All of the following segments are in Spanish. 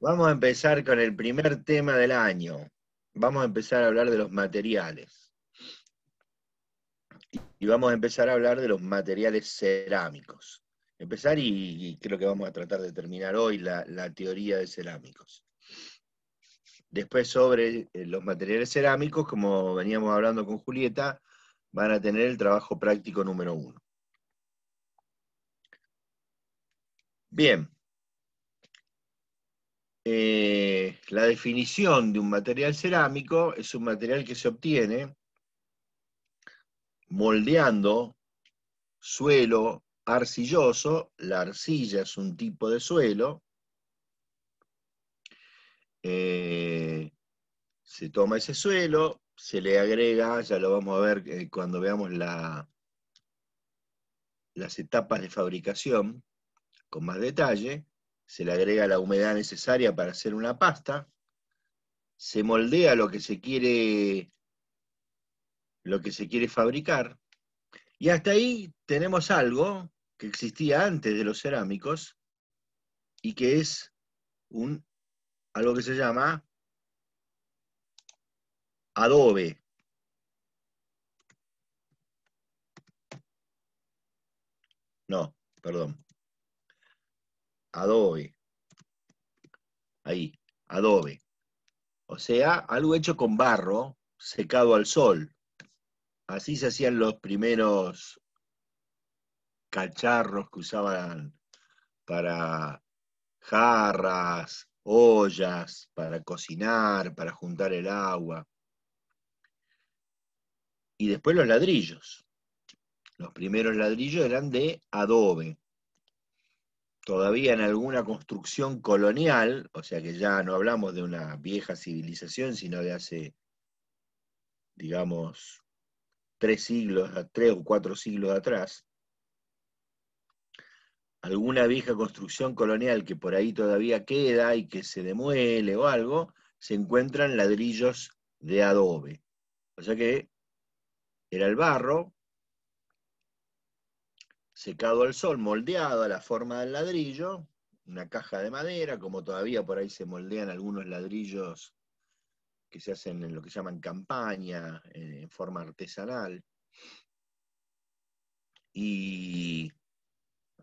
Vamos a empezar con el primer tema del año. Vamos a empezar a hablar de los materiales. Y vamos a empezar a hablar de los materiales cerámicos. Empezar y, creo que vamos a tratar de terminar hoy la teoría de cerámicos. Después sobre eh, los materiales cerámicos, como veníamos hablando con Julieta, van a tener el trabajo práctico número uno. Bien, eh, la definición de un material cerámico es un material que se obtiene moldeando suelo arcilloso, la arcilla es un tipo de suelo, eh, se toma ese suelo, se le agrega, ya lo vamos a ver eh, cuando veamos las etapas de fabricación con más detalle, se le agrega la humedad necesaria para hacer una pasta, se moldea lo que se quiere, lo que se quiere fabricar, y hasta ahí tenemos algo que existía antes de los cerámicos y que es un, algo que se llama adobe. No, perdón. Adobe. Ahí, adobe. O sea, algo hecho con barro, secado al sol. Así se hacían los primeros cacharros que usaban para jarras, ollas, para cocinar, para juntar el agua. Y después los ladrillos. Los primeros ladrillos eran de adobe todavía en alguna construcción colonial, o sea que ya no hablamos de una vieja civilización, sino de hace, digamos, tres siglos, tres o cuatro siglos atrás, alguna vieja construcción colonial que por ahí todavía queda y que se demuele o algo, se encuentran ladrillos de adobe. O sea que era el barro, secado al sol, moldeado a la forma del ladrillo, una caja de madera, como todavía por ahí se moldean algunos ladrillos que se hacen en lo que llaman campaña, eh, en forma artesanal. Y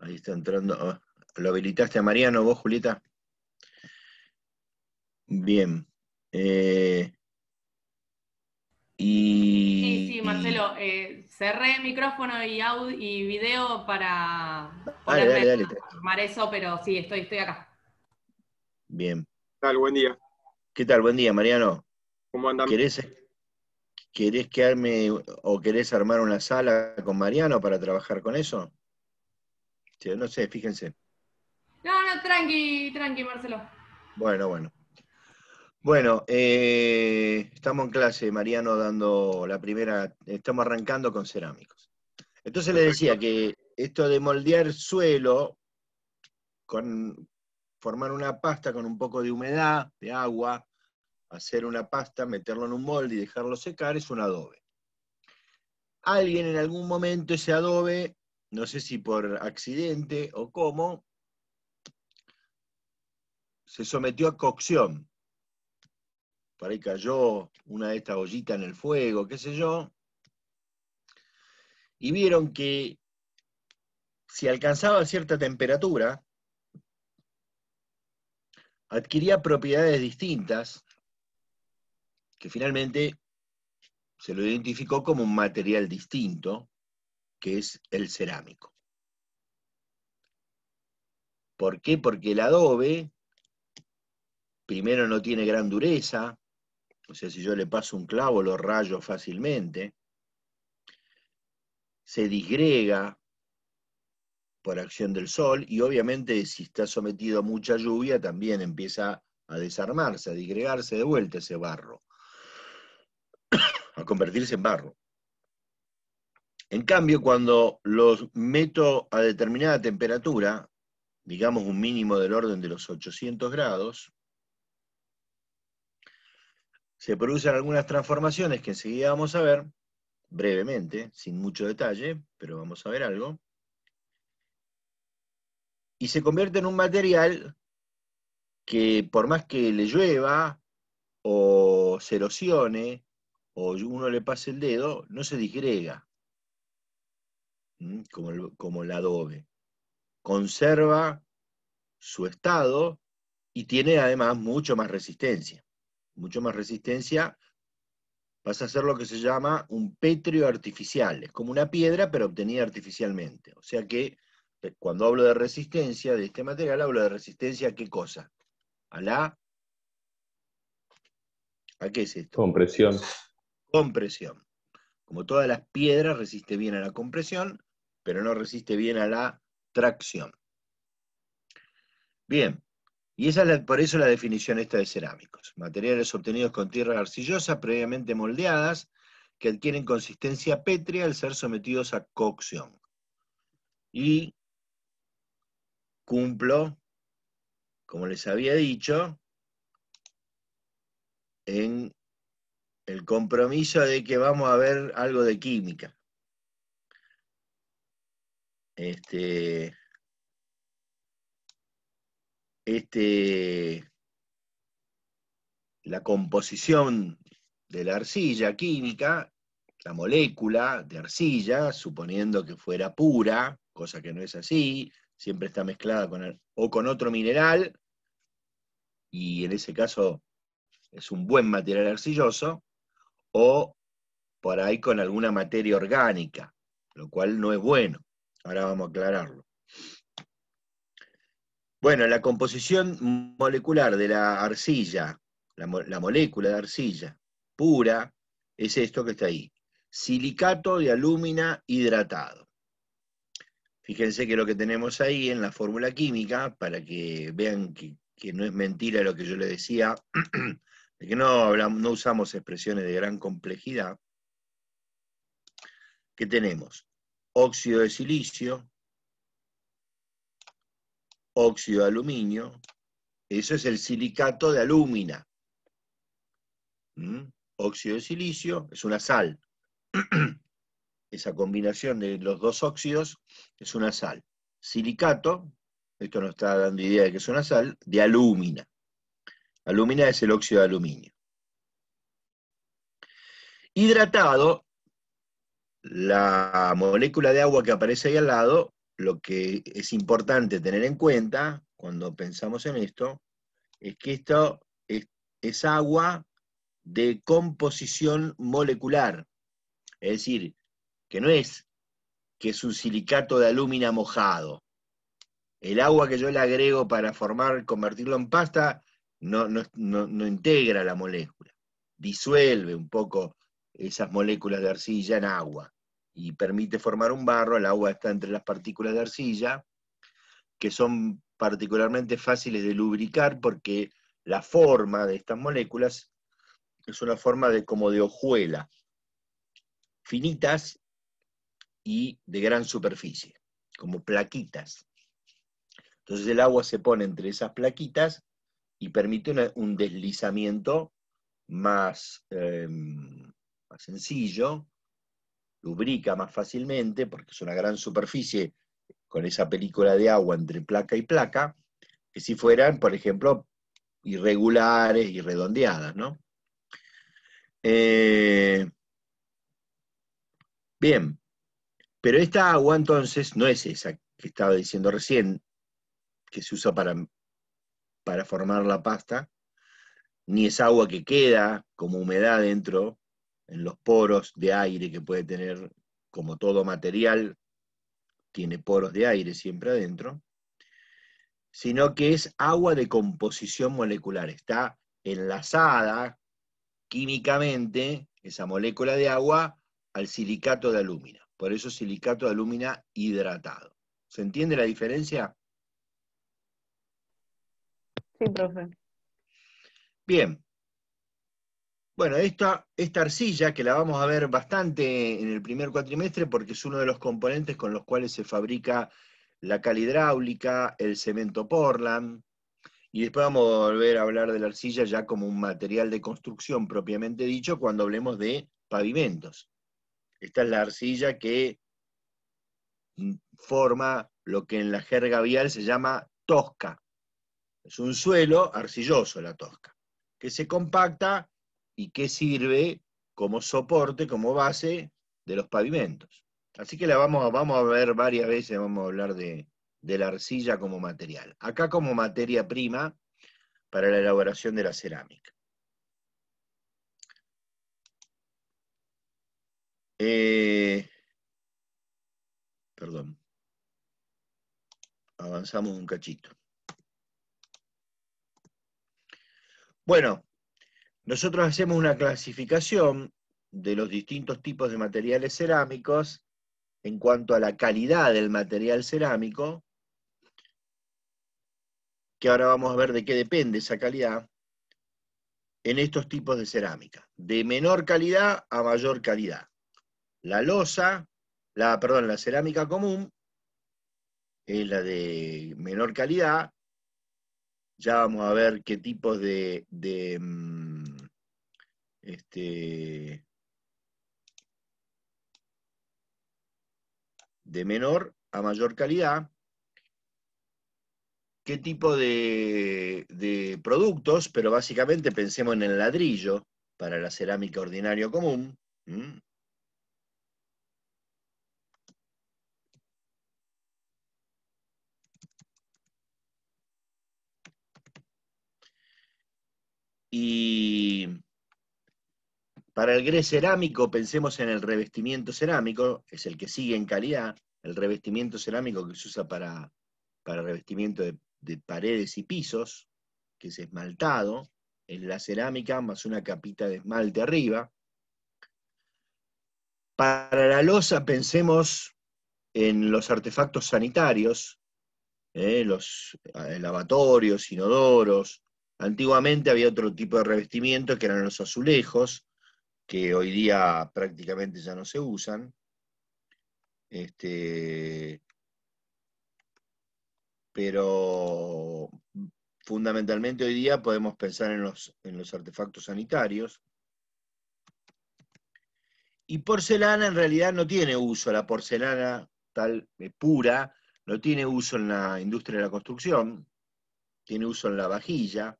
ahí está entrando, ah, lo habilitaste a Mariano, vos Julieta. Bien. Eh, sí, sí, Marcelo, eh, cerré micrófono y, audio y video para dale, armar eso, pero sí, estoy, estoy acá. Bien. ¿Qué tal? Buen día. ¿Qué tal? Buen día, Mariano. ¿Cómo andamos? ¿Querés, ¿Querés que o querés armar una sala con Mariano para trabajar con eso? No sé, fíjense. No, no, tranqui, tranqui, Marcelo. Bueno, bueno. Bueno, eh, estamos en clase, Mariano, dando la primera, estamos arrancando con cerámicos. Entonces le decía que esto de moldear suelo, con formar una pasta con un poco de humedad, de agua, hacer una pasta, meterlo en un molde y dejarlo secar, es un adobe. Alguien en algún momento ese adobe, no sé si por accidente o cómo, se sometió a cocción, por ahí cayó una de estas ollitas en el fuego, qué sé yo, y vieron que si alcanzaba cierta temperatura, adquiría propiedades distintas, que finalmente se lo identificó como un material distinto, que es el cerámico. ¿Por qué? Porque el adobe, primero, no tiene gran dureza, o sea, si yo le paso un clavo, lo rayo fácilmente. Se disgrega por acción del sol y obviamente si está sometido a mucha lluvia también empieza a desarmarse, a disgregarse de vuelta ese barro, a convertirse en barro. En cambio, cuando los meto a determinada temperatura, digamos un mínimo del orden de los 800 grados, se producen algunas transformaciones que enseguida vamos a ver, brevemente, sin mucho detalle, pero vamos a ver algo, y se convierte en un material que por más que le llueva o se erosione o uno le pase el dedo, no se disgrega, como como el adobe. Conserva su estado y tiene además mucho más resistencia mucho más resistencia, pasa a ser lo que se llama un pétreo artificial. Es como una piedra, pero obtenida artificialmente. O sea que cuando hablo de resistencia de este material, hablo de resistencia a qué cosa? A la... ¿A qué es esto? Compresión. Compresión. Como todas las piedras, resiste bien a la compresión, pero no resiste bien a la tracción. Bien, y esa es por eso la definición esta de cerámicos, materiales obtenidos con tierra arcillosa previamente moldeadas que adquieren consistencia pétrea al ser sometidos a cocción. Y cumplo, como les había dicho, en el compromiso de que vamos a ver algo de química. Este, este, la composición de la arcilla química, la molécula de arcilla, suponiendo que fuera pura, cosa que no es así, siempre está mezclada con o con otro mineral, y en ese caso es un buen material arcilloso, o por ahí con alguna materia orgánica, lo cual no es bueno. Ahora vamos a aclararlo. Bueno, la composición molecular de la arcilla, la, molécula de arcilla pura, es esto que está ahí. Silicato de alumina hidratado. Fíjense que lo que tenemos ahí en la fórmula química, para que vean que, no es mentira lo que yo le decía, que no, no usamos expresiones de gran complejidad, que tenemos óxido de silicio, óxido de aluminio, eso es el silicato de alúmina, ¿Mm? Óxido de silicio es una sal. Esa combinación de los dos óxidos es una sal. Silicato, esto nos está dando idea de que es una sal, de alumina. Alumina es el óxido de aluminio. Hidratado, la molécula de agua que aparece ahí al lado lo que es importante tener en cuenta cuando pensamos en esto es que esto es, agua de composición molecular. Es decir, que no es que es un silicato de alúmina mojado. El agua que yo le agrego para formar, convertirlo en pasta, no integra la molécula. Disuelve un poco esas moléculas de arcilla en agua y permite formar un barro, el agua está entre las partículas de arcilla, que son particularmente fáciles de lubricar porque la forma de estas moléculas es una forma de, como de hojuela, finitas y de gran superficie, como plaquitas. Entonces el agua se pone entre esas plaquitas y permite un deslizamiento más, em, más sencillo lubrica más fácilmente porque es una gran superficie con esa película de agua entre placa y placa, que si fueran, por ejemplo, irregulares y redondeadas, ¿no? Eh, bien, pero esta agua entonces no es esa que estaba diciendo recién, que se usa para, para formar la pasta, ni es agua que queda como humedad dentro en los poros de aire que puede tener, como todo material, tiene poros de aire siempre adentro, sino que es agua de composición molecular. Está enlazada químicamente esa molécula de agua al silicato de alúmina. Por eso silicato de alúmina hidratado. ¿Se entiende la diferencia? Sí, profe. Bien, bueno, esta, arcilla, que la vamos a ver bastante en el primer cuatrimestre, porque es uno de los componentes con los cuales se fabrica la cal hidráulica, el cemento Portland, y después vamos a volver a hablar de la arcilla ya como un material de construcción propiamente dicho cuando hablemos de pavimentos. Esta es la arcilla que forma lo que en la jerga vial se llama tosca. Es un suelo arcilloso la tosca, que se compacta y qué sirve como soporte, como base de los pavimentos. Así que la vamos, vamos a ver varias veces, vamos a hablar de, la arcilla como material. Acá como materia prima para la elaboración de la cerámica. Eh, perdón. Avanzamos un cachito. Bueno, nosotros hacemos una clasificación de los distintos tipos de materiales cerámicos en cuanto a la calidad del material cerámico, que ahora vamos a ver de qué depende esa calidad, en estos tipos de cerámica, de menor calidad a mayor calidad. La losa, la, perdón, la cerámica común es la de menor calidad, ya vamos a ver qué tipos de mm, este, de menor a mayor calidad, qué tipo de, productos, pero básicamente pensemos en el ladrillo para la cerámica ordinario común. Y para el grés cerámico, pensemos en el revestimiento cerámico, es el que sigue en calidad, el revestimiento cerámico que se usa para, revestimiento de, paredes y pisos, que es esmaltado, es la cerámica más una capita de esmalte arriba. Para la losa pensemos en los artefactos sanitarios, eh, los eh, lavatorios, inodoros. Antiguamente había otro tipo de revestimiento que eran los azulejos, que hoy día prácticamente ya no se usan. Este, pero fundamentalmente hoy día podemos pensar en los, en los artefactos sanitarios. Y porcelana en realidad no tiene uso, la porcelana tal eh, pura no tiene uso en la industria de la construcción, tiene uso en la vajilla,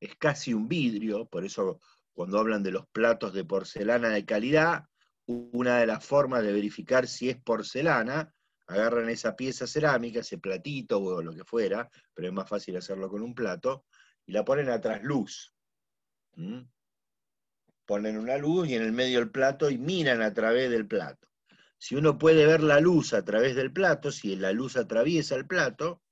es casi un vidrio, por eso cuando hablan de los platos de porcelana de calidad, una de las formas de verificar si es porcelana, agarran esa pieza cerámica, ese platito o lo que fuera, pero es más fácil hacerlo con un plato, y la ponen a trasluz. Ponen una luz y en el medio el plato y miran a través del plato. Si uno puede ver la luz a través del plato, si la luz atraviesa el plato,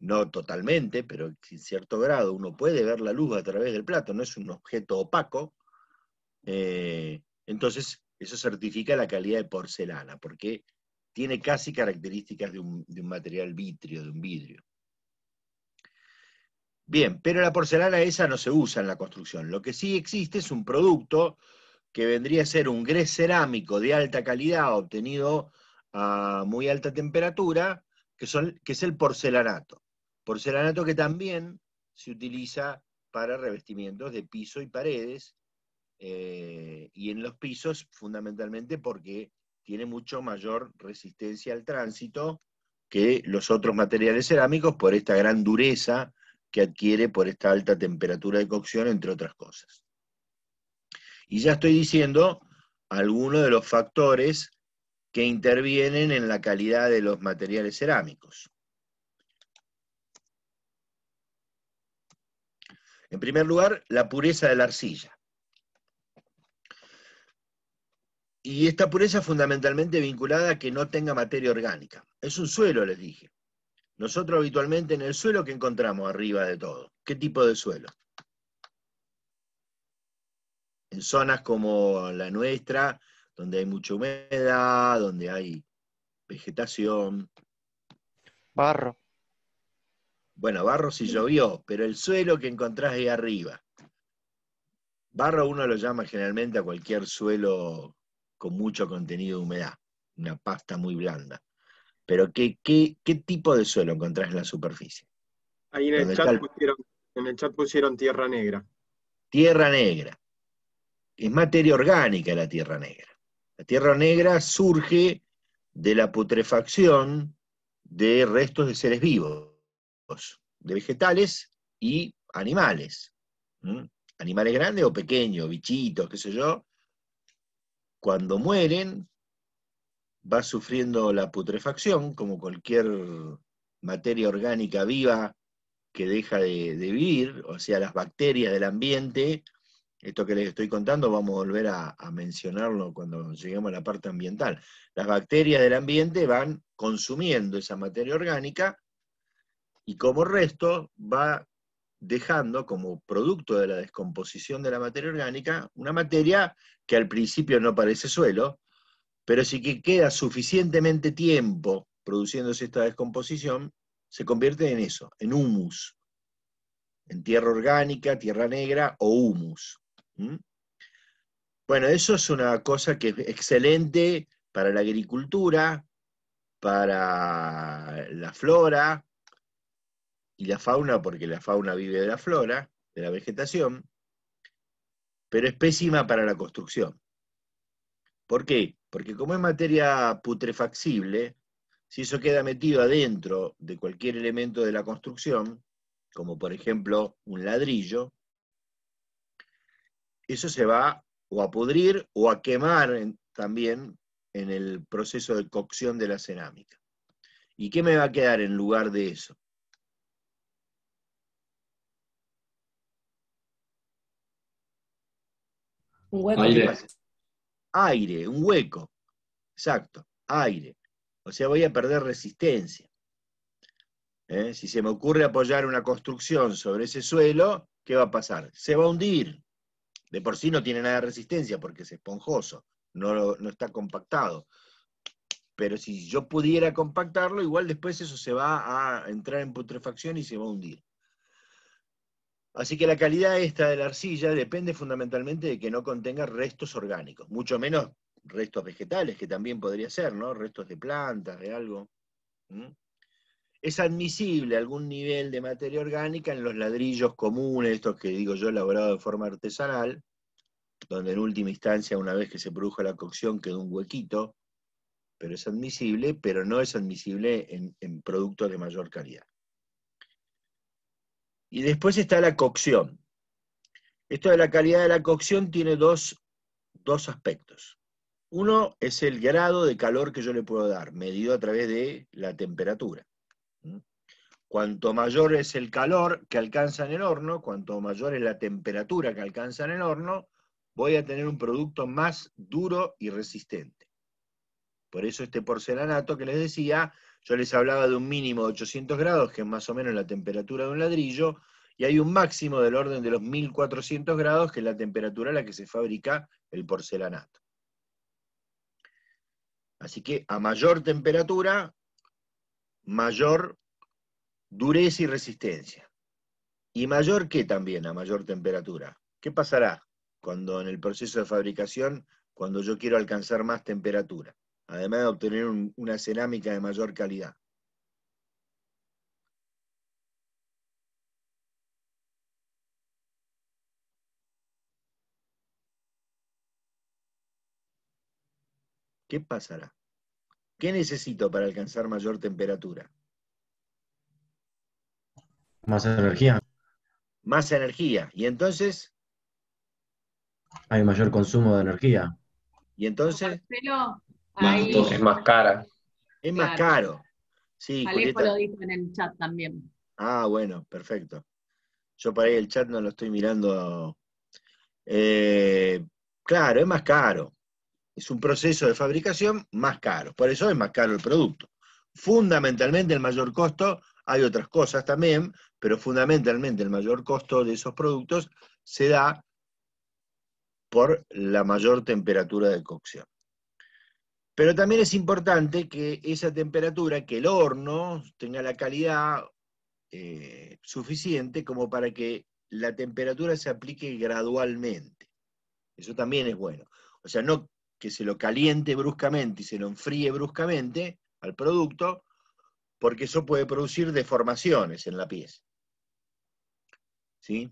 no totalmente, pero en cierto grado, uno puede ver la luz a través del plato, no es un objeto opaco, eh, entonces eso certifica la calidad de porcelana, porque tiene casi características de un, material vitrio, de un vidrio. Bien, pero la porcelana esa no se usa en la construcción. Lo que sí existe es un producto que vendría a ser un grés cerámico de alta calidad obtenido a muy alta temperatura, que es el porcelanato. Porcelanato que también se utiliza para revestimientos de piso y paredes, eh, y en los pisos fundamentalmente porque tiene mucho mayor resistencia al tránsito que los otros materiales cerámicos por esta gran dureza que adquiere por esta alta temperatura de cocción, entre otras cosas. Y ya estoy diciendo algunos de los factores que intervienen en la calidad de los materiales cerámicos. En primer lugar, la pureza de la arcilla. Y esta pureza fundamentalmente vinculada a que no tenga materia orgánica. Es un suelo, les dije. Nosotros habitualmente en el suelo que encontramos arriba de todo. ¿Qué tipo de suelo? En zonas como la nuestra, donde hay mucha humedad, donde hay vegetación. Barro. Bueno, barro sí llovió, pero el suelo que encontrás ahí arriba. Barro uno lo llama generalmente a cualquier suelo con mucho contenido de humedad, una pasta muy blanda. Pero ¿qué, qué, tipo de suelo encontrás en la superficie? Ahí en el chat pusieron tierra negra. Tierra negra. Es materia orgánica la tierra negra. La tierra negra surge de la putrefacción de restos de seres vivos de vegetales y animales. Animales grandes o pequeños, bichitos, qué sé yo. Cuando mueren, va sufriendo la putrefacción, como cualquier materia orgánica viva que deja de, vivir, o sea, las bacterias del ambiente. Esto que les estoy contando vamos a volver a mencionarlo cuando lleguemos a la parte ambiental. Las bacterias del ambiente van consumiendo esa materia orgánica y como resto va dejando como producto de la descomposición de la materia orgánica una materia que al principio no parece suelo, pero si que queda suficientemente tiempo produciéndose esta descomposición, se convierte en eso, en humus, en tierra orgánica, tierra negra o humus. Bueno, eso es una cosa que es excelente para la agricultura, para la flora, y la fauna porque la fauna vive de la flora, de la vegetación, pero es pésima para la construcción. ¿Por qué? Porque como es materia putrefacible, si eso queda metido adentro de cualquier elemento de la construcción, como por ejemplo un ladrillo, eso se va o a pudrir o a quemar también en el proceso de cocción de la cerámica. ¿Y qué me va a quedar en lugar de eso? Un hueco. Aire. aire, un hueco. Exacto, aire. O sea, voy a perder resistencia. ¿Eh? Si se me ocurre apoyar una construcción sobre ese suelo, ¿qué va a pasar? Se va a hundir. De por sí no tiene nada de resistencia porque es esponjoso, no, no está compactado. Pero si yo pudiera compactarlo, igual después eso se va a entrar en putrefacción y se va a hundir. Así que la calidad esta de la arcilla depende fundamentalmente de que no contenga restos orgánicos, mucho menos restos vegetales, que también podría ser, ¿no? Restos de plantas, de algo. Es admisible algún nivel de materia orgánica en los ladrillos comunes, estos que digo yo, elaborados de forma artesanal, donde en última instancia, una vez que se produjo la cocción, quedó un huequito, pero es admisible, pero no es admisible en productos de mayor calidad. Y después está la cocción. Esto de la calidad de la cocción tiene dos, aspectos. Uno es el grado de calor que yo le puedo dar, medido a través de la temperatura. Cuanto mayor es el calor que alcanza en el horno, cuanto mayor es la temperatura que alcanza en el horno, voy a tener un producto más duro y resistente. Por eso este porcelanato que les decía yo les hablaba de un mínimo de 800 grados, que es más o menos la temperatura de un ladrillo, y hay un máximo del orden de los 1400 grados, que es la temperatura a la que se fabrica el porcelanato. Así que a mayor temperatura, mayor dureza y resistencia. ¿Y mayor qué también a mayor temperatura? ¿Qué pasará cuando en el proceso de fabricación, cuando yo quiero alcanzar más temperatura? además de obtener una cerámica de mayor calidad. ¿Qué pasará? ¿Qué necesito para alcanzar mayor temperatura? Más energía. Más energía. ¿Y entonces? Hay mayor consumo de energía. ¿Y entonces? Es más cara. Es más caro. Sí, Alejo lo dijo en el chat también. Ah, bueno, perfecto. Yo para ahí el chat no lo estoy mirando. Eh, claro, es más caro. Es un proceso de fabricación más caro. Por eso es más caro el producto. Fundamentalmente el mayor costo, hay otras cosas también, pero fundamentalmente el mayor costo de esos productos se da por la mayor temperatura de cocción. Pero también es importante que esa temperatura, que el horno tenga la calidad eh, suficiente como para que la temperatura se aplique gradualmente. Eso también es bueno. O sea, no que se lo caliente bruscamente y se lo enfríe bruscamente al producto, porque eso puede producir deformaciones en la pieza. ¿Sí?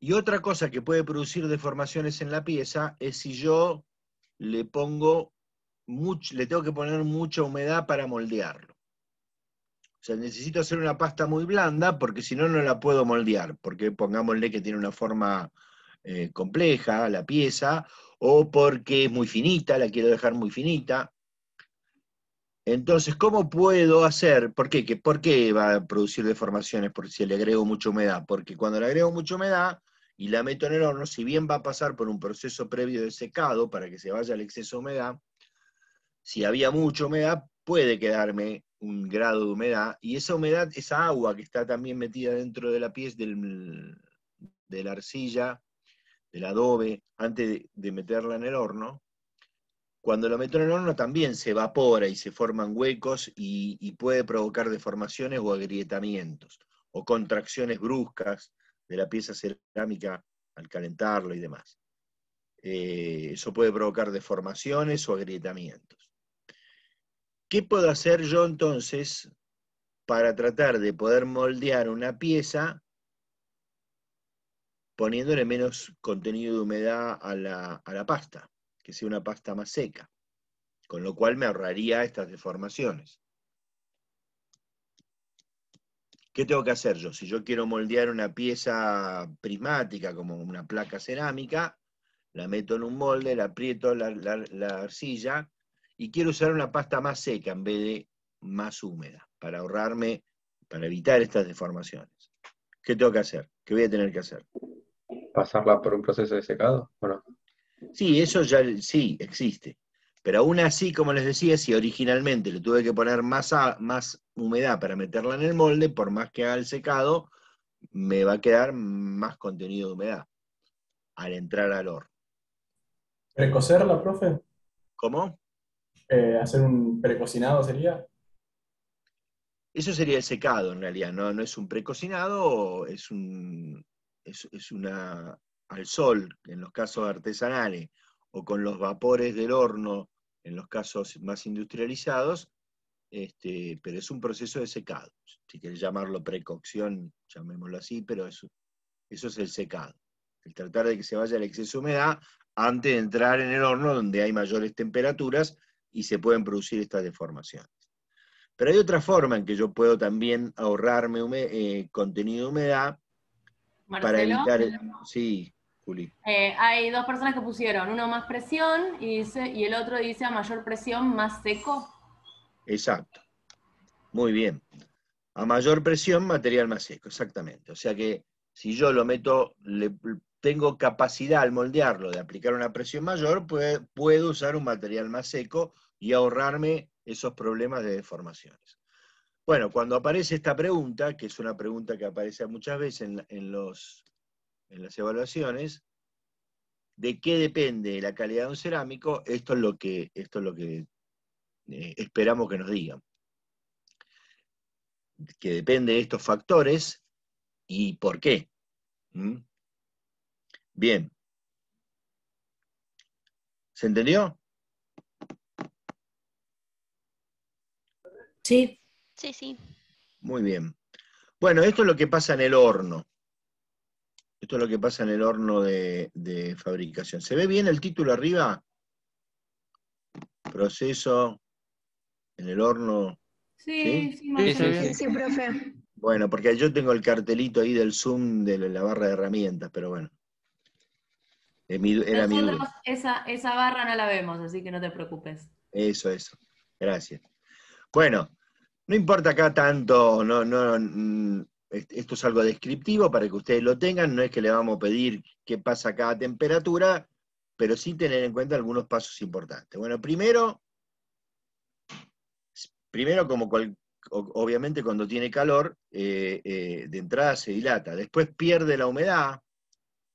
Y otra cosa que puede producir deformaciones en la pieza es si yo le pongo le tengo que poner mucha humedad para moldearlo. O sea, necesito hacer una pasta muy blanda porque si no, no la puedo moldear, porque pongámosle que tiene una forma eh, compleja la pieza, o porque es muy finita, la quiero dejar muy finita. Entonces, ¿cómo puedo hacer? ¿Por qué? ¿Por qué va a producir deformaciones por si le agrego mucha humedad? Porque cuando le agrego mucha humedad, y la meto en el horno, si bien va a pasar por un proceso previo de secado para que se vaya el exceso de humedad, si había mucha humedad, puede quedarme un grado de humedad, y esa humedad, esa agua que está también metida dentro de la pieza, de la arcilla, del adobe, antes de, meterla en el horno, cuando la meto en el horno también se evapora y se forman huecos y, puede provocar deformaciones o agrietamientos o contracciones bruscas de la pieza cerámica al calentarlo y demás. Eh, eso puede provocar deformaciones o agrietamientos. ¿Qué puedo hacer yo entonces para tratar de poder moldear una pieza poniéndole menos contenido de humedad a la, a la pasta, que sea una pasta más seca, con lo cual me ahorraría estas deformaciones. ¿Qué tengo que hacer yo? Si yo quiero moldear una pieza prismática como una placa cerámica, la meto en un molde, la aprieto la, la, arcilla y quiero usar una pasta más seca en vez de más húmeda para ahorrarme, para evitar estas deformaciones. ¿Qué tengo que hacer? ¿Qué voy a tener que hacer? ¿Pasarla por un proceso de secado Sí, eso ya sí existe. Pero aún así, como les decía, si originalmente le tuve que poner más, más humedad para meterla en el molde, por más que haga el secado, me va a quedar más contenido de humedad al entrar al horno. ¿Precocerla, profe? ¿Cómo? Eh, ¿Hacer un precocinado sería? Eso sería el secado, en realidad. No, no es un precocinado, es, un, es una al sol, en los casos artesanales, o con los vapores del horno en los casos más industrializados, este, pero es un proceso de secado. Si quieres llamarlo precocción, llamémoslo así, pero eso, eso es el secado. El tratar de que se vaya el exceso de humedad antes de entrar en el horno donde hay mayores temperaturas y se pueden producir estas deformaciones. Pero hay otra forma en que yo puedo también ahorrarme eh, contenido de humedad para evitar... sí. Eh, hay dos personas que pusieron, uno más presión y, y el otro dice a mayor presión más seco. Exacto. Muy bien. A mayor presión, material más seco, exactamente. O sea que si yo lo meto, le, tengo capacidad al moldearlo de aplicar una presión mayor, puedo usar un material más seco y ahorrarme esos problemas de deformaciones. Bueno, cuando aparece esta pregunta, que es una pregunta que aparece muchas veces en los en las evaluaciones de qué depende la calidad de un cerámico, esto es lo que, esto es lo que eh, esperamos que nos digan. Que depende de estos factores y por qué. ¿Mm? Bien. ¿Se entendió? Sí. Sí, sí. Muy bien. Bueno, esto es lo que pasa en el horno. Esto es lo que pasa en el horno de, fabricación. ¿Se ve bien el título arriba? Proceso en el horno. Sí, sí, sí, profe. Bueno, porque yo tengo el cartelito ahí del Zoom de la barra de herramientas, pero bueno. Era esa, esa barra no la vemos, así que no te preocupes. Eso, eso. Gracias. Bueno, no importa acá tanto, no, no, mm, esto es algo descriptivo para que ustedes lo tengan, no es que le vamos a pedir qué pasa a cada temperatura, pero sí tener en cuenta algunos pasos importantes. Bueno, primero, primero como obviamente cuando tiene calor, eh, eh, de entrada se dilata, después pierde la humedad,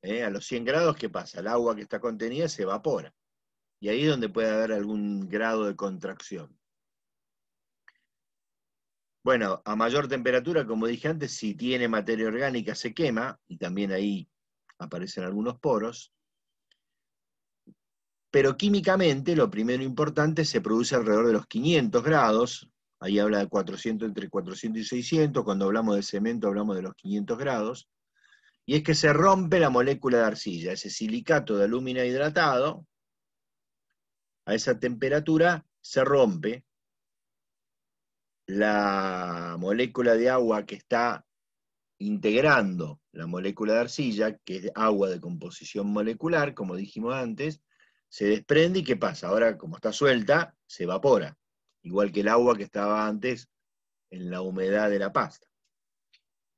eh, a los 100 grados, ¿qué pasa? El agua que está contenida se evapora, y ahí es donde puede haber algún grado de contracción. Bueno, a mayor temperatura, como dije antes, si tiene materia orgánica se quema, y también ahí aparecen algunos poros. Pero químicamente, lo primero importante, se produce alrededor de los 500 grados, ahí habla de 400, entre 400 y 600, cuando hablamos de cemento hablamos de los 500 grados, y es que se rompe la molécula de arcilla, ese silicato de alumina hidratado, a esa temperatura se rompe, la molécula de agua que está integrando la molécula de arcilla, que es agua de composición molecular, como dijimos antes, se desprende y ¿qué pasa? Ahora, como está suelta, se evapora, igual que el agua que estaba antes en la humedad de la pasta,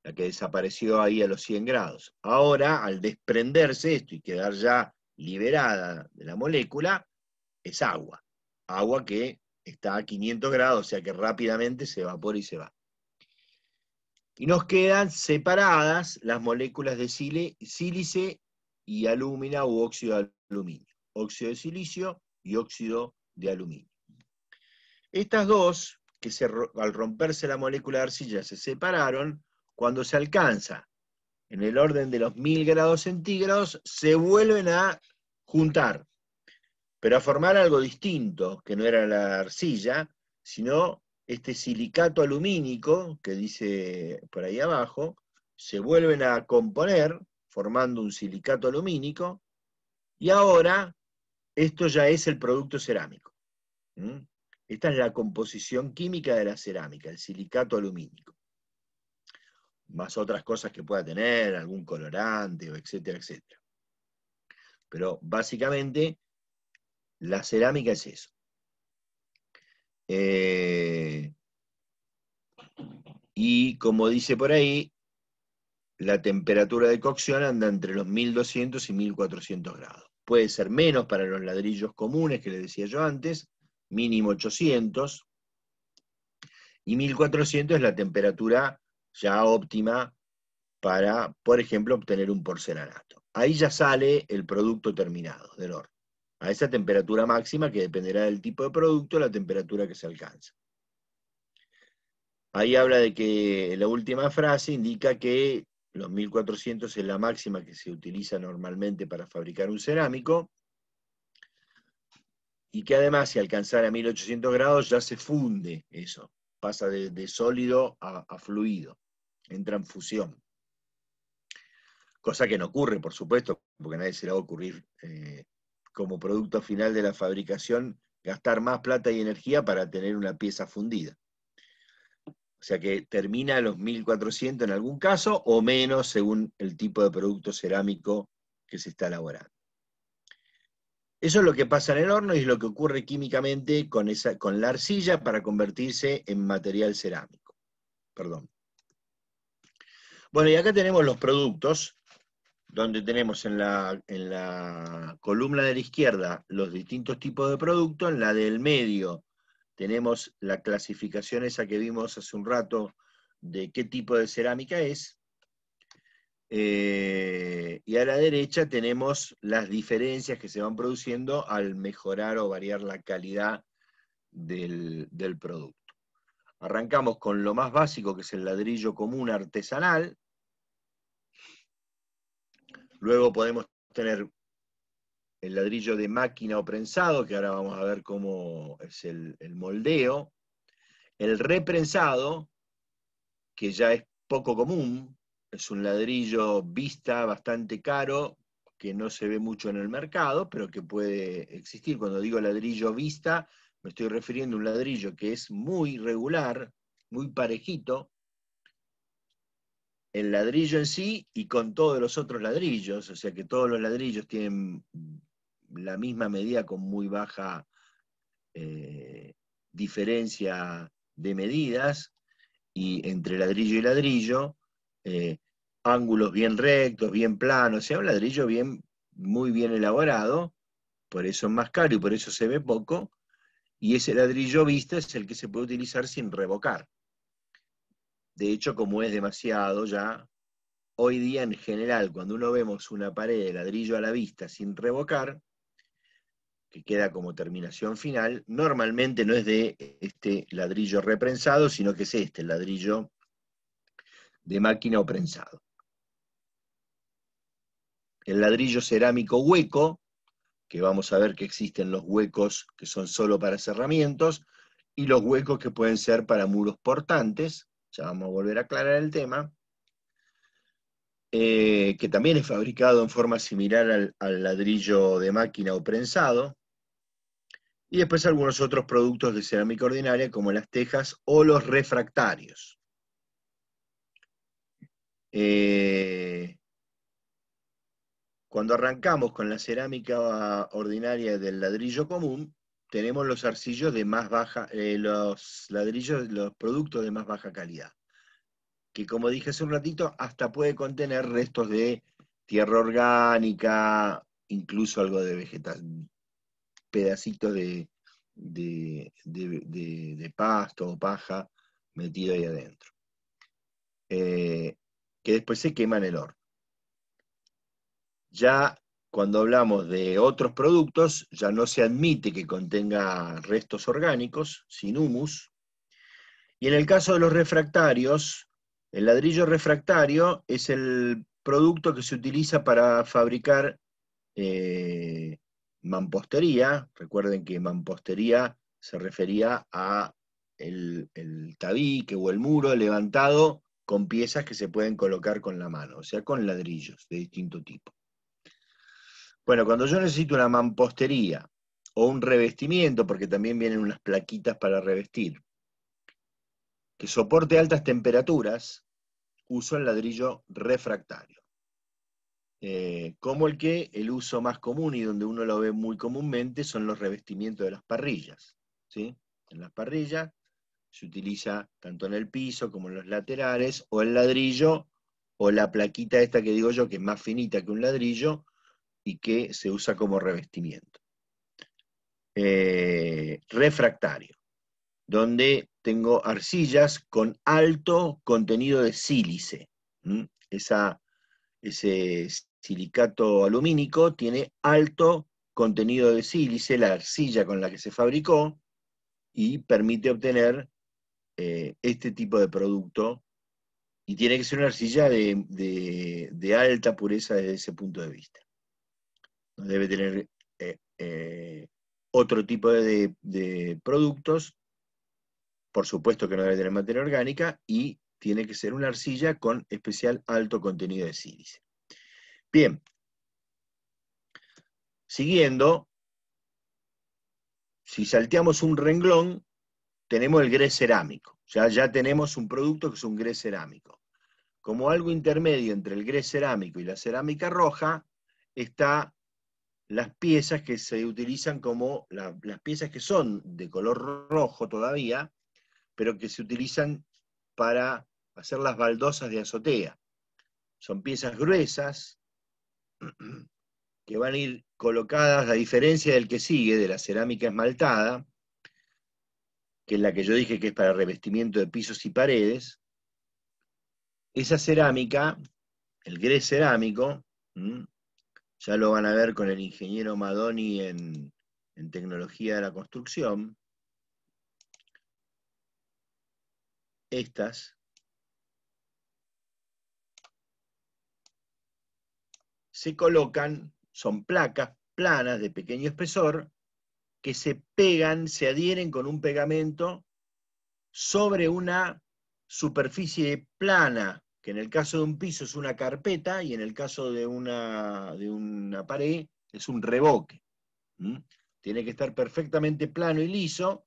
la que desapareció ahí a los 100 grados. Ahora, al desprenderse esto y quedar ya liberada de la molécula, es agua, agua que está a 500 grados, o sea que rápidamente se evapora y se va. Y nos quedan separadas las moléculas de sílice y alúmina u óxido de aluminio. Óxido de silicio y óxido de aluminio. Estas dos, que al romperse la molécula de arcilla se separaron, cuando se alcanza en el orden de los 1000 grados centígrados, se vuelven a juntar pero a formar algo distinto, que no era la arcilla, sino este silicato alumínico que dice por ahí abajo, se vuelven a componer formando un silicato alumínico y ahora esto ya es el producto cerámico. Esta es la composición química de la cerámica, el silicato alumínico. Más otras cosas que pueda tener, algún colorante, etcétera, etcétera. Pero básicamente la cerámica es eso. Eh, y como dice por ahí, la temperatura de cocción anda entre los 1200 y 1400 grados. Puede ser menos para los ladrillos comunes que le decía yo antes, mínimo 800, y 1400 es la temperatura ya óptima para, por ejemplo, obtener un porcelanato. Ahí ya sale el producto terminado del horno a esa temperatura máxima que dependerá del tipo de producto, la temperatura que se alcanza. Ahí habla de que la última frase indica que los 1400 es la máxima que se utiliza normalmente para fabricar un cerámico y que además si alcanzara 1800 grados ya se funde eso, pasa de, sólido a, fluido, entra en fusión. Cosa que no ocurre, por supuesto, porque nadie se la va a ocurrir eh, como producto final de la fabricación gastar más plata y energía para tener una pieza fundida. O sea que termina los 1400 en algún caso o menos según el tipo de producto cerámico que se está elaborando. Eso es lo que pasa en el horno y es lo que ocurre químicamente con, esa, con la arcilla para convertirse en material cerámico. Perdón. Bueno, y acá tenemos los productos donde tenemos en la, columna de la izquierda los distintos tipos de producto, en la del medio tenemos la clasificación esa que vimos hace un rato de qué tipo de cerámica es, eh, y a la derecha tenemos las diferencias que se van produciendo al mejorar o variar la calidad del, del producto. Arrancamos con lo más básico, que es el ladrillo común artesanal, Luego podemos tener el ladrillo de máquina o prensado, que ahora vamos a ver cómo es el, moldeo. El reprensado, que ya es poco común, es un ladrillo vista bastante caro, que no se ve mucho en el mercado, pero que puede existir. Cuando digo ladrillo vista, me estoy refiriendo a un ladrillo que es muy regular, muy parejito, el ladrillo en sí y con todos los otros ladrillos, o sea que todos los ladrillos tienen la misma medida con muy baja eh, diferencia de medidas y entre ladrillo y ladrillo, eh, ángulos bien rectos, bien planos, o sea, un ladrillo bien, muy bien elaborado, por eso es más caro y por eso se ve poco, y ese ladrillo vista es el que se puede utilizar sin revocar. De hecho, como es demasiado ya, hoy día en general, cuando uno vemos una pared de ladrillo a la vista sin revocar, que queda como terminación final, normalmente no es de este ladrillo reprensado, sino que es este, el ladrillo de máquina o prensado. El ladrillo cerámico hueco, que vamos a ver que existen los huecos que son solo para cerramientos, y los huecos que pueden ser para muros portantes, vamos a volver a aclarar el tema, eh, que también es fabricado en forma similar al, ladrillo de máquina o prensado, y después algunos otros productos de cerámica ordinaria como las tejas o los refractarios. Eh, cuando arrancamos con la cerámica ordinaria del ladrillo común, tenemos los arcillos de más baja, eh, los ladrillos, los productos de más baja calidad, que como dije hace un ratito, hasta puede contener restos de tierra orgánica, incluso algo de vegetal. pedacitos de, de, pasto o paja metido ahí adentro, eh, que después se quema en el horno. Ya cuando hablamos de otros productos, ya no se admite que contenga restos orgánicos, sin humus. Y en el caso de los refractarios, el ladrillo refractario es el producto que se utiliza para fabricar eh, mampostería. Recuerden que mampostería se refería a el, el tabique o el muro levantado con piezas que se pueden colocar con la mano, o sea, con ladrillos de distinto tipo. Bueno, cuando yo necesito una mampostería o un revestimiento, porque también vienen unas plaquitas para revestir, que soporte altas temperaturas, uso el ladrillo refractario. Eh, como el que el uso más común y donde uno lo ve muy comúnmente son los revestimientos de las parrillas. ¿sí? En las parrillas se utiliza tanto en el piso como en los laterales, o el ladrillo, o la plaquita esta que digo yo, que es más finita que un ladrillo, y que se usa como revestimiento. Eh, refractario, donde tengo arcillas con alto contenido de sílice. ese silicato alumínico tiene alto contenido de sílice, la arcilla con la que se fabricó, y permite obtener eh, este tipo de producto. Y tiene que ser una arcilla de alta pureza desde ese punto de vista debe tener eh, eh, otro tipo de, productos, por supuesto que no debe tener materia orgánica y tiene que ser una arcilla con especial alto contenido de sílice. Bien, siguiendo, si salteamos un renglón, tenemos el grés cerámico. Ya, ya tenemos un producto que es un grés cerámico. Como algo intermedio entre el grés cerámico y la cerámica roja, está las piezas que se utilizan como las piezas que son de color rojo todavía, pero que se utilizan para hacer las baldosas de azotea. Son piezas gruesas que van a ir colocadas, a diferencia del que sigue, de la cerámica esmaltada, que es la que yo dije que es para revestimiento de pisos y paredes, esa cerámica, el grés cerámico, ya lo van a ver con el ingeniero Madoni en, tecnología de la construcción. Estas se colocan, son placas planas de pequeño espesor que se pegan, se adhieren con un pegamento sobre una superficie plana que en el caso de un piso es una carpeta y en el caso de una, de una pared es un revoque. Tiene que estar perfectamente plano y liso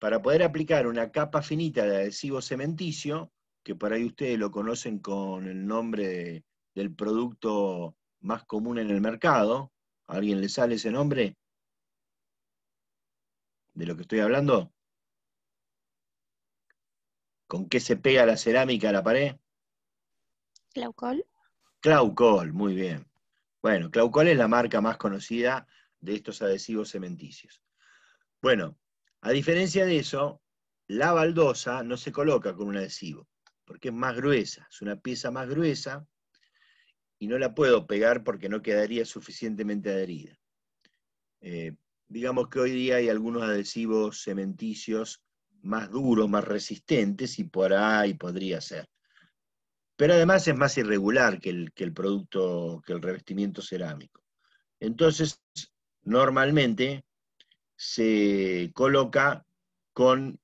para poder aplicar una capa finita de adhesivo cementicio, que por ahí ustedes lo conocen con el nombre del producto más común en el mercado. ¿A alguien le sale ese nombre? ¿De lo que estoy hablando? ¿Con qué se pega la cerámica a la pared? Claucol. Claucol, muy bien. Bueno, Claucol es la marca más conocida de estos adhesivos cementicios. Bueno, a diferencia de eso, la baldosa no se coloca con un adhesivo, porque es más gruesa, es una pieza más gruesa y no la puedo pegar porque no quedaría suficientemente adherida. Eh, digamos que hoy día hay algunos adhesivos cementicios más duros, más resistentes, y por ahí podría ser pero además es más irregular que el, producto, que el revestimiento cerámico. Entonces, normalmente se coloca con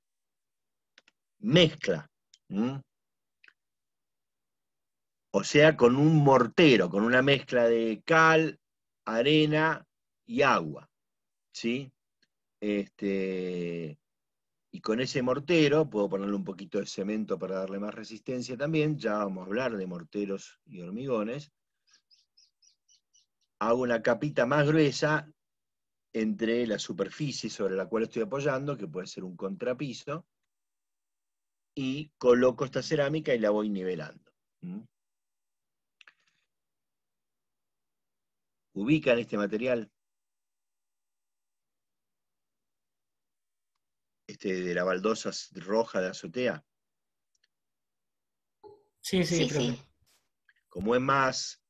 mezcla, o sea, con un mortero, con una mezcla de cal, arena y agua. ¿sí? Este, y con ese mortero, puedo ponerle un poquito de cemento para darle más resistencia también, ya vamos a hablar de morteros y hormigones, hago una capita más gruesa entre la superficie sobre la cual estoy apoyando, que puede ser un contrapiso, y coloco esta cerámica y la voy nivelando. ¿Mm? Ubica en este material? Este, de la baldosa roja de azotea. Sí, sí, sí, Como es más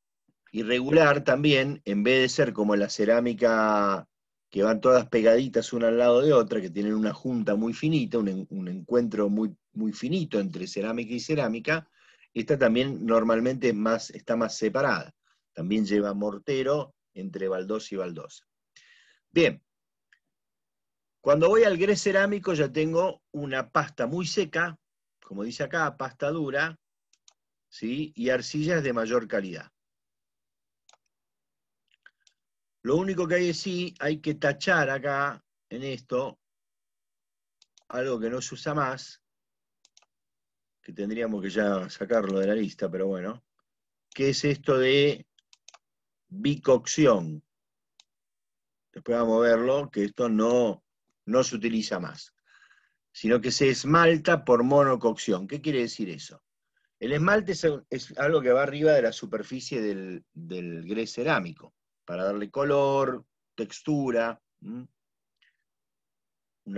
irregular también, en vez de ser como la cerámica que van todas pegaditas una al lado de otra, que tienen una junta muy finita, un, encuentro muy, finito entre cerámica y cerámica, esta también normalmente más, está más separada. También lleva mortero entre baldosa y baldosa. Bien, cuando voy al grés cerámico ya tengo una pasta muy seca, como dice acá, pasta dura, ¿sí? y arcillas de mayor calidad. Lo único que hay es sí, hay que tachar acá, en esto, algo que no se usa más, que tendríamos que ya sacarlo de la lista, pero bueno, que es esto de bicocción. Después vamos a verlo, que esto no, no se utiliza más, sino que se esmalta por monococción. ¿Qué quiere decir eso? El esmalte es, algo que va arriba de la superficie del, del grés cerámico, para darle color, textura, un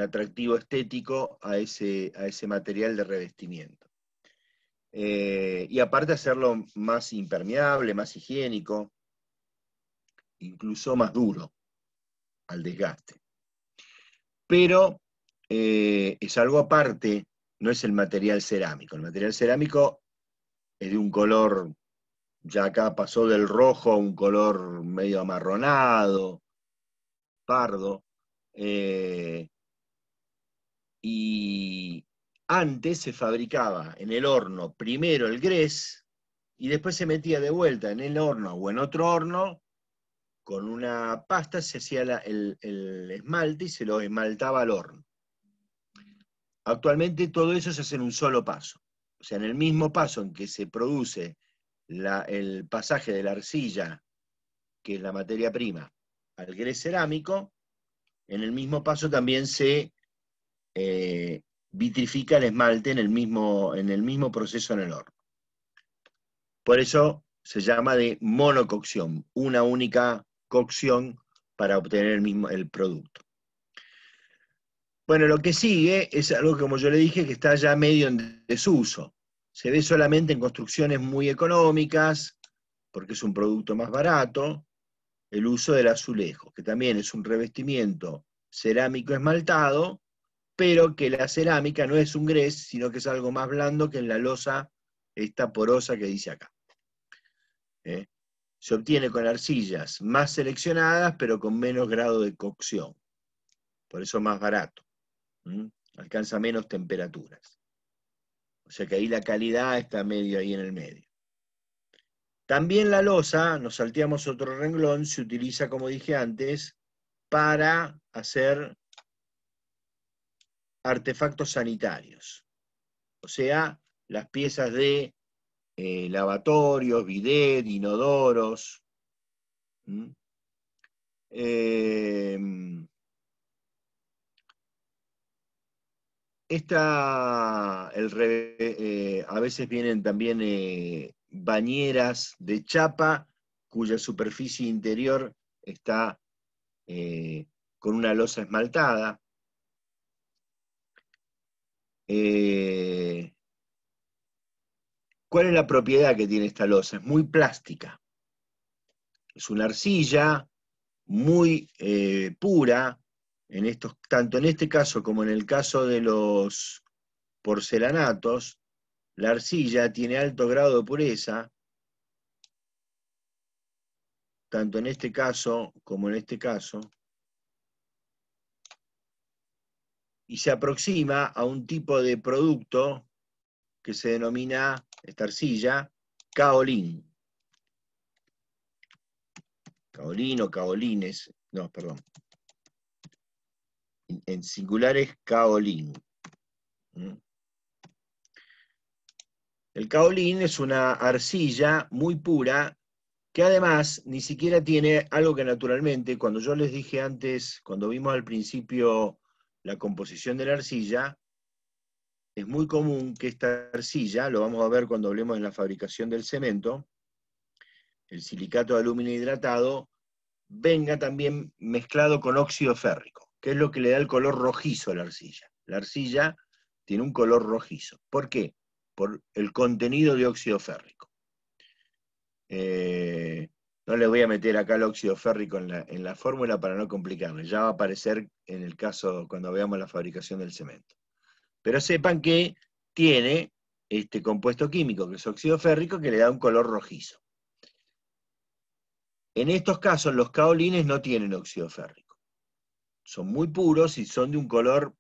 atractivo estético a ese, a ese material de revestimiento. Eh, y aparte hacerlo más impermeable, más higiénico, incluso más duro al desgaste pero eh, es algo aparte, no es el material cerámico. El material cerámico es de un color, ya acá pasó del rojo a un color medio amarronado, pardo. Eh, y antes se fabricaba en el horno primero el grés y después se metía de vuelta en el horno o en otro horno con una pasta se hacía el, esmalte y se lo esmaltaba al horno. Actualmente todo eso se hace en un solo paso. O sea, en el mismo paso en que se produce el pasaje de la arcilla, que es la materia prima, al grés cerámico, en el mismo paso también se eh, vitrifica el esmalte en el, mismo, en el mismo proceso en el horno. Por eso se llama de monococción, una única cocción para obtener el, mismo, el producto. Bueno, lo que sigue es algo, como yo le dije, que está ya medio en desuso. Se ve solamente en construcciones muy económicas, porque es un producto más barato, el uso del azulejo, que también es un revestimiento cerámico esmaltado, pero que la cerámica no es un grés, sino que es algo más blando que en la losa esta porosa que dice acá. ¿Eh? Se obtiene con arcillas más seleccionadas, pero con menos grado de cocción. Por eso más barato. Alcanza menos temperaturas. O sea que ahí la calidad está medio ahí en el medio. También la losa, nos salteamos otro renglón, se utiliza, como dije antes, para hacer artefactos sanitarios. O sea, las piezas de eh, lavatorios, bidet, inodoros. Eh, el, eh, a veces vienen también bañeras de chapa cuya superficie interior está con una losa esmaltada. Eh, ¿Cuál es la propiedad que tiene esta losa? Es muy plástica. Es una arcilla muy eh, pura, en estos, tanto en este caso como en el caso de los porcelanatos, la arcilla tiene alto grado de pureza, tanto en este caso como en este caso, y se aproxima a un tipo de producto que se denomina esta arcilla, caolín. Caolín o caolines, no, perdón. En singular es caolín. Mm. El caolín es una arcilla muy pura que además ni siquiera tiene algo que naturalmente, cuando yo les dije antes, cuando vimos al principio la composición de la arcilla, es muy común que esta arcilla, lo vamos a ver cuando hablemos en la fabricación del cemento, el silicato de aluminio hidratado, venga también mezclado con óxido férrico, que es lo que le da el color rojizo a la arcilla. La arcilla tiene un color rojizo. ¿Por qué? Por el contenido de óxido férrico. Eh, no le voy a meter acá el óxido férrico en la, en la fórmula para no complicarme. Ya va a aparecer en el caso cuando veamos la fabricación del cemento. Pero sepan que tiene este compuesto químico, que es óxido férrico, que le da un color rojizo. En estos casos, los caolines no tienen óxido férrico. Son muy puros y son de un color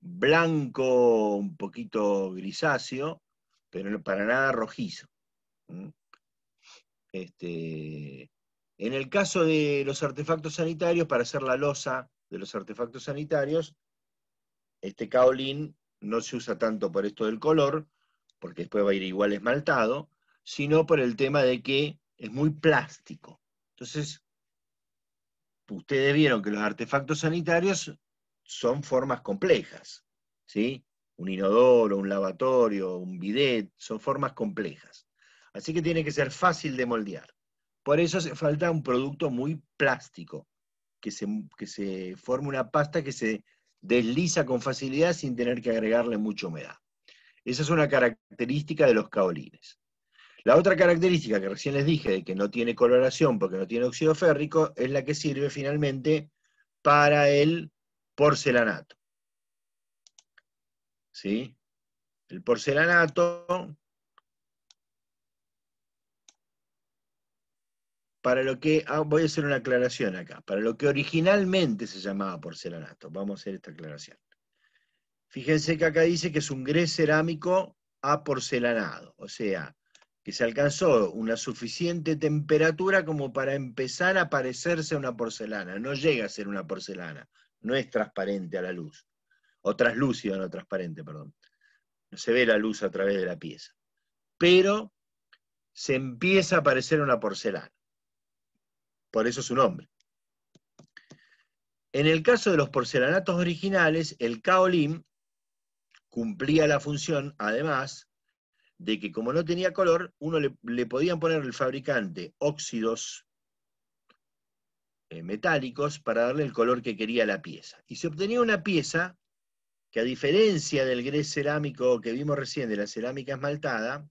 blanco, un poquito grisáceo, pero para nada rojizo. Este, en el caso de los artefactos sanitarios, para hacer la losa de los artefactos sanitarios, este caolín no se usa tanto por esto del color, porque después va a ir igual esmaltado, sino por el tema de que es muy plástico. Entonces, ustedes vieron que los artefactos sanitarios son formas complejas, ¿sí? Un inodoro, un lavatorio, un bidet, son formas complejas. Así que tiene que ser fácil de moldear. Por eso hace falta un producto muy plástico, que se, que se forme una pasta que se desliza con facilidad sin tener que agregarle mucha humedad. Esa es una característica de los caolines. La otra característica que recién les dije de que no tiene coloración porque no tiene óxido férrico es la que sirve finalmente para el porcelanato. ¿Sí? El porcelanato para lo que, ah, voy a hacer una aclaración acá, para lo que originalmente se llamaba porcelanato. Vamos a hacer esta aclaración. Fíjense que acá dice que es un grés cerámico a porcelanado, o sea, que se alcanzó una suficiente temperatura como para empezar a parecerse a una porcelana. No llega a ser una porcelana, no es transparente a la luz, o traslúcido, no transparente, perdón. No se ve la luz a través de la pieza. Pero se empieza a parecer una porcelana por eso su nombre. En el caso de los porcelanatos originales, el kaolin cumplía la función, además, de que como no tenía color, uno le, podía podían poner el fabricante óxidos eh, metálicos para darle el color que quería la pieza. Y se obtenía una pieza que a diferencia del grés cerámico que vimos recién de la cerámica esmaltada,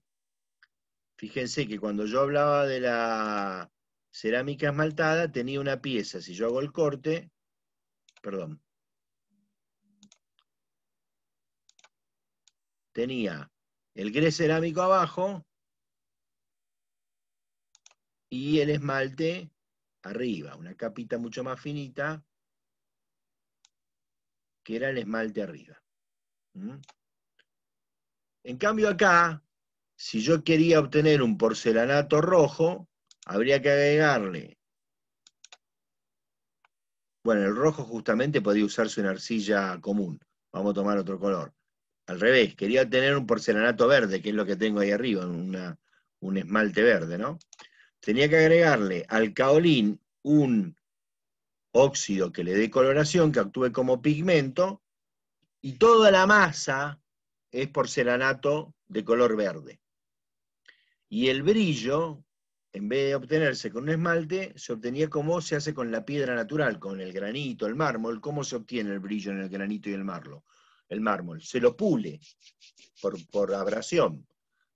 fíjense que cuando yo hablaba de la cerámica esmaltada tenía una pieza, si yo hago el corte, perdón, tenía el gres cerámico abajo y el esmalte arriba, una capita mucho más finita que era el esmalte arriba. En cambio acá, si yo quería obtener un porcelanato rojo, habría que agregarle. Bueno, el rojo justamente podría usarse una arcilla común. Vamos a tomar otro color. Al revés, quería tener un porcelanato verde, que es lo que tengo ahí arriba, un esmalte verde, ¿no? Tenía que agregarle al caolín un óxido que le dé coloración, que actúe como pigmento, y toda la masa es porcelanato de color verde. Y el brillo en vez de obtenerse con un esmalte, se obtenía como se hace con la piedra natural, con el granito, el mármol, cómo se obtiene el brillo en el granito y el mármol. El mármol se lo pule por, abrasión,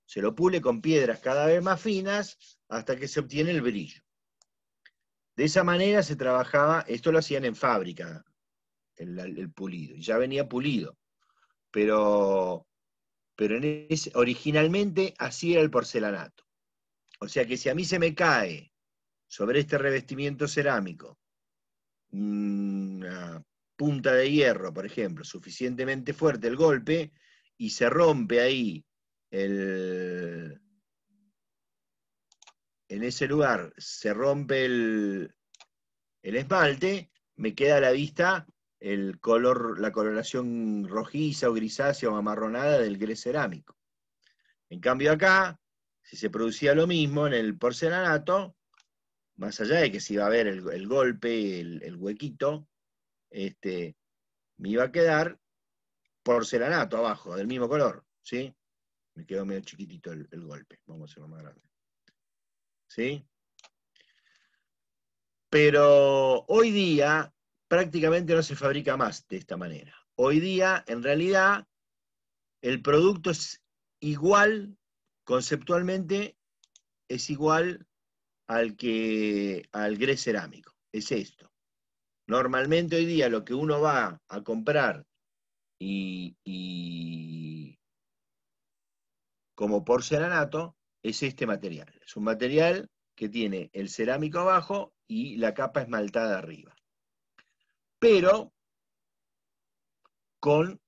se lo pule con piedras cada vez más finas hasta que se obtiene el brillo. De esa manera se trabajaba, esto lo hacían en fábrica, el, pulido, ya venía pulido, pero, pero originalmente así era el porcelanato. O sea que si a mí se me cae sobre este revestimiento cerámico una punta de hierro, por ejemplo, suficientemente fuerte el golpe y se rompe ahí el, en ese lugar se rompe el, esmalte, me queda a la vista el color, la coloración rojiza o grisácea o amarronada del gres cerámico. En cambio acá, si se producía lo mismo en el porcelanato, más allá de que si iba a haber el, golpe, el, huequito, este, me iba a quedar porcelanato abajo, del mismo color, ¿sí? Me quedó medio chiquitito el, golpe, vamos a hacerlo más grande. ¿Sí? Pero hoy día prácticamente no se fabrica más de esta manera. Hoy día, en realidad, el producto es igual Conceptualmente es igual al, que, al gres cerámico, es esto. Normalmente hoy día lo que uno va a comprar y, y como porcelanato es este material. Es un material que tiene el cerámico abajo y la capa esmaltada arriba. Pero con,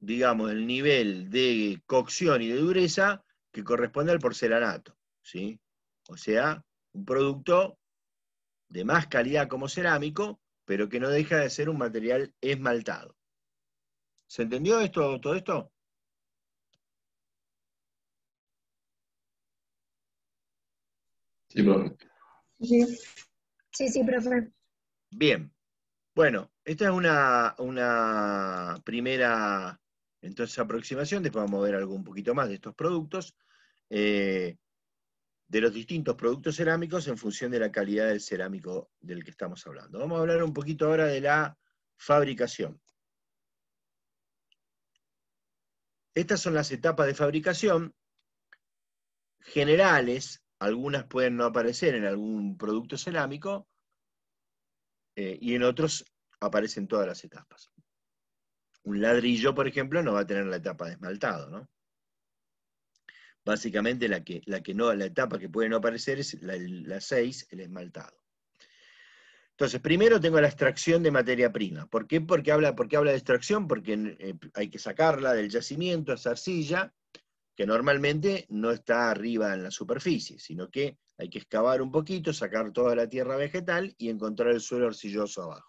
digamos, el nivel de cocción y de dureza que corresponde al porcelanato, ¿sí? O sea, un producto de más calidad como cerámico, pero que no deja de ser un material esmaltado. ¿Se entendió esto, todo esto? Sí, profe. Sí, sí, profe. Bien. Bueno, esta es una primera entonces, aproximación, después vamos a ver algo un poquito más de estos productos, eh, de los distintos productos cerámicos en función de la calidad del cerámico del que estamos hablando. Vamos a hablar un poquito ahora de la fabricación. Estas son las etapas de fabricación generales, algunas pueden no aparecer en algún producto cerámico, eh, y en otros aparecen todas las etapas. Un ladrillo, por ejemplo, no va a tener la etapa de esmaltado, ¿no? Básicamente la, que, la, que no, la etapa que puede no aparecer es la 6, el esmaltado. Entonces, primero tengo la extracción de materia prima. ¿Por qué? Porque habla, porque habla de extracción, porque eh, hay que sacarla del yacimiento, esa arcilla, que normalmente no está arriba en la superficie, sino que hay que excavar un poquito, sacar toda la tierra vegetal y encontrar el suelo arcilloso abajo.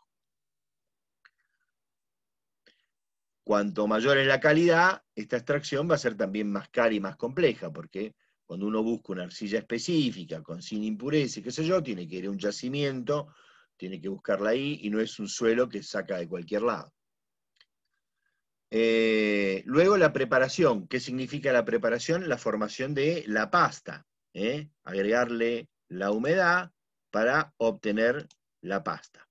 Cuanto mayor es la calidad, esta extracción va a ser también más cara y más compleja, porque cuando uno busca una arcilla específica, con sin impureza qué sé yo, tiene que ir a un yacimiento, tiene que buscarla ahí, y no es un suelo que saca de cualquier lado. Eh, luego la preparación. ¿Qué significa la preparación? La formación de la pasta. ¿eh? Agregarle la humedad para obtener la pasta.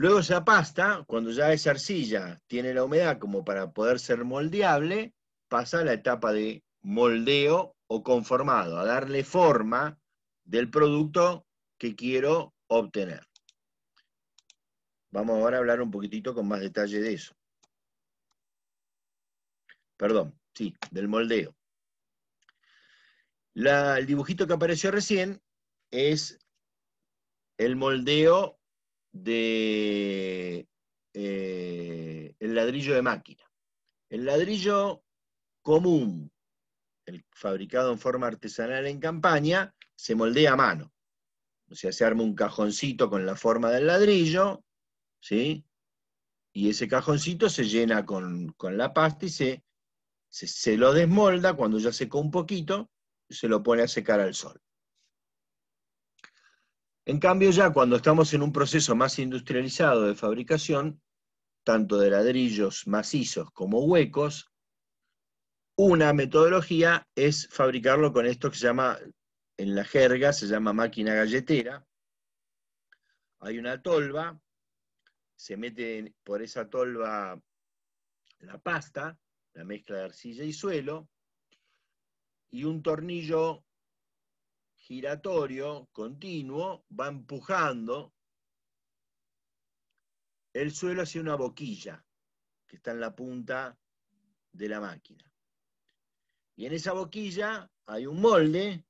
Luego esa pasta, cuando ya esa arcilla tiene la humedad como para poder ser moldeable, pasa a la etapa de moldeo o conformado, a darle forma del producto que quiero obtener. Vamos ahora a hablar un poquitito con más detalle de eso. Perdón, sí, del moldeo. el dibujito que apareció recién es el moldeo de eh, el ladrillo de máquina. El ladrillo común, el fabricado en forma artesanal en campaña, se moldea a mano. O sea, se arma un cajoncito con la forma del ladrillo, ¿sí? Y ese cajoncito se llena con, la pasta y se, se, se lo desmolda cuando ya secó un poquito, y se lo pone a secar al sol. En cambio, ya cuando estamos en un proceso más industrializado de fabricación, tanto de ladrillos macizos como huecos, una metodología es fabricarlo con esto que se llama, en la jerga, se llama máquina galletera. Hay una tolva, se mete por esa tolva la pasta, la mezcla de arcilla y suelo, y un tornillo giratorio continuo va empujando el suelo hacia una boquilla que está en la punta de la máquina. Y en esa boquilla hay un molde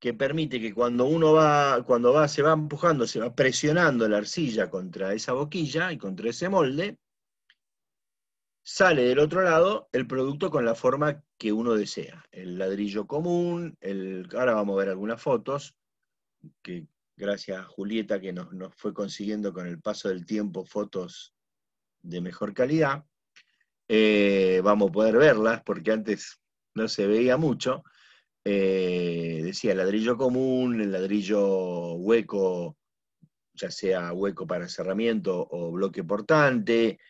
que permite que cuando uno va, cuando va, se va empujando, se va presionando la arcilla contra esa boquilla y contra ese molde, sale del otro lado el producto con la forma que uno desea. El ladrillo común, el, ahora vamos a ver algunas fotos, que gracias a Julieta que nos, fue consiguiendo con el paso del tiempo fotos de mejor calidad. Eh, vamos a poder verlas porque antes no se veía mucho. Eh, decía ladrillo común, el ladrillo hueco, ya sea hueco para cerramiento o bloque portante,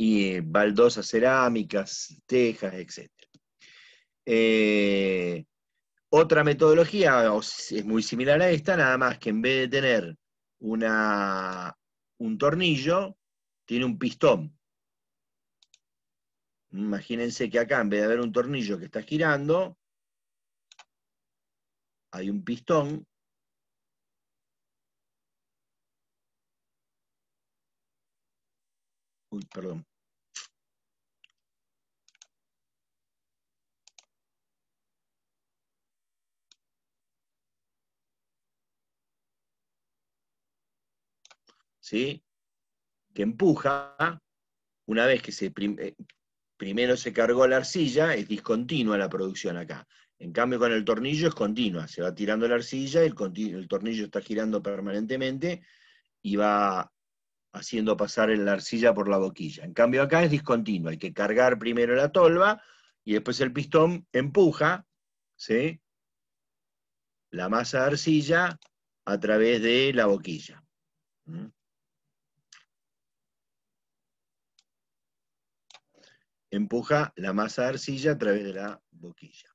y baldosas cerámicas, tejas, etc. Eh, otra metodología es muy similar a esta, nada más que en vez de tener una, un tornillo, tiene un pistón. Imagínense que acá, en vez de haber un tornillo que está girando, hay un pistón perdón. ¿Sí? Que empuja, una vez que eh, primero se cargó la arcilla, es discontinua la producción acá. En cambio, con el tornillo es continua, se va tirando la arcilla, el tornillo está girando permanentemente y va haciendo pasar la arcilla por la boquilla. En cambio acá es discontinuo, hay que cargar primero la tolva y después el pistón empuja la masa de arcilla a través de la boquilla. ¿Mm? Empuja la masa de arcilla a través de la boquilla.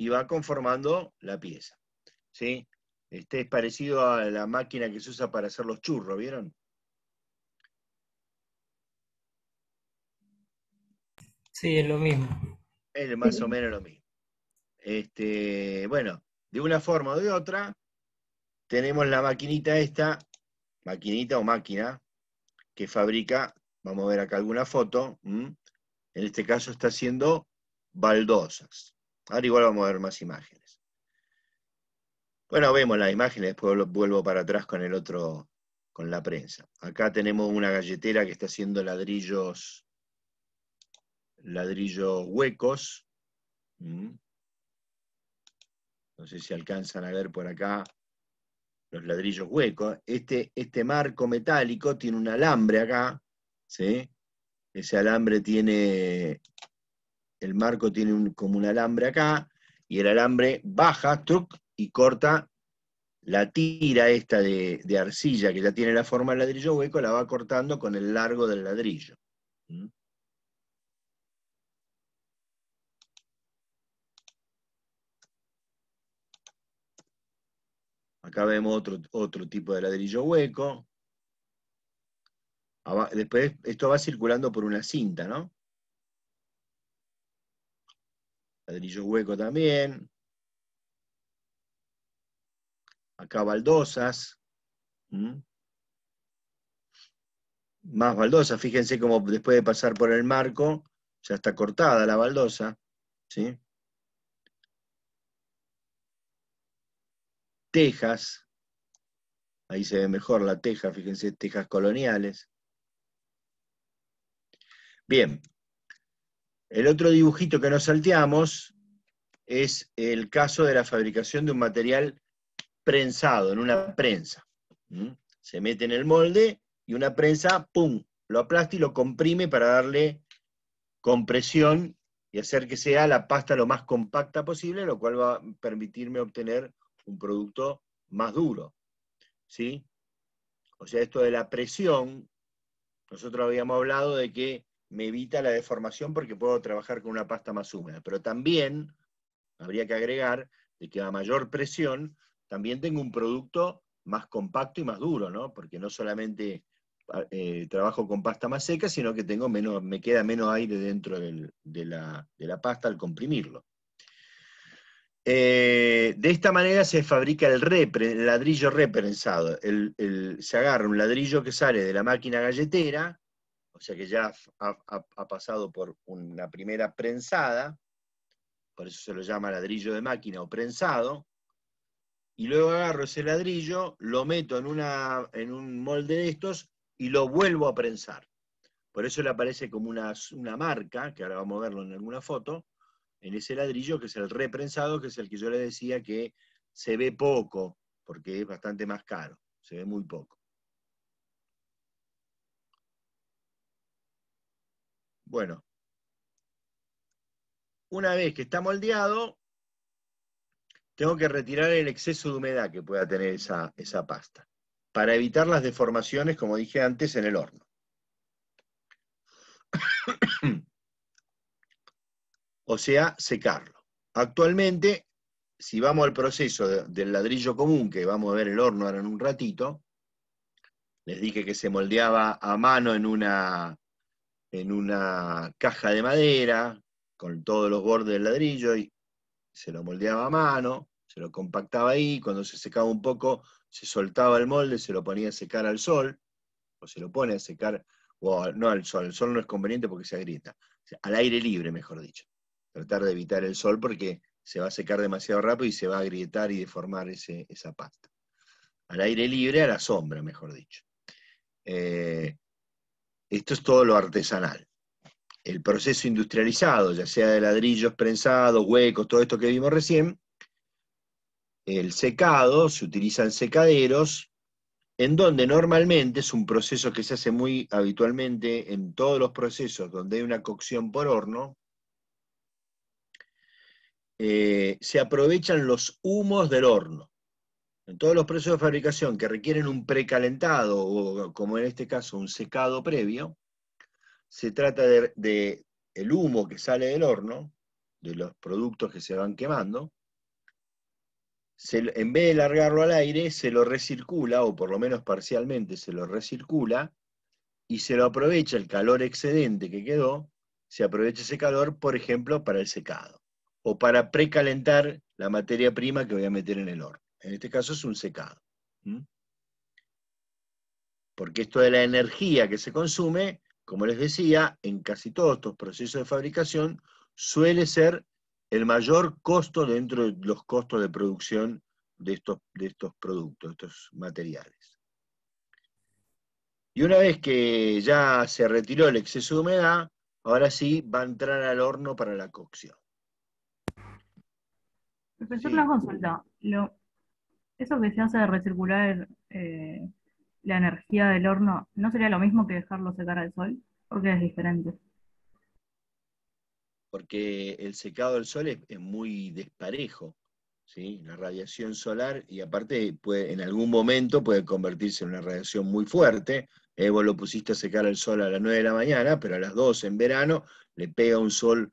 Y va conformando la pieza. ¿sí? Este es parecido a la máquina que se usa para hacer los churros, ¿vieron? Sí, es lo mismo. Es más o menos lo mismo. Este, bueno, de una forma o de otra, tenemos la maquinita esta, maquinita o máquina, que fabrica, vamos a ver acá alguna foto, en este caso está haciendo baldosas. Ahora igual vamos a ver más imágenes. Bueno, vemos las imágenes, después vuelvo para atrás con el otro, con la prensa. Acá tenemos una galletera que está haciendo ladrillos, ladrillos huecos. Mm. No sé si alcanzan a ver por acá los ladrillos huecos. Este, este marco metálico tiene un alambre acá, ¿sí? Ese alambre tiene, el marco tiene como un alambre acá, y el alambre baja, truc, y corta la tira esta de, arcilla que ya tiene la forma del ladrillo hueco, la va cortando con el largo del ladrillo. ¿Mm? Acá vemos otro, otro tipo de ladrillo hueco. Después esto va circulando por una cinta, ¿no? Ladrillo hueco también acá baldosas, más baldosas, fíjense cómo después de pasar por el marco, ya está cortada la baldosa, ¿sí? Tejas, ahí se ve mejor la teja, fíjense, tejas coloniales. Bien, el otro dibujito que nos salteamos es el caso de la fabricación de un material en una prensa. Se mete en el molde y una prensa, ¡pum!, lo aplasta y lo comprime para darle compresión y hacer que sea la pasta lo más compacta posible, lo cual va a permitirme obtener un producto más duro. ¿Sí? O sea, esto de la presión, nosotros habíamos hablado de que me evita la deformación porque puedo trabajar con una pasta más húmeda, pero también habría que agregar de que a mayor presión también tengo un producto más compacto y más duro, Porque no solamente eh, trabajo con pasta más seca, sino que tengo menos, me queda menos aire dentro de, la, pasta al comprimirlo. Eh, de esta manera se fabrica el, ladrillo reprensado. El, se agarra un ladrillo que sale de la máquina galletera, o sea que ya ha pasado por una primera prensada, por eso se lo llama ladrillo de máquina o prensado, y luego agarro ese ladrillo, lo meto en, una, en un molde de estos y lo vuelvo a prensar. Por eso le aparece como una, una marca, que ahora vamos a verlo en alguna foto, en ese ladrillo, que es el reprensado, que es el que yo le decía que se ve poco, porque es bastante más caro, se ve muy poco. Bueno, una vez que está moldeado, tengo que retirar el exceso de humedad que pueda tener esa, esa pasta, para evitar las deformaciones, como dije antes, en el horno. o sea, secarlo. Actualmente, si vamos al proceso del ladrillo común, que vamos a ver el horno ahora en un ratito, les dije que se moldeaba a mano en una, en una caja de madera, con todos los bordes del ladrillo, y se lo moldeaba a mano, se lo compactaba ahí, cuando se secaba un poco, se soltaba el molde, se lo ponía a secar al sol, o se lo pone a secar, o no al sol, el sol no es conveniente porque se agrieta, al aire libre, mejor dicho. Tratar de evitar el sol porque se va a secar demasiado rápido y se va a agrietar y deformar esa pasta. Al aire libre, a la sombra, mejor dicho. Eh, esto es todo lo artesanal el proceso industrializado, ya sea de ladrillos prensados, huecos, todo esto que vimos recién, el secado, se utilizan secaderos, en donde normalmente es un proceso que se hace muy habitualmente en todos los procesos donde hay una cocción por horno, eh, se aprovechan los humos del horno. En todos los procesos de fabricación que requieren un precalentado o, como en este caso, un secado previo, se trata de, el humo que sale del horno, de los productos que se van quemando, se, en vez de largarlo al aire, se lo recircula, o por lo menos parcialmente se lo recircula, y se lo aprovecha el calor excedente que quedó, se aprovecha ese calor, por ejemplo, para el secado, o para precalentar la materia prima que voy a meter en el horno. En este caso es un secado. Porque esto de la energía que se consume como les decía, en casi todos estos procesos de fabricación suele ser el mayor costo dentro de los costos de producción de estos, estos productos, de estos materiales. Y una vez que ya se retiró el exceso de humedad, ahora sí va a entrar al horno para la cocción. Profesor, una consulta. Lo, eso que se hace de recircular eh, la energía del horno, ¿no sería lo mismo que dejarlo secar al sol? Porque es diferente. Porque el secado del sol es, muy desparejo, ¿sí? La radiación solar, y aparte puede, en algún momento puede convertirse en una radiación muy fuerte. Eh, vos lo pusiste a secar al sol a las 9 de la mañana, pero a las 12 en verano le pega un sol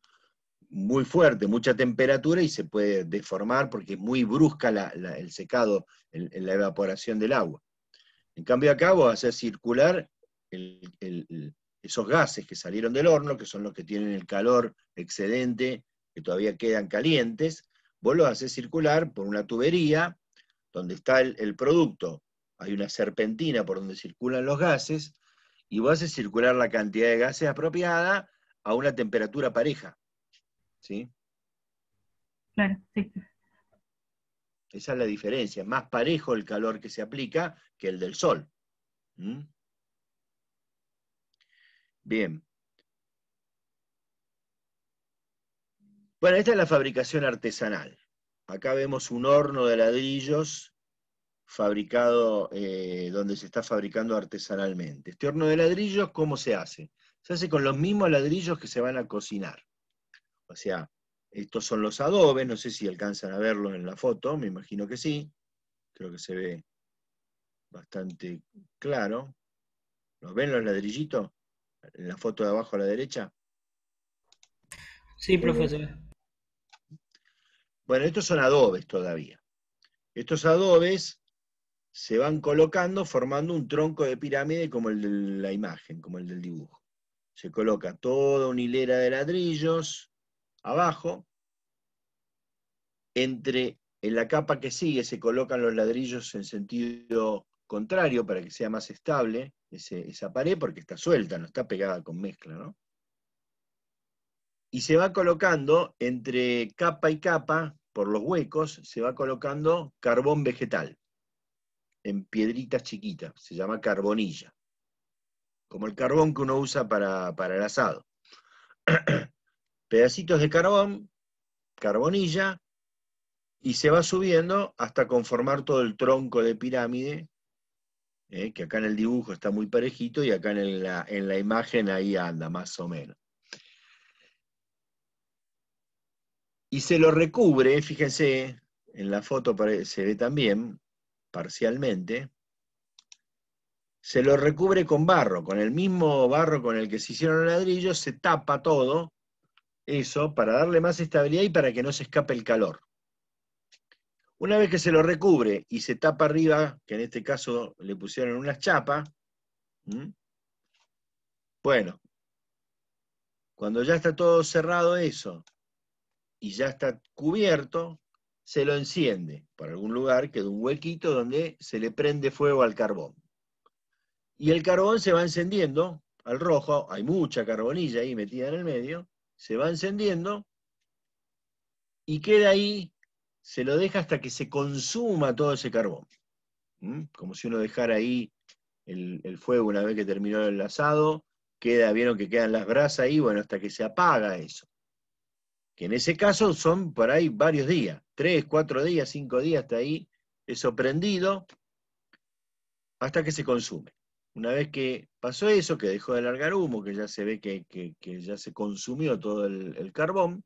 muy fuerte, mucha temperatura y se puede deformar porque es muy brusca el secado, en la evaporación del agua. En cambio acá vos haces circular esos gases que salieron del horno, que son los que tienen el calor excedente, que todavía quedan calientes, vos los haces circular por una tubería, donde está el, el producto, hay una serpentina por donde circulan los gases, y vos haces circular la cantidad de gases apropiada a una temperatura pareja. ¿Sí? Claro, sí. Esa es la diferencia. Es más parejo el calor que se aplica que el del sol. ¿Mm? Bien. Bueno, esta es la fabricación artesanal. Acá vemos un horno de ladrillos fabricado, eh, donde se está fabricando artesanalmente. Este horno de ladrillos, ¿cómo se hace? Se hace con los mismos ladrillos que se van a cocinar. O sea, estos son los adobes, no sé si alcanzan a verlo en la foto, me imagino que sí. Creo que se ve bastante claro. ¿Los ven los ladrillitos? En la foto de abajo a la derecha. Sí, eh, profesor. Bueno, estos son adobes todavía. Estos adobes se van colocando formando un tronco de pirámide como el de la imagen, como el del dibujo. Se coloca toda una hilera de ladrillos abajo. Entre en la capa que sigue se colocan los ladrillos en sentido contrario para que sea más estable esa pared, porque está suelta, no está pegada con mezcla, Y se va colocando entre capa y capa, por los huecos, se va colocando carbón vegetal, en piedritas chiquitas, se llama carbonilla, como el carbón que uno usa para, para el asado. pedacitos de carbón, carbonilla, y se va subiendo hasta conformar todo el tronco de pirámide, eh, que acá en el dibujo está muy parejito y acá en la, en la imagen ahí anda más o menos. Y se lo recubre, fíjense, en la foto se ve también, parcialmente, se lo recubre con barro, con el mismo barro con el que se hicieron los ladrillos, se tapa todo eso para darle más estabilidad y para que no se escape el calor. Una vez que se lo recubre y se tapa arriba, que en este caso le pusieron unas chapa, bueno, cuando ya está todo cerrado eso y ya está cubierto, se lo enciende por algún lugar, queda un huequito donde se le prende fuego al carbón. Y el carbón se va encendiendo al rojo, hay mucha carbonilla ahí metida en el medio, se va encendiendo y queda ahí, se lo deja hasta que se consuma todo ese carbón. Como si uno dejara ahí el, fuego una vez que terminó el asado, queda, vieron que quedan las brasas ahí, bueno, hasta que se apaga eso. Que en ese caso son por ahí varios días, tres, cuatro días, cinco días hasta ahí, eso prendido, hasta que se consume una vez que pasó eso, que dejó de largar humo, que ya se ve que, ya se consumió todo el, carbón,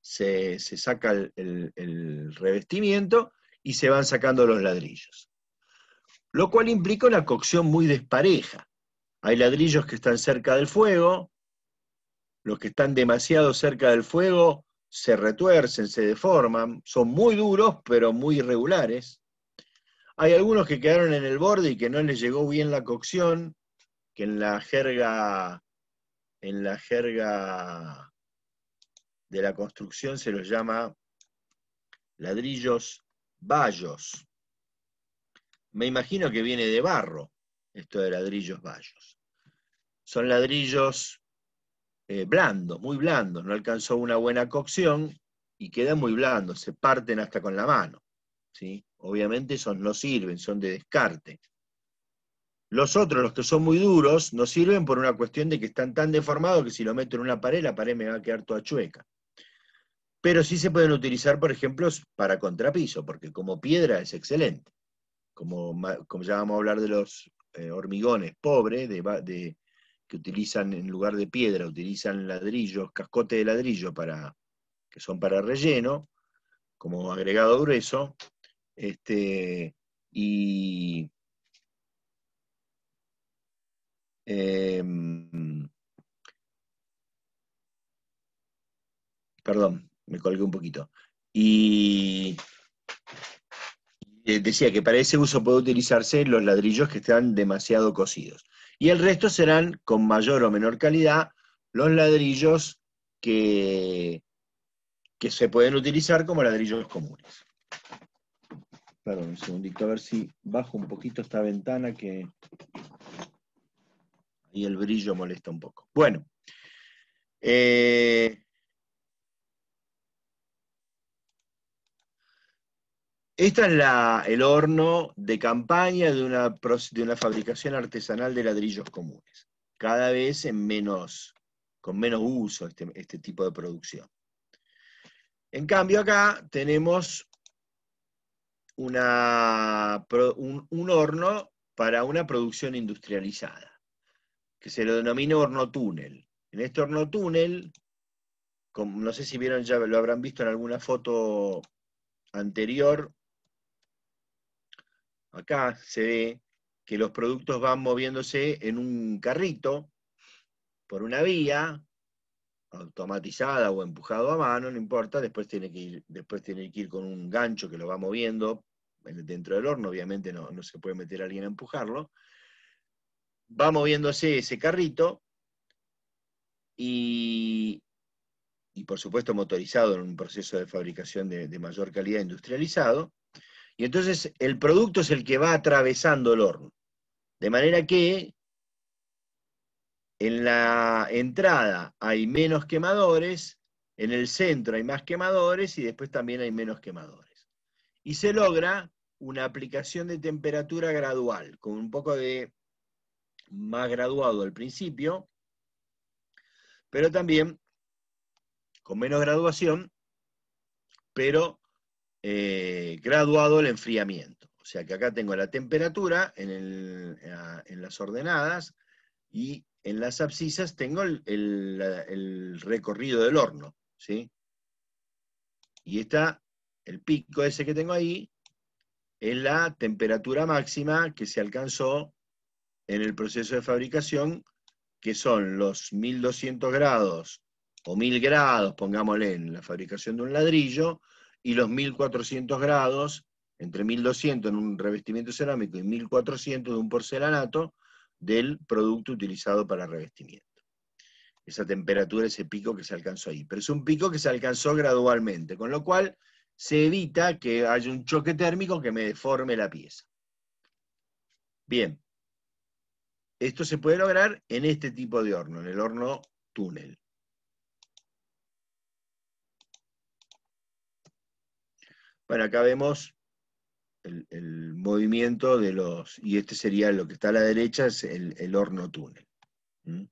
se, saca el, el, revestimiento y se van sacando los ladrillos. Lo cual implica una cocción muy despareja. Hay ladrillos que están cerca del fuego, los que están demasiado cerca del fuego se retuercen, se deforman, son muy duros pero muy irregulares. Hay algunos que quedaron en el borde y que no les llegó bien la cocción, que en la jerga, en la jerga de la construcción se los llama ladrillos bayos. Me imagino que viene de barro, esto de ladrillos vallos. Son ladrillos eh, blandos, muy blandos, no alcanzó una buena cocción y quedan muy blandos, se parten hasta con la mano. Obviamente esos no sirven, son de descarte. Los otros, los que son muy duros, no sirven por una cuestión de que están tan deformados que si lo meto en una pared, la pared me va a quedar toda chueca. Pero sí se pueden utilizar, por ejemplo, para contrapiso, porque como piedra es excelente. Como, como ya vamos a hablar de los eh, hormigones pobres, de, que utilizan en lugar de piedra, utilizan ladrillos, cascote de ladrillo para, que son para relleno, como agregado grueso, este, y em, perdón, me colgué un poquito. Y eh, decía que para ese uso puede utilizarse los ladrillos que están demasiado cocidos. Y el resto serán, con mayor o menor calidad, los ladrillos que, que se pueden utilizar como ladrillos comunes. Perdón, un segundito, a ver si bajo un poquito esta ventana que y el brillo molesta un poco. Bueno, Este esta es la, el horno de campaña de una, de fabricación artesanal de ladrillos comunes, cada vez en menos, con menos uso este, este tipo de producción. En cambio acá tenemos un, horno para una producción industrializada, que se lo denomina horno túnel. En este horno túnel, como, no sé si vieron, ya lo habrán visto en alguna foto anterior, acá se ve que los productos van moviéndose en un carrito por una vía automatizada o empujado a mano, no importa, después tiene que después tiene que ir con un gancho que lo va moviendo dentro del horno, obviamente no, se puede meter alguien a empujarlo, va moviéndose ese carrito y, por supuesto motorizado en un proceso de fabricación de, de, mayor calidad industrializado. Y entonces el producto es el que va atravesando el horno. De manera que en la entrada hay menos quemadores, en el centro hay más quemadores y después también hay menos quemadores. Y se logra una aplicación de temperatura gradual, con un poco de más graduado al principio, pero también con menos graduación, pero eh, graduado el enfriamiento. O sea que acá tengo la temperatura en, las ordenadas y en las abscisas tengo el, el recorrido del horno. ¿sí? Y está el pico ese que tengo ahí, es la temperatura máxima que se alcanzó en el proceso de fabricación, que son los 1200 grados o 1000 grados, pongámosle, en la fabricación de un ladrillo, y los 1400 grados, entre 1200 en un revestimiento cerámico y 1400 de un porcelanato, del producto utilizado para revestimiento. Esa temperatura, ese pico que se alcanzó ahí. Pero es un pico que se alcanzó gradualmente, con lo cual se evita que haya un choque térmico que me deforme la pieza. Bien, esto se puede lograr en este tipo de horno, en el horno túnel. Bueno, acá vemos el, movimiento de los, y este sería lo que está a la derecha, es el, horno túnel. ¿Mm?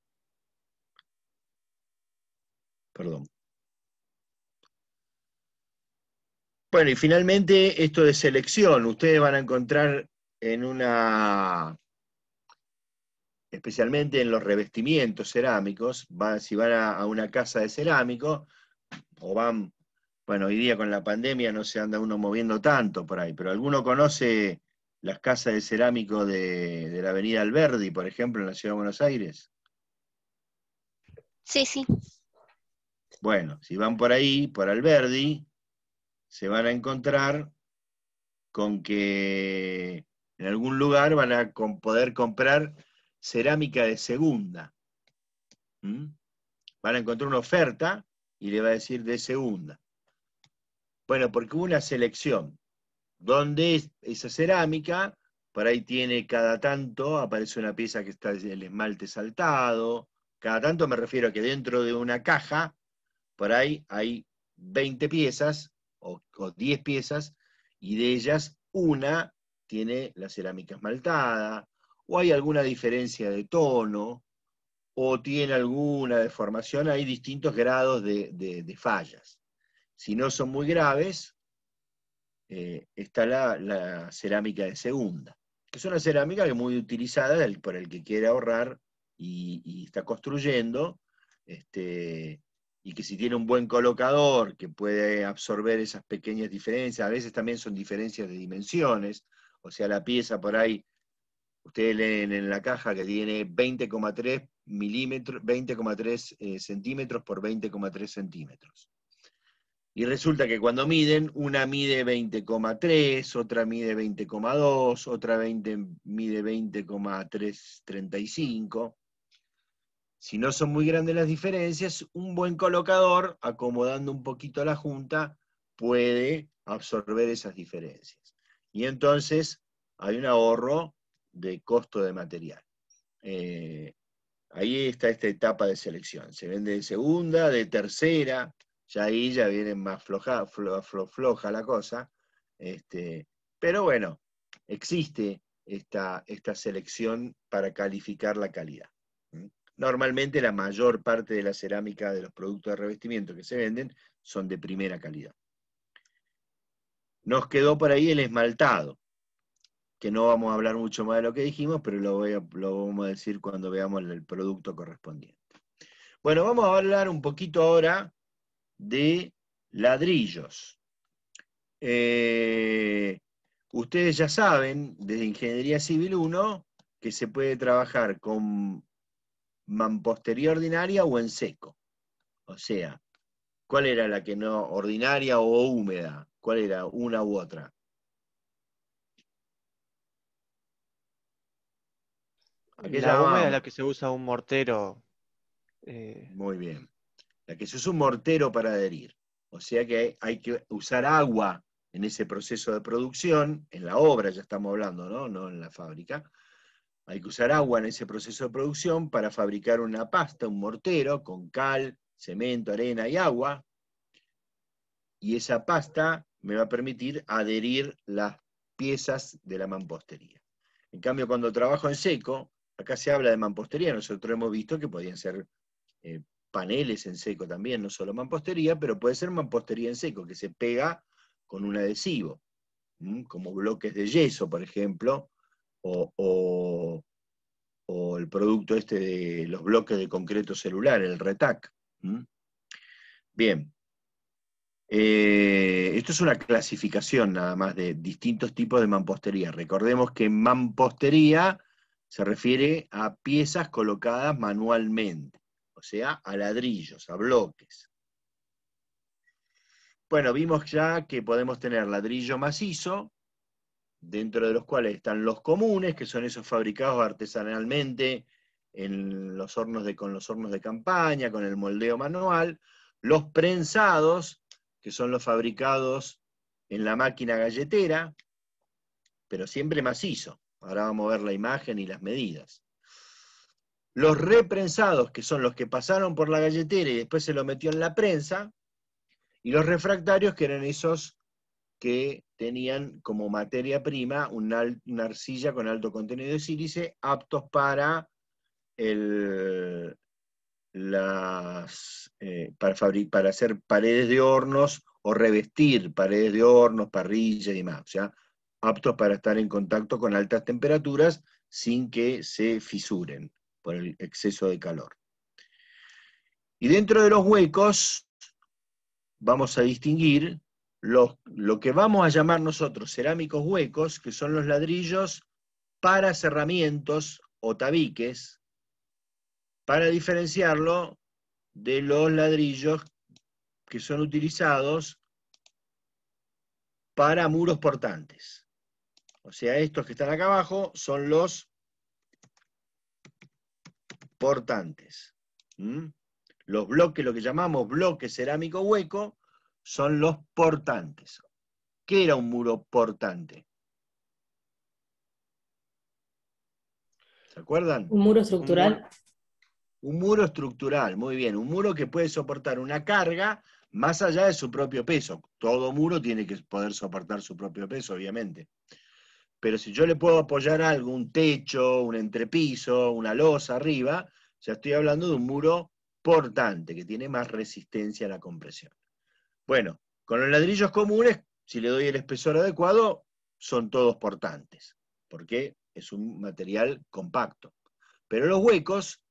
Perdón. Bueno, y finalmente esto de selección. Ustedes van a encontrar en una, especialmente en los revestimientos cerámicos, si van a, una casa de cerámico, o van, bueno, hoy día con la pandemia no se anda uno moviendo tanto por ahí, pero alguno conoce las casas de cerámico de, de la avenida Alberdi, por ejemplo, en la ciudad de Buenos Aires. Sí, sí. Bueno, si van por ahí, por Alberdi, se van a encontrar con que en algún lugar van a poder comprar cerámica de segunda. Van a encontrar una oferta y le va a decir de segunda. Bueno, porque hubo una selección, donde esa cerámica, por ahí tiene cada tanto, aparece una pieza que está el esmalte saltado, cada tanto me refiero a que dentro de una caja, por ahí hay 20 piezas o, 10 piezas y de ellas una tiene la cerámica esmaltada, o hay alguna diferencia de tono, o tiene alguna deformación, hay distintos grados de, fallas. Si no son muy graves, eh, está la, cerámica de segunda, que es una cerámica que muy utilizada por el que quiere ahorrar y, y está construyendo, este, y que si tiene un buen colocador que puede absorber esas pequeñas diferencias, a veces también son diferencias de dimensiones, o sea, la pieza por ahí, ustedes leen en la caja que tiene 20,3 milímetros, 20,3 eh, centímetros por 20,3 centímetros. Y resulta que cuando miden, una mide 20,3, otra mide 20,2, otra 20, mide 20,335 si no son muy grandes las diferencias, un buen colocador, acomodando un poquito la junta, puede absorber esas diferencias. Y entonces hay un ahorro de costo de material. Eh, ahí está esta etapa de selección. Se vende de segunda, de tercera, ya ahí ya viene más floja, floja la cosa. Este, pero bueno, existe esta selección para calificar la calidad. Normalmente la mayor parte de la cerámica de los productos de revestimiento que se venden son de primera calidad. Nos quedó por ahí el esmaltado, que no vamos a hablar mucho más de lo que dijimos, pero lo, voy lo vamos a decir cuando veamos el producto correspondiente. Bueno, vamos a hablar un poquito ahora de ladrillos. Eh, ustedes ya saben, desde Ingeniería Civil 1, que se puede trabajar con mampostería ordinaria o en seco. O sea, ¿cuál era la que no, ordinaria o húmeda? ¿Cuál era una u otra? La húmeda es la que se usa un mortero. Eh, Muy bien. La que se usa un mortero para adherir. O sea que hay que usar agua en ese proceso de producción, en la obra ya estamos hablando, ¿no? No en la fábrica. Hay que usar agua en ese proceso de producción para fabricar una pasta, un mortero con cal, cemento, arena y agua. Y esa pasta me va a permitir adherir las piezas de la mampostería. En cambio, cuando trabajo en seco, acá se habla de mampostería, nosotros hemos visto que podían ser eh, paneles en seco también, no solo mampostería, pero puede ser mampostería en seco, que se pega con un adhesivo, como bloques de yeso, por ejemplo, o, el producto este de los bloques de concreto celular, el RETAC. Bien. Eh, esto es una clasificación nada más de distintos tipos de mampostería. Recordemos que mampostería se refiere a piezas colocadas manualmente, o sea, a ladrillos, a bloques. Bueno, vimos ya que podemos tener ladrillo macizo, dentro de los cuales están los comunes, que son esos fabricados artesanalmente en los hornos de, con los hornos de campaña, con el moldeo manual, los prensados, que son los fabricados en la máquina galletera, pero siempre macizo. Ahora vamos a ver la imagen y las medidas. Los reprensados, que son los que pasaron por la galletera y después se lo metió en la prensa, y los refractarios, que eran esos que tenían como materia prima una, arcilla con alto contenido de sílice, aptos eh, para, hacer paredes de hornos o revestir paredes de hornos, parrillas y demás, o aptos para estar en contacto con altas temperaturas sin que se fisuren por el exceso de calor. Y dentro de los huecos vamos a distinguir lo que vamos a llamar nosotros cerámicos huecos, que son los ladrillos para cerramientos o tabiques, para diferenciarlo de los ladrillos que son utilizados para muros portantes. O sea, estos que están acá abajo son los portantes. Los bloques, lo que llamamos bloques cerámico hueco, son los portantes. ¿Qué era un muro portante? ¿Se acuerdan? Un muro estructural. Un muro, estructural, muy bien. Un muro que puede soportar una carga más allá de su propio peso. Todo muro tiene que poder soportar su propio peso, obviamente. Pero si yo le puedo apoyar algún techo, un entrepiso, una losa arriba, ya estoy hablando de un muro portante, que tiene más resistencia a la compresión. Bueno, con los ladrillos comunes, si le doy el espesor adecuado, son todos portantes, porque es un material compacto. Pero los huecos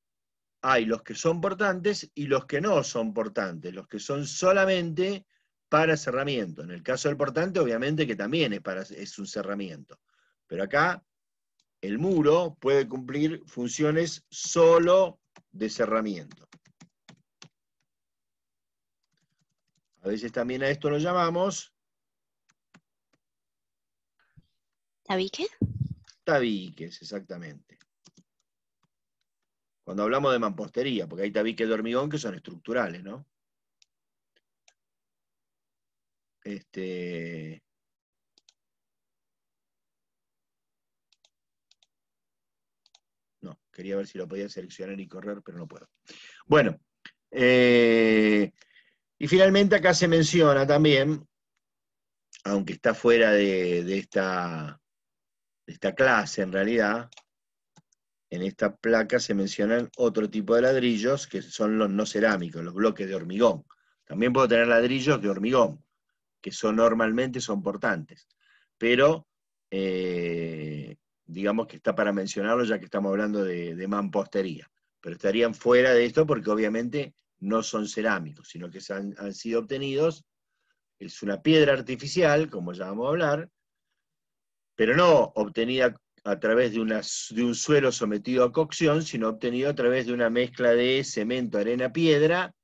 hay los que son portantes y los que no son portantes, los que son solamente para cerramiento. En el caso del portante, obviamente que también es, para, es un cerramiento. Pero acá el muro puede cumplir funciones solo de cerramiento. A veces también a esto lo llamamos... ¿Tabique? Tabiques, exactamente. Cuando hablamos de mampostería, porque hay tabiques de hormigón que son estructurales, ¿no? Este, No, quería ver si lo podía seleccionar y correr, pero no puedo. Bueno, eh, y finalmente acá se menciona también, aunque está fuera de, esta, clase en realidad, en esta placa se mencionan otro tipo de ladrillos, que son los no cerámicos, los bloques de hormigón. También puedo tener ladrillos de hormigón, que son normalmente son portantes. Pero eh, digamos que está para mencionarlo ya que estamos hablando de, mampostería. Pero estarían fuera de esto porque obviamente no son cerámicos, sino que han, sido obtenidos. Es una piedra artificial, como ya vamos a hablar, pero no obtenida a través de, de, un suelo sometido a cocción, sino obtenido a través de una mezcla de cemento, arena, piedra,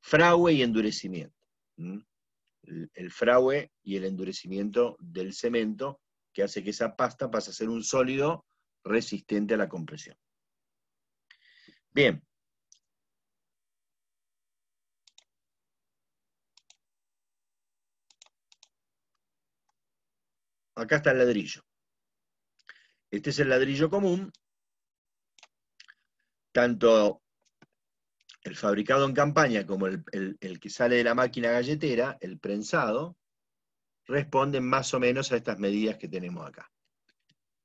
fraude y endurecimiento. El, fraude y el endurecimiento del cemento que hace que esa pasta pase a ser un sólido resistente a la compresión. Bien, acá está el ladrillo. Este es el ladrillo común, tanto el fabricado en campaña como el, que sale de la máquina galletera, el prensado, responden más o menos a estas medidas que tenemos acá.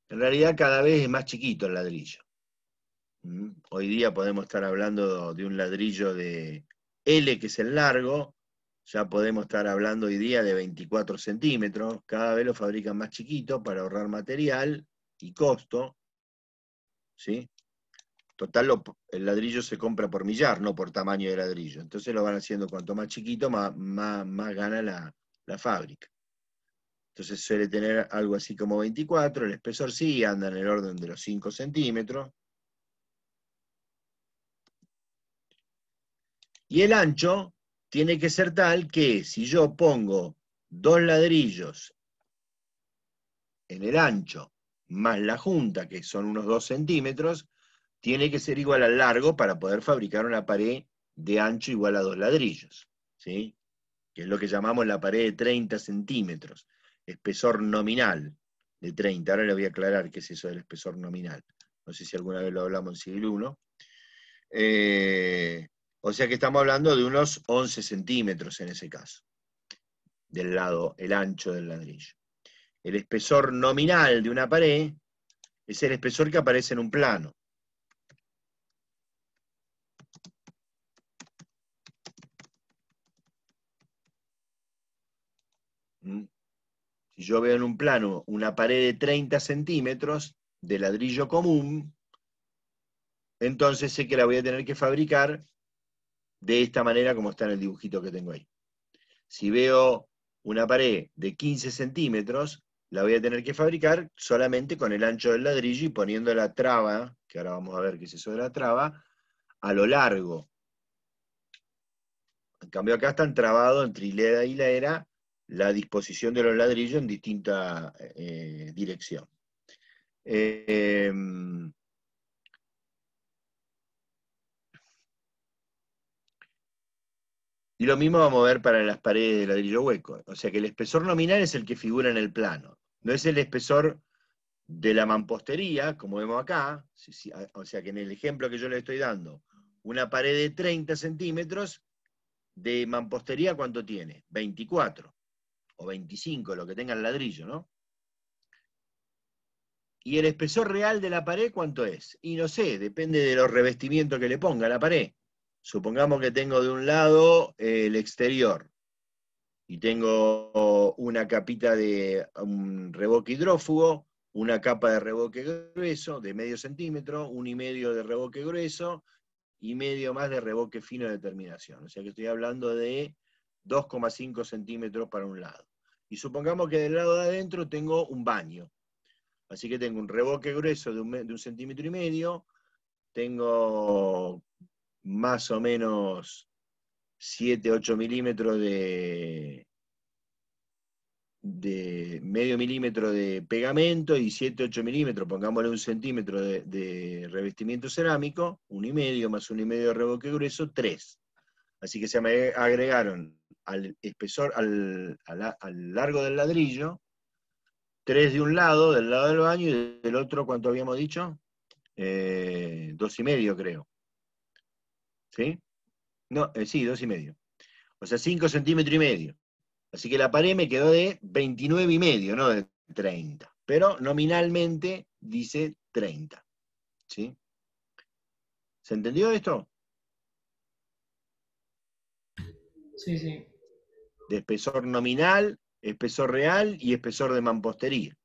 En realidad cada vez es más chiquito el ladrillo. ¿Mm? Hoy día podemos estar hablando de un ladrillo de L, que es el largo, ya podemos estar hablando hoy día de 24 centímetros, cada vez lo fabrican más chiquito para ahorrar material y costo. ¿sí? Total, el ladrillo se compra por millar, no por tamaño de ladrillo. Entonces lo van haciendo cuanto más chiquito, más, más, gana la, la, fábrica. Entonces suele tener algo así como 24, el espesor sí anda en el orden de los 5 centímetros. Y el ancho tiene que ser tal que si yo pongo dos ladrillos en el ancho más la junta, que son unos dos centímetros, tiene que ser igual al largo para poder fabricar una pared de ancho igual a dos ladrillos, ¿sí? que es lo que llamamos la pared de 30 centímetros, espesor nominal de 30. Ahora le voy a aclarar qué es eso del espesor nominal. No sé si alguna vez lo hablamos en siglo 1. O sea que estamos hablando de unos 11 centímetros en ese caso, del lado, el ancho del ladrillo. El espesor nominal de una pared es el espesor que aparece en un plano. Mm. Si yo veo en un plano una pared de 30 centímetros de ladrillo común, entonces sé que la voy a tener que fabricar de esta manera como está en el dibujito que tengo ahí. Si veo una pared de 15 centímetros, la voy a tener que fabricar solamente con el ancho del ladrillo y poniendo la traba, que ahora vamos a ver qué es eso de la traba, a lo largo. En cambio acá están trabados entre hilera y hilera la disposición de los ladrillos en distinta eh, dirección. Em, Y lo mismo vamos a ver para las paredes de ladrillo hueco. O sea que el espesor nominal es el que figura en el plano. No es el espesor de la mampostería, como vemos acá. O sea que en el ejemplo que yo le estoy dando, una pared de 30 centímetros, de mampostería, ¿cuánto tiene? 24 o 25, lo que tenga el ladrillo, ¿no? ¿Y el espesor real de la pared cuánto es? Y no sé, depende de los revestimientos que le ponga la pared. Supongamos que tengo de un lado eh, el exterior y tengo una capita de un revoque hidrófugo, una capa de revoque grueso de medio centímetro, un y medio de revoque grueso y medio más de revoque fino de terminación. O sea que estoy hablando de 2,5 centímetros para un lado. Y supongamos que del lado de adentro tengo un baño. Así que tengo un revoque grueso de un, de un centímetro y medio, tengo más o menos 7, 8 milímetros de, de medio milímetro de pegamento y 7, 8 milímetros, pongámosle un centímetro de, revestimiento cerámico, un y medio más un y medio de reboque grueso, 3. Así que se me agregaron al espesor, al, largo del ladrillo, 3 de un lado, del lado del baño, y del otro, ¿cuánto habíamos dicho? Eh, dos y medio, creo. ¿Sí? No, eh, sí, dos y medio. O sea, 5 centímetros y medio. Así que la pared me quedó de 29 y medio, no de 30. Pero nominalmente dice 30. ¿Sí? ¿Se entendió esto? Sí, sí. De espesor nominal, espesor real y espesor de mampostería.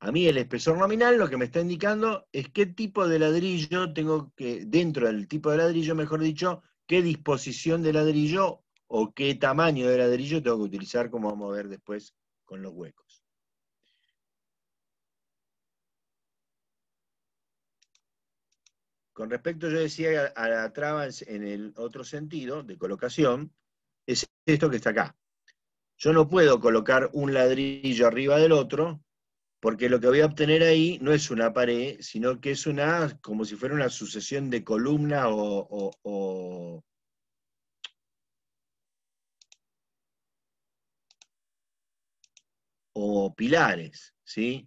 A mí el espesor nominal lo que me está indicando es qué tipo de ladrillo tengo que, dentro del tipo de ladrillo, mejor dicho, qué disposición de ladrillo o qué tamaño de ladrillo tengo que utilizar, como vamos a ver después con los huecos. Con respecto, yo decía, a la traba en el otro sentido, de colocación, es esto que está acá. Yo no puedo colocar un ladrillo arriba del otro porque lo que voy a obtener ahí no es una pared, sino que es una, como si fuera una sucesión de columnas o, pilares, ¿sí?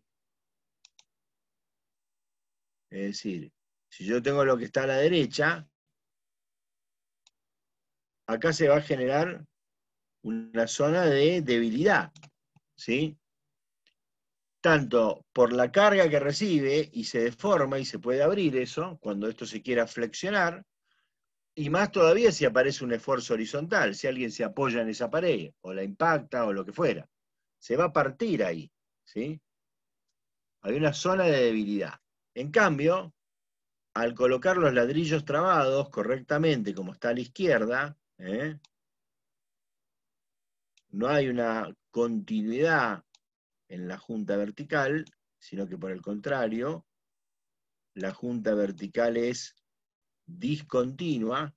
Es decir, si yo tengo lo que está a la derecha, acá se va a generar una zona de debilidad, ¿sí? tanto por la carga que recibe y se deforma y se puede abrir eso cuando esto se quiera flexionar, y más todavía si aparece un esfuerzo horizontal, si alguien se apoya en esa pared o la impacta o lo que fuera. Se va a partir ahí, ¿sí? Hay una zona de debilidad. En cambio, al colocar los ladrillos trabados correctamente, como está a la izquierda, ¿eh? no hay una continuidad en la junta vertical, sino que por el contrario, la junta vertical es discontinua.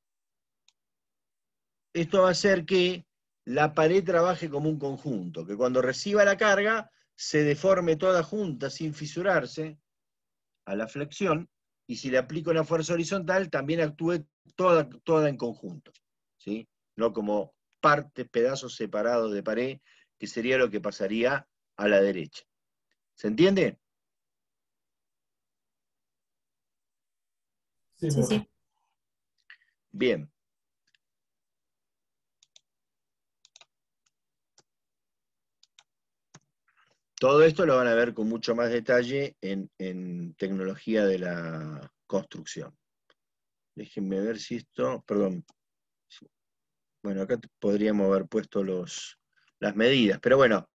Esto va a hacer que la pared trabaje como un conjunto, que cuando reciba la carga se deforme toda junta sin fisurarse a la flexión, y si le aplico una fuerza horizontal también actúe toda, toda en conjunto, ¿sí? no como partes, pedazos separados de pared, que sería lo que pasaría a la derecha. ¿Se entiende? Sí, sí. Bien. Todo esto lo van a ver con mucho más detalle en, tecnología de la construcción. Déjenme ver si esto, perdón. Bueno, acá podríamos haber puesto los, las medidas, pero bueno,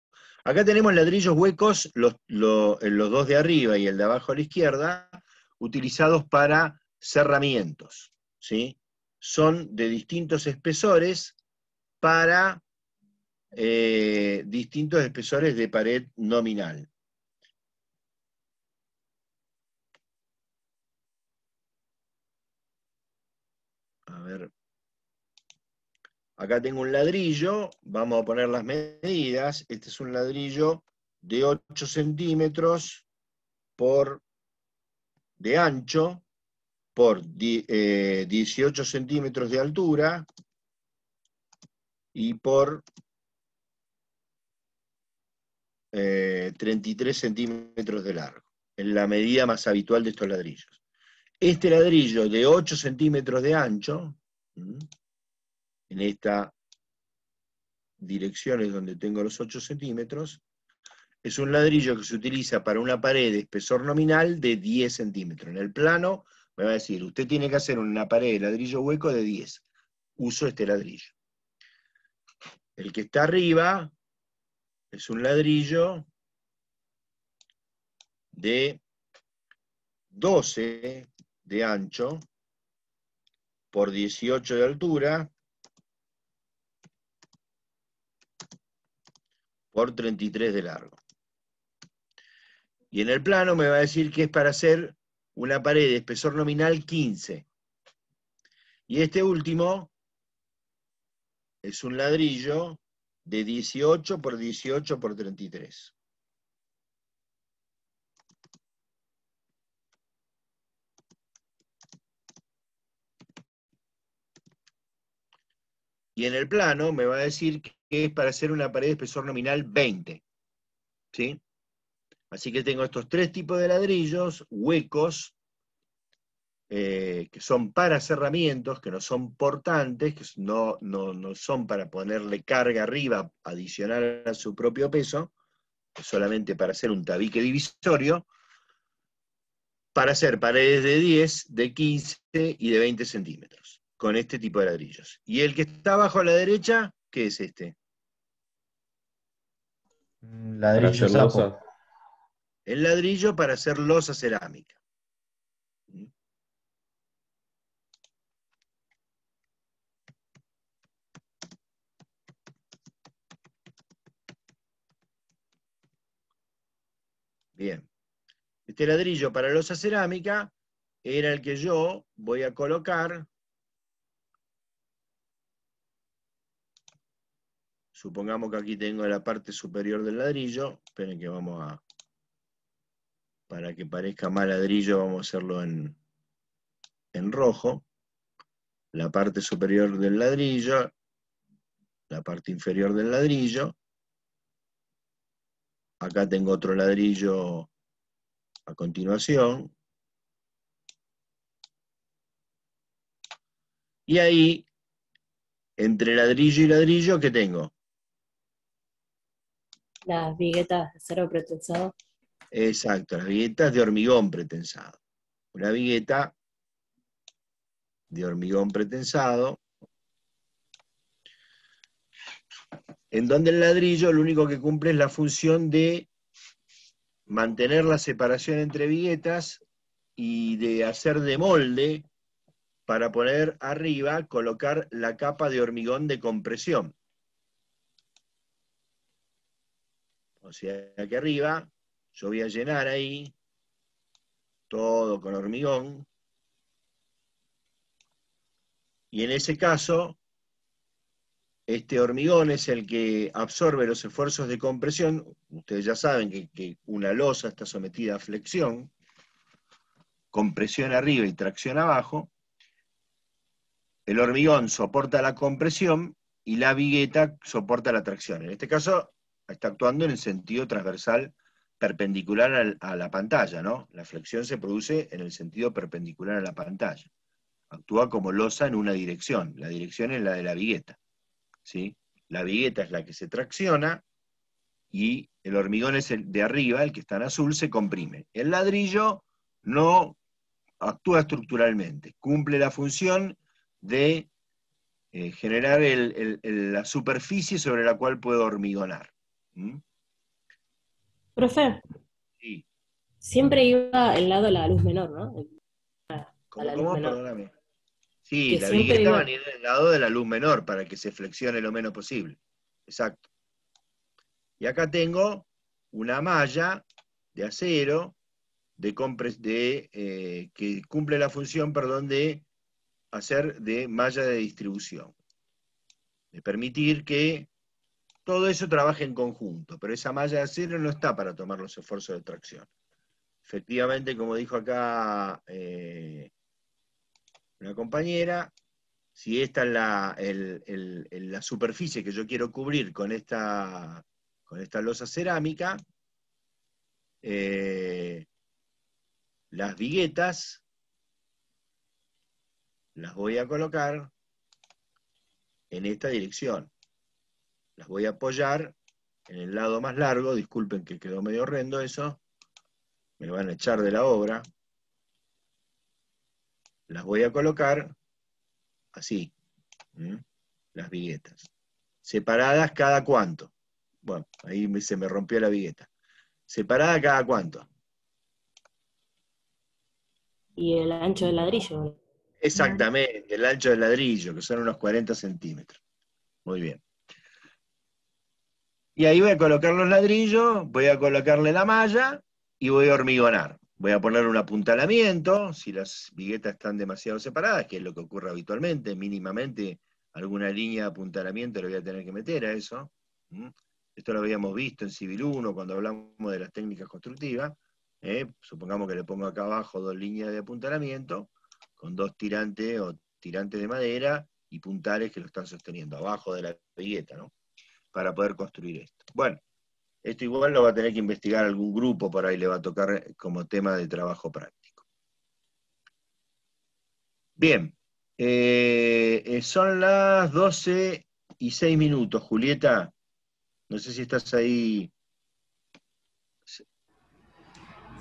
Acá tenemos ladrillos huecos, los, los, dos de arriba y el de abajo a la izquierda, utilizados para cerramientos. ¿sí? Son de distintos espesores para eh, distintos espesores de pared nominal. Acá tengo un ladrillo, vamos a poner las medidas. Este es un ladrillo de 8 centímetros por de ancho por 18 eh, centímetros de altura y por 33 eh, centímetros de largo, en la medida más habitual de estos ladrillos. Este ladrillo de 8 centímetros de ancho, en esta dirección es donde tengo los 8 centímetros, es un ladrillo que se utiliza para una pared de espesor nominal de 10 centímetros. En el plano me va a decir, usted tiene que hacer una pared de ladrillo hueco de 10. Uso este ladrillo. El que está arriba es un ladrillo de 12 de ancho por 18 de altura, por 33 de largo. Y en el plano me va a decir que es para hacer una pared de espesor nominal 15. Y este último es un ladrillo de 18 por 18 por 33. Y en el plano me va a decir que es para hacer una pared de espesor nominal 20. ¿Sí? Así que tengo estos tres tipos de ladrillos, huecos, eh, que son para cerramientos, que no son portantes, que no, no, no son para ponerle carga arriba adicional a su propio peso, solamente para hacer un tabique divisorio, para hacer paredes de 10, de 15 y de 20 centímetros, con este tipo de ladrillos. Y el que está abajo a la derecha ¿Qué es este? Ladrillo El ladrillo para hacer losa cerámica. Bien. Este ladrillo para losa cerámica era el que yo voy a colocar Supongamos que aquí tengo la parte superior del ladrillo. Esperen que vamos a... Para que parezca más ladrillo vamos a hacerlo en, en rojo. La parte superior del ladrillo. La parte inferior del ladrillo. Acá tengo otro ladrillo a continuación. Y ahí, entre ladrillo y ladrillo, ¿qué tengo? las viguetas de acero pretensado. Exacto, las viguetas de hormigón pretensado. Una vigueta de hormigón pretensado, en donde el ladrillo lo único que cumple es la función de mantener la separación entre viguetas y de hacer de molde para poner arriba, colocar la capa de hormigón de compresión. O sea aquí arriba yo voy a llenar ahí todo con hormigón. Y en ese caso, este hormigón es el que absorbe los esfuerzos de compresión. Ustedes ya saben que, que una losa está sometida a flexión, compresión arriba y tracción abajo. El hormigón soporta la compresión y la vigueta soporta la tracción. En este caso, está actuando en el sentido transversal perpendicular a la pantalla, ¿no? La flexión se produce en el sentido perpendicular a la pantalla. Actúa como losa en una dirección, la dirección es la de la vigueta, ¿sí? La vigueta es la que se tracciona y el hormigón es el de arriba, el que está en azul, se comprime. El ladrillo no actúa estructuralmente, cumple la función de eh, generar la superficie sobre la cual puedo hormigonar. ¿Mm? Profe. Siempre iba el lado de la luz menor, ¿no? Sí, la del lado de la luz menor para que se flexione lo menos posible. Exacto. Y acá tengo una malla de acero de, de eh, que cumple la función, perdón, de hacer de malla de distribución. De permitir que todo eso trabaja en conjunto, pero esa malla de acero no está para tomar los esfuerzos de tracción. Efectivamente, como dijo acá eh, una compañera, si esta es la, superficie que yo quiero cubrir con esta, con losa cerámica, eh, las viguetas las voy a colocar en esta dirección las voy a apoyar en el lado más largo, disculpen que quedó medio horrendo eso, me van a echar de la obra, las voy a colocar así, las viguetas, separadas cada cuánto. Bueno, ahí se me rompió la vigueta. ¿Separada cada cuánto? Y el ancho del ladrillo. Exactamente, el ancho del ladrillo, que son unos 40 centímetros. Muy bien. Y ahí voy a colocar los ladrillos, voy a colocarle la malla y voy a hormigonar. Voy a poner un apuntalamiento, si las viguetas están demasiado separadas, que es lo que ocurre habitualmente, mínimamente alguna línea de apuntalamiento le voy a tener que meter a eso. Esto lo habíamos visto en Civil 1 cuando hablamos de las técnicas constructivas. ¿eh? Supongamos que le pongo acá abajo dos líneas de apuntalamiento con dos tirantes o tirantes de madera y puntales que lo están sosteniendo abajo de la vigueta. ¿no? para poder construir esto. Bueno, esto igual lo va a tener que investigar algún grupo, por ahí le va a tocar eh, como tema de trabajo práctico. Bien, eh, eh, son las 12 y 6 minutos, Julieta. No sé si estás ahí. Sí,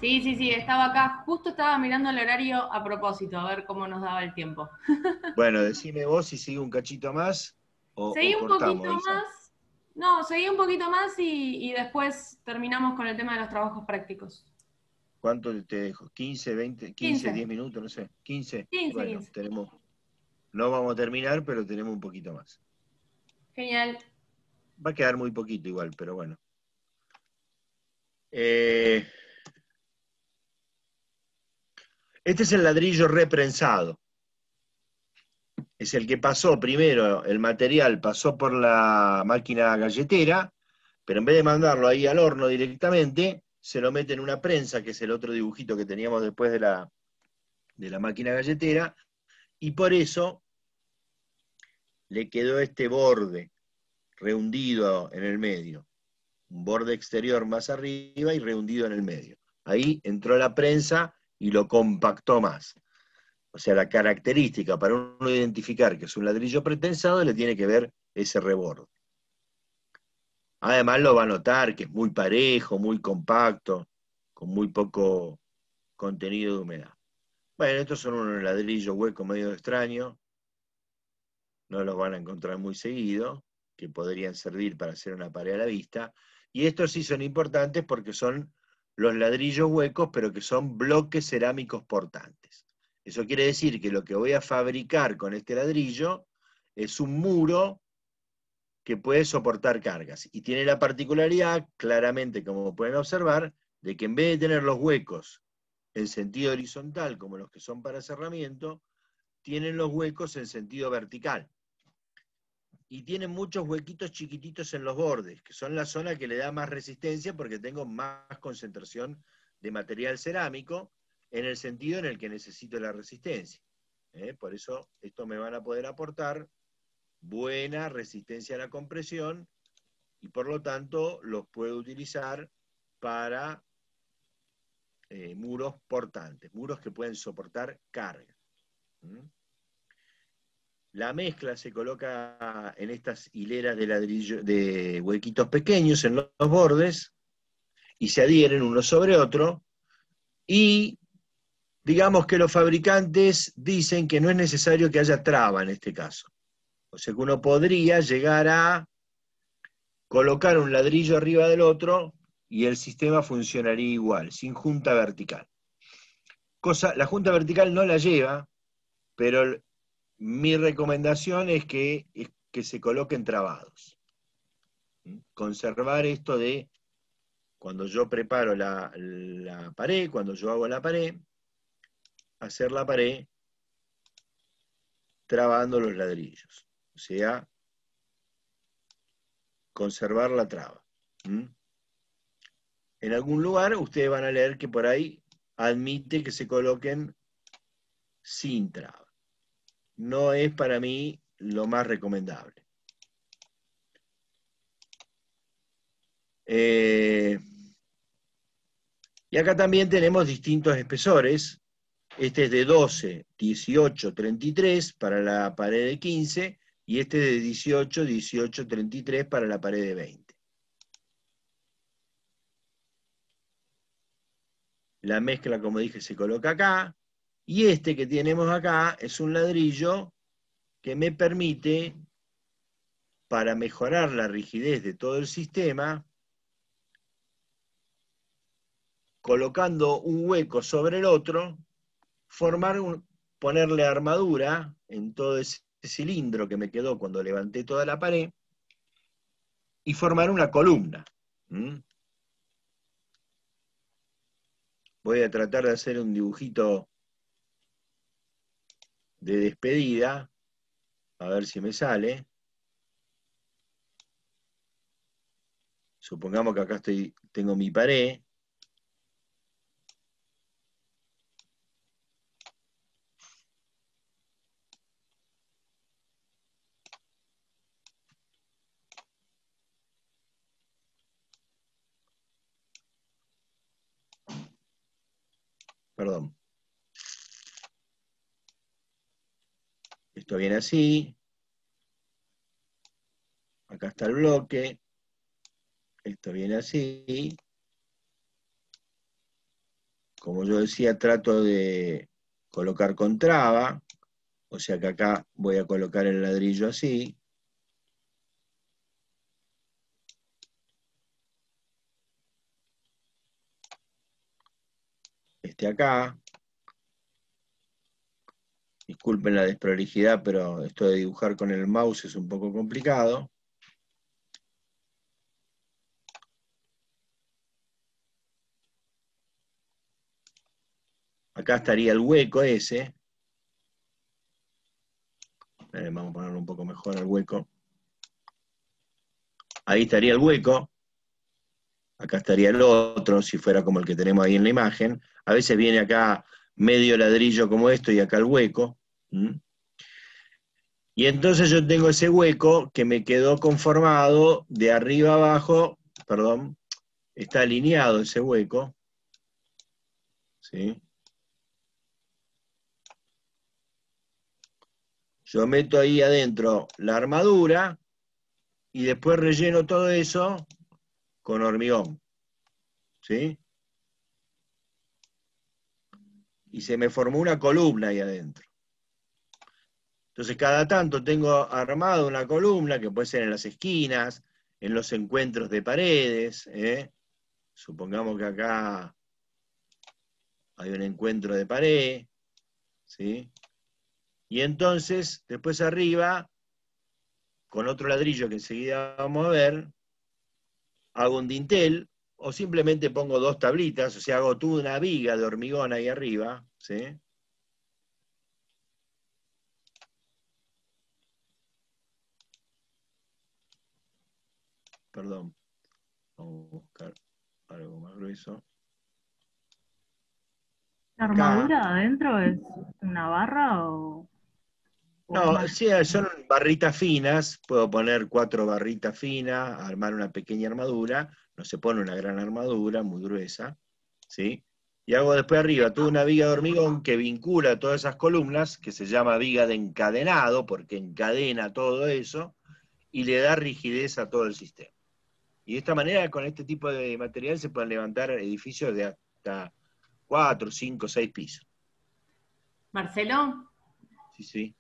sí, sí, estaba acá. Justo estaba mirando el horario a propósito, a ver cómo nos daba el tiempo. Bueno, decime vos si sigue un cachito más. O, Seguí un poquito más. No, seguí un poquito más y, después terminamos con el tema de los trabajos prácticos. ¿Cuánto te dejo? ¿15, 20, 15, 10 minutos? No sé. 15. bueno, tenemos. No vamos a terminar, pero tenemos un poquito más. Genial. Va a quedar muy poquito igual, pero bueno. Eh, este es el ladrillo reprensado es el que pasó primero, el material pasó por la máquina galletera, pero en vez de mandarlo ahí al horno directamente, se lo mete en una prensa, que es el otro dibujito que teníamos después de la, máquina galletera, y por eso le quedó este borde rehundido en el medio, un borde exterior más arriba y rehundido en el medio. Ahí entró la prensa y lo compactó más. O sea, la característica para uno identificar que es un ladrillo pretensado le tiene que ver ese reborde. Además lo va a notar que es muy parejo, muy compacto, con muy poco contenido de humedad. Bueno, estos son unos ladrillos huecos medio extraño. No los van a encontrar muy seguido, que podrían servir para hacer una pared a la vista. Y estos sí son importantes porque son los ladrillos huecos, pero que son bloques cerámicos portantes. Eso quiere decir que lo que voy a fabricar con este ladrillo es un muro que puede soportar cargas. Y tiene la particularidad, claramente, como pueden observar, de que en vez de tener los huecos en sentido horizontal, como los que son para cerramiento, tienen los huecos en sentido vertical. Y tienen muchos huequitos chiquititos en los bordes, que son la zona que le da más resistencia porque tengo más concentración de material cerámico, en el sentido en el que necesito la resistencia. ¿eh? Por eso, esto me van a poder aportar buena resistencia a la compresión y por lo tanto los puedo utilizar para eh, muros portantes, muros que pueden soportar carga. La mezcla se coloca en estas hileras de ladrillo, de huequitos pequeños en los bordes y se adhieren uno sobre otro y digamos que los fabricantes dicen que no es necesario que haya traba en este caso. O sea que uno podría llegar a colocar un ladrillo arriba del otro y el sistema funcionaría igual, sin junta vertical. Cosa, la junta vertical no la lleva, pero mi recomendación es que, que se coloquen trabados. ¿Mm? Conservar esto de cuando yo preparo la pared, cuando yo hago la pared, hacer la pared trabando los ladrillos. O sea, conservar la traba. En algún lugar ustedes van a leer que por ahí admite que se coloquen sin traba. No es para mí lo más recomendable. Eh, y acá también tenemos distintos espesores. Este es de 12, 18, 33 para la pared de 15 y este es de 18, 18, 33 para la pared de 20. La mezcla, como dije, se coloca acá. Y este que tenemos acá es un ladrillo que me permite, para mejorar la rigidez de todo el sistema, colocando un hueco sobre el otro, formar un, ponerle armadura en todo ese cilindro que me quedó cuando levanté toda la pared y formar una columna. Voy a tratar de hacer un dibujito de despedida, a ver si me sale. Supongamos que acá estoy, tengo mi pared, Perdón. Esto viene así. Acá está el bloque. Esto viene así. Como yo decía, trato de colocar con traba. O sea que acá voy a colocar el ladrillo así. este acá. Disculpen la desprolijidad, pero esto de dibujar con el mouse es un poco complicado. Acá estaría el hueco ese. vamos a ponerlo un poco mejor al hueco. Ahí estaría el hueco acá estaría el otro, si fuera como el que tenemos ahí en la imagen. A veces viene acá medio ladrillo como esto y acá el hueco. Y entonces yo tengo ese hueco que me quedó conformado de arriba abajo, perdón, está alineado ese hueco. ¿Sí? Yo meto ahí adentro la armadura y después relleno todo eso con hormigón. ¿Sí? Y se me formó una columna ahí adentro. Entonces, cada tanto tengo armado una columna que puede ser en las esquinas, en los encuentros de paredes. ¿eh? Supongamos que acá hay un encuentro de pared. ¿sí? Y entonces, después arriba, con otro ladrillo que enseguida vamos a ver, hago un dintel o simplemente pongo dos tablitas, o sea, hago tú una viga de hormigón ahí arriba, ¿sí? Perdón, vamos a buscar algo más grueso. ¿La armadura adentro es una barra o...? No, sí, eh, son barritas finas, puedo poner cuatro barritas finas, armar una pequeña armadura, no se pone una gran armadura, muy gruesa, ¿sí? Y hago después arriba, toda una viga de hormigón que vincula todas esas columnas, que se llama viga de encadenado, porque encadena todo eso, y le da rigidez a todo el sistema. Y de esta manera, con este tipo de material, se pueden levantar edificios de hasta cuatro, cinco, seis pisos. Marcelo. Sí, sí.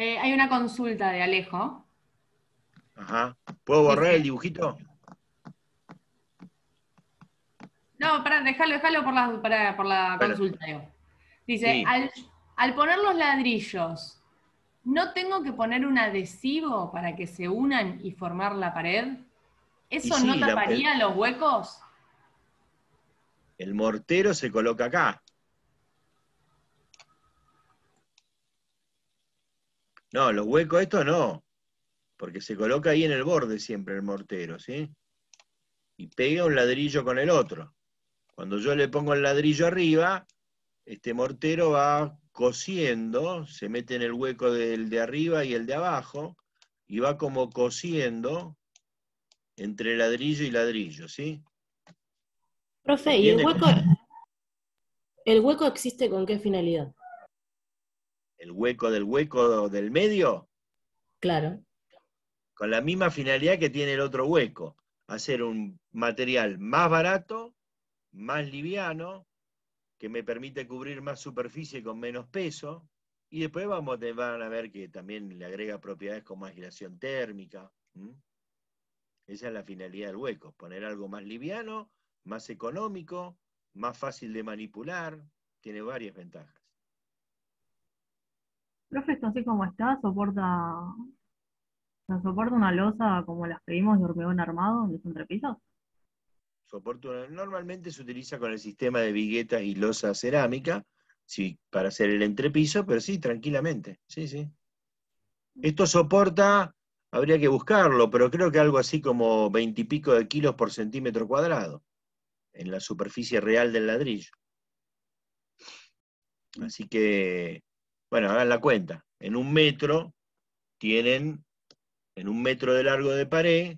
Eh, hay una consulta de Alejo. Ajá. ¿Puedo borrar el dibujito? No, pará, déjalo, déjalo por la, para, por la consulta. Dice, al, poner los ladrillos, ¿no tengo que poner un adhesivo para que se unan y formar la pared? ¿Eso no taparía los huecos? El mortero se coloca acá. No, los huecos esto no, porque se coloca ahí en el borde siempre el mortero, ¿sí? Y pega un ladrillo con el otro. Cuando yo le pongo el ladrillo arriba, este mortero va cosiendo, se mete en el hueco del de arriba y el de abajo, y va como cosiendo entre ladrillo y ladrillo, ¿sí? Profe, ¿y el hueco, el hueco existe con qué finalidad? el hueco del hueco del medio. Claro. Con la misma finalidad que tiene el otro hueco, hacer un material más barato, más liviano, que me permite cubrir más superficie con menos peso, y después vamos, van a ver que también le agrega propiedades como aislación térmica. Esa es la finalidad del hueco, poner algo más liviano, más económico, más fácil de manipular, tiene varias ventajas. Profesor, así como está, soporta, soporta una losa como las pedimos de hormigón armado, de los entrepisos? Soporta normalmente se utiliza con el sistema de viguetas y losa cerámica, sí, para hacer el entrepiso, pero sí, tranquilamente, sí, sí. Esto soporta, habría que buscarlo, pero creo que algo así como veintipico de kilos por centímetro cuadrado en la superficie real del ladrillo. Así que bueno, hagan la cuenta. En un metro tienen, en un metro de largo de pared,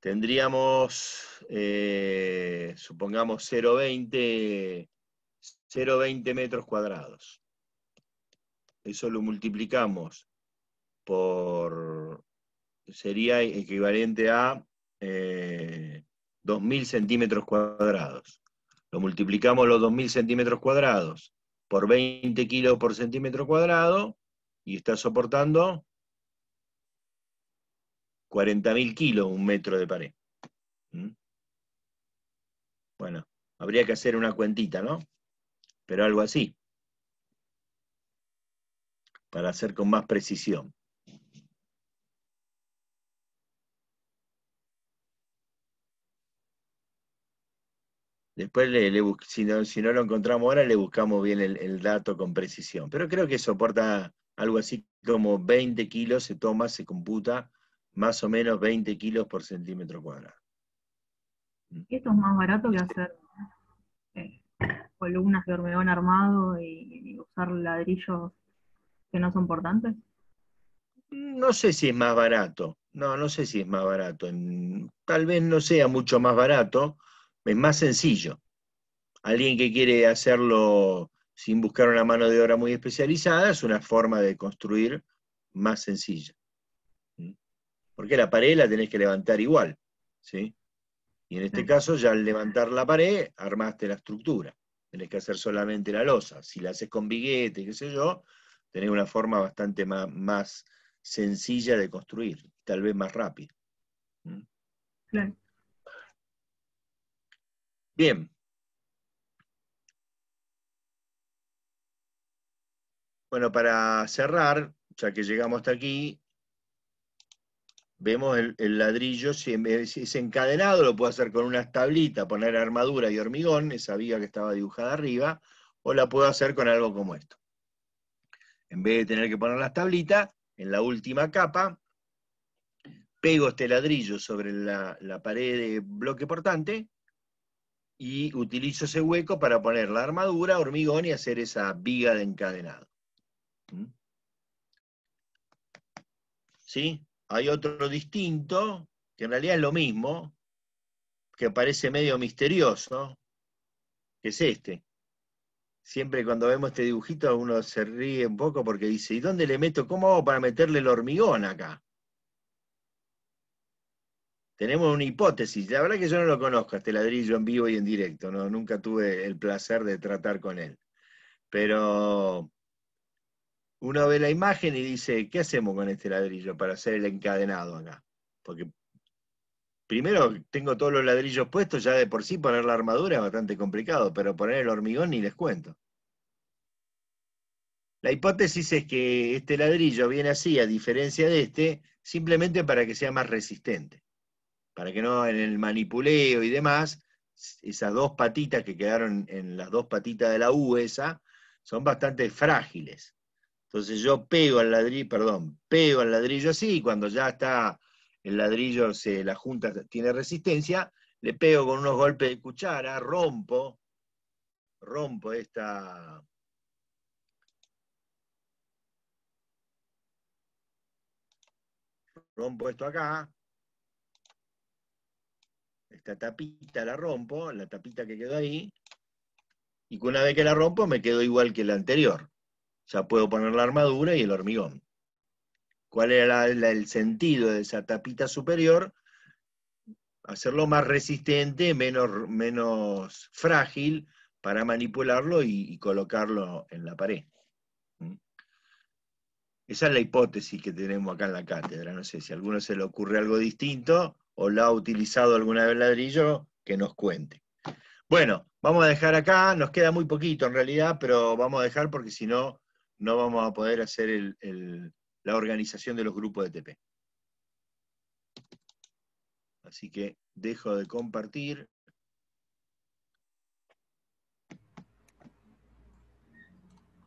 tendríamos, eh, supongamos, 0,20 metros cuadrados. Eso lo multiplicamos por, sería equivalente a 2.000 eh, centímetros cuadrados. Lo multiplicamos los 2.000 centímetros cuadrados por 20 kilos por centímetro cuadrado y está soportando 40.000 kilos un metro de pared. ¿Mm? Bueno, habría que hacer una cuentita, ¿no? Pero algo así, para hacer con más precisión. Después, si, no, lo encontramos ahora, le buscamos bien el, dato con precisión. Pero creo que soporta algo así como 20 kilos, se toma, se computa, más o menos 20 kilos por centímetro cuadrado. Mm. Esto es más barato que hacer eh, columnas de hormigón armado y usar ladrillos que no son portantes. No sé si es más barato. No, no sé si es más barato. Tal vez no sea mucho más barato es más sencillo. Alguien que quiere hacerlo sin buscar una mano de obra muy especializada es una forma de construir más sencilla. ¿Mm? Porque la pared la tenés que levantar igual. ¿sí? Y en este caso, ya al levantar la pared, armaste la estructura. Tenés que hacer solamente la losa. Si la haces con biguete, qué sé yo, tenés una forma bastante más, más sencilla de construir, tal vez más rápida. ¿Mm? Claro. Bien. Bueno, para cerrar, ya que llegamos hasta aquí, vemos el, ladrillo, si es encadenado, lo puedo hacer con unas tablitas, poner armadura y hormigón, esa viga que estaba dibujada arriba, o la puedo hacer con algo como esto. En vez de tener que poner las tablitas, en la última capa, pego este ladrillo sobre la pared de bloque portante, y utilizo ese hueco para poner la armadura, hormigón y hacer esa viga de encadenado. ¿Mm? ¿Sí? Hay otro distinto, que en realidad es lo mismo, que parece medio misterioso, que es este. Siempre cuando vemos este dibujito uno se ríe un poco porque dice, ¿y dónde le meto? ¿Cómo hago para meterle el hormigón acá? tenemos una hipótesis. La verdad que yo no lo conozco, este ladrillo en vivo y en directo, ¿no? nunca tuve el placer de tratar con él. Pero uno ve la imagen y dice, ¿qué hacemos con este ladrillo para hacer el encadenado acá? Porque primero tengo todos los ladrillos puestos, ya de por sí poner la armadura es bastante complicado, pero poner el hormigón ni les cuento. La hipótesis es que este ladrillo viene así, a diferencia de este, simplemente para que sea más resistente para que no en el manipuleo y demás, esas dos patitas que quedaron en las dos patitas de la U esa, son bastante frágiles. Entonces yo pego al ladrillo, perdón, pego al ladrillo así, cuando ya está el ladrillo, se, la junta tiene resistencia, le pego con unos golpes de cuchara, rompo, rompo esta... Rompo esto acá, esta tapita la rompo, la tapita que quedó ahí, y que una vez que la rompo me quedo igual que la anterior. Ya puedo poner la armadura y el hormigón. ¿Cuál era el sentido de esa tapita superior? Hacerlo más resistente, menos, menos frágil para manipularlo y, y colocarlo en la pared. ¿Mm? Esa es la hipótesis que tenemos acá en la cátedra. No sé si a alguno se le ocurre algo distinto, o la ha utilizado alguna vez ladrillo, que nos cuente. Bueno, vamos a dejar acá, nos queda muy poquito en realidad, pero vamos a dejar porque si no, no vamos a poder hacer la organización de los grupos de TP. Así que dejo de compartir.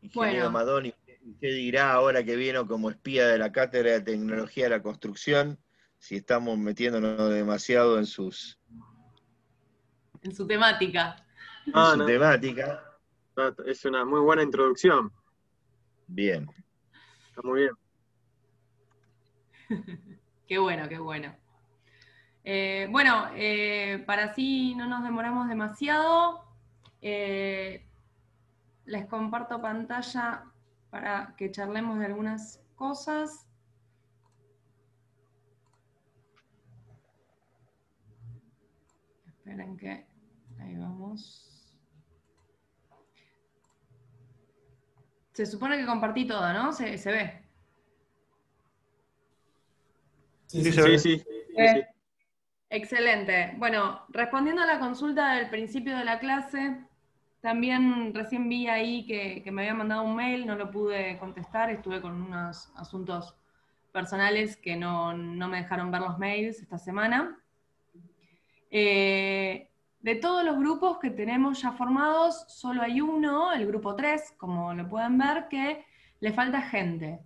Ingeniero Madoni, usted dirá ahora que vino como espía de la Cátedra de Tecnología de la Construcción si estamos metiéndonos demasiado en sus... En su temática. su temática. Es una muy buena introducción. Bien. Está muy bien. qué bueno, qué bueno. Eh, bueno, eh, para así no nos demoramos demasiado, eh, les comparto pantalla para que charlemos de algunas cosas. Esperen que ahí vamos. Se supone que compartí todo, ¿no? Se, ve. Sí, sí, sí. Eh, excelente. Bueno, respondiendo a la consulta del principio de la clase, también recién vi ahí que, me había mandado un mail, no lo pude contestar, estuve con unos asuntos personales que no, no me dejaron ver los mails esta semana. Eh, de todos los grupos que tenemos ya formados, solo hay uno, el grupo 3, como lo pueden ver, que le falta gente.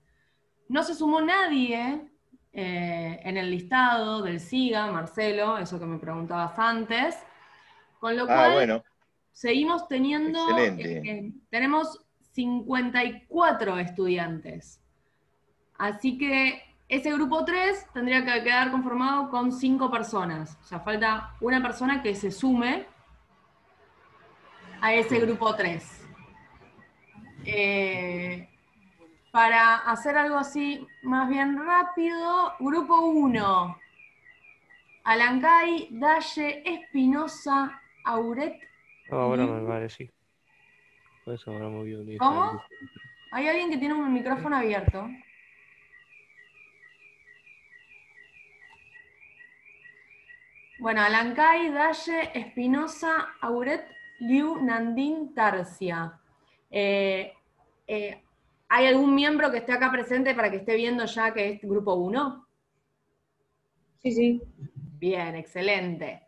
No se sumó nadie eh, en el listado del SIGA, Marcelo, eso que me preguntabas antes. Con lo ah, cual, seguimos teniendo, eh, tenemos 54 estudiantes. Así que ese grupo 3 tendría que quedar conformado con 5 personas. O sea, falta una persona que se sume a ese grupo 3. Eh, para hacer algo así más bien rápido, grupo 1. Alancay, Dalle, Espinosa, Auret. Ah, ahora me vale, ¿Cómo? Hay alguien que tiene un micrófono abierto. Bueno, Alancay, Dalle, Espinosa, Auret, Liu, Nandín, Tarcia. Eh, eh, ¿Hay algún miembro que esté acá presente para que esté viendo ya que es grupo 1? Sí, sí. Bien, excelente.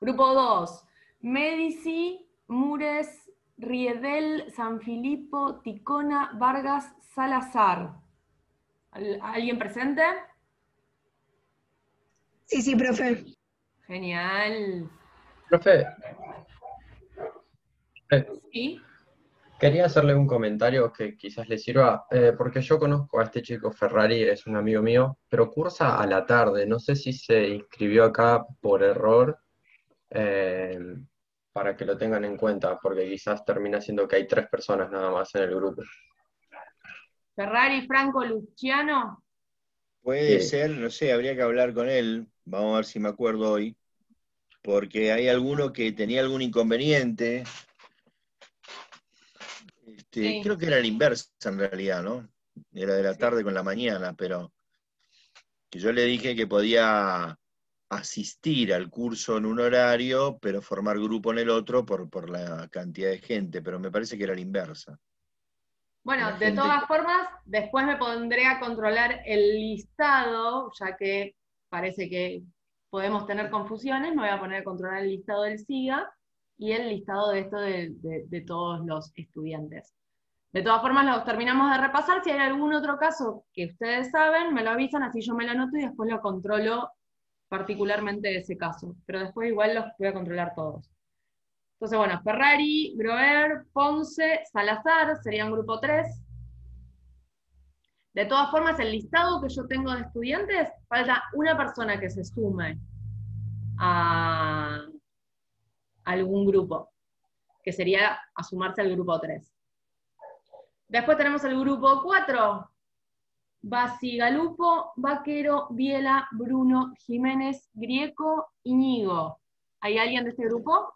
Grupo 2, Medici, Mures, Riedel, Sanfilippo, Ticona, Vargas, Salazar. ¿Alguien presente? Sí, sí, profe. Genial. Profe. Eh, sí. Quería hacerle un comentario que quizás le sirva, eh, porque yo conozco a este chico Ferrari, es un amigo mío, pero cursa a la tarde. No sé si se inscribió acá por error, eh, para que lo tengan en cuenta, porque quizás termina siendo que hay tres personas nada más en el grupo. Ferrari, Franco, Luciano. Puede ser, no sé, habría que hablar con él. Vamos a ver si me acuerdo hoy porque hay alguno que tenía algún inconveniente. Este, creo que era la inversa en realidad, ¿no? Era de la tarde con la mañana, pero yo le dije que podía asistir al curso en un horario, pero formar grupo en el otro por, por la cantidad de gente, pero me parece que era la inversa. Bueno, de todas formas, después me pondré a controlar el listado, ya que parece que podemos tener confusiones, me voy a poner a controlar el listado del SIGA y el listado de esto de, todos los estudiantes. De todas formas, los terminamos de repasar. Si hay algún otro caso que ustedes saben, me lo avisan, así yo me lo anoto y después lo controlo particularmente ese caso. Pero después igual los voy a controlar todos. Entonces, bueno, Ferrari, Groer, Ponce, Salazar serían grupo 3, de todas formas, el listado que yo tengo de estudiantes, falta una persona que se sume a algún grupo, que sería a sumarse al grupo 3. Después tenemos el grupo 4. Basigalupo, Vaquero, Biela, Bruno, Jiménez, Grieco, Iñigo. ¿Hay alguien de este grupo?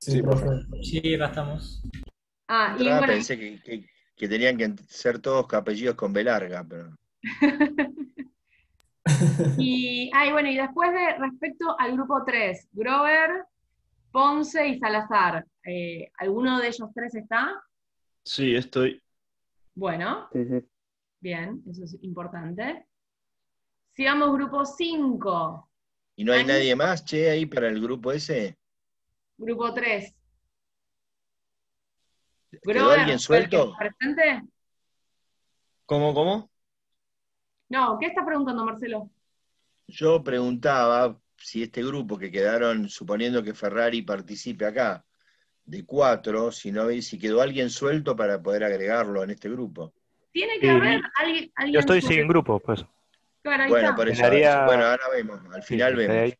Sí, favor. Sí, estamos. Ah, y bueno, que tenían que ser todos capellidos con B larga, pero. y, ay, bueno, y después de respecto al grupo 3, Grover, Ponce y Salazar, eh, ¿alguno de ellos tres está? Sí, estoy. Bueno, bien, eso es importante. Sigamos grupo 5. ¿Y no hay nadie más, che, ahí para el grupo ese? Grupo 3. ¿Quedó alguien suelto? presente? ¿Cómo, cómo? No, ¿qué estás preguntando, Marcelo? Yo preguntaba si este grupo que quedaron, suponiendo que Ferrari participe acá, de cuatro, si no si quedó alguien suelto para poder agregarlo en este grupo. Tiene que haber alguien, Yo estoy sin grupo, pues. bueno, por eso, bueno, ahora vemos, al final vemos.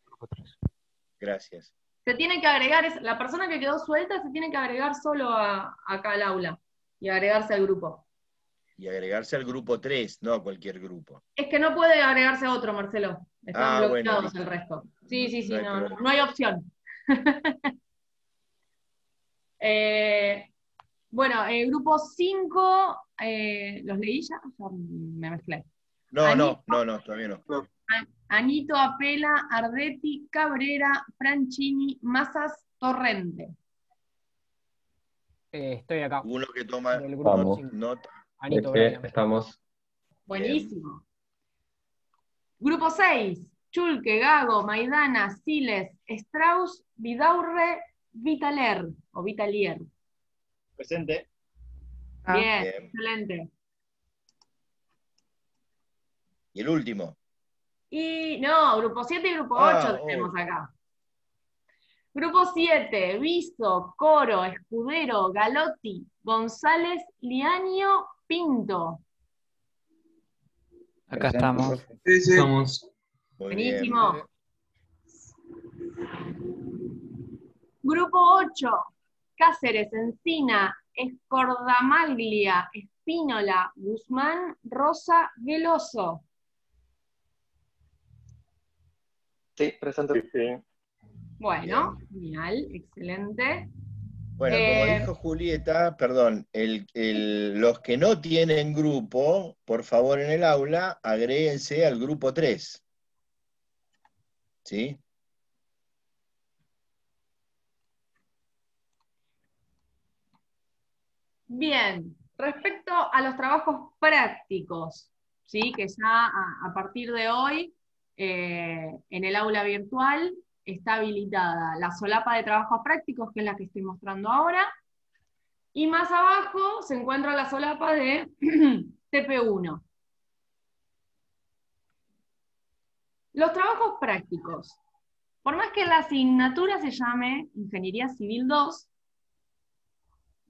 Gracias se tiene que agregar, la persona que quedó suelta se tiene que agregar solo a, acá al aula y agregarse al grupo. Y agregarse al grupo 3, no a cualquier grupo. Es que no puede agregarse a otro, Marcelo. Están ah, bloqueados el resto. Sí, sí, sí, no, no, hay opción. Eh, bueno, el eh, grupo 5, eh, ¿los leí ya? me mezclé. No, no, no, todavía no. Anito Apela, Ardetti, Cabrera, Franchini, Mazas Torrente. Eh, estoy acá. Uno que toma el grupo nota. Anito, estamos. Buenísimo. Grupo 6. Chulke, Gago, Maidana, Siles, Strauss, Vidaurre, Vitaler o Vitalier. Presente. Bien, ah, excelente. ¿Y el último? Y no, grupo 7 y grupo 8 ah, tenemos acá. Grupo 7, Viso, Coro, Escudero, Galotti, González, Liaño, Pinto. Acá estamos. Sí, sí. Somos. Buenísimo. Grupo 8, Cáceres, Encina, Escordamaglia, Espínola, Guzmán, Rosa, Veloso. Sí, presento. Bueno, genial, excelente. Bueno, como eh, dijo Julieta, perdón, los que no tienen grupo, por favor en el aula, agréguense al grupo 3. ¿Sí? Bien, respecto a los trabajos prácticos, ¿sí? que ya a partir de hoy eh, en el aula virtual está habilitada la solapa de trabajos prácticos, que es la que estoy mostrando ahora, y más abajo se encuentra la solapa de TP1. Los trabajos prácticos. Por más que la asignatura se llame Ingeniería Civil 2,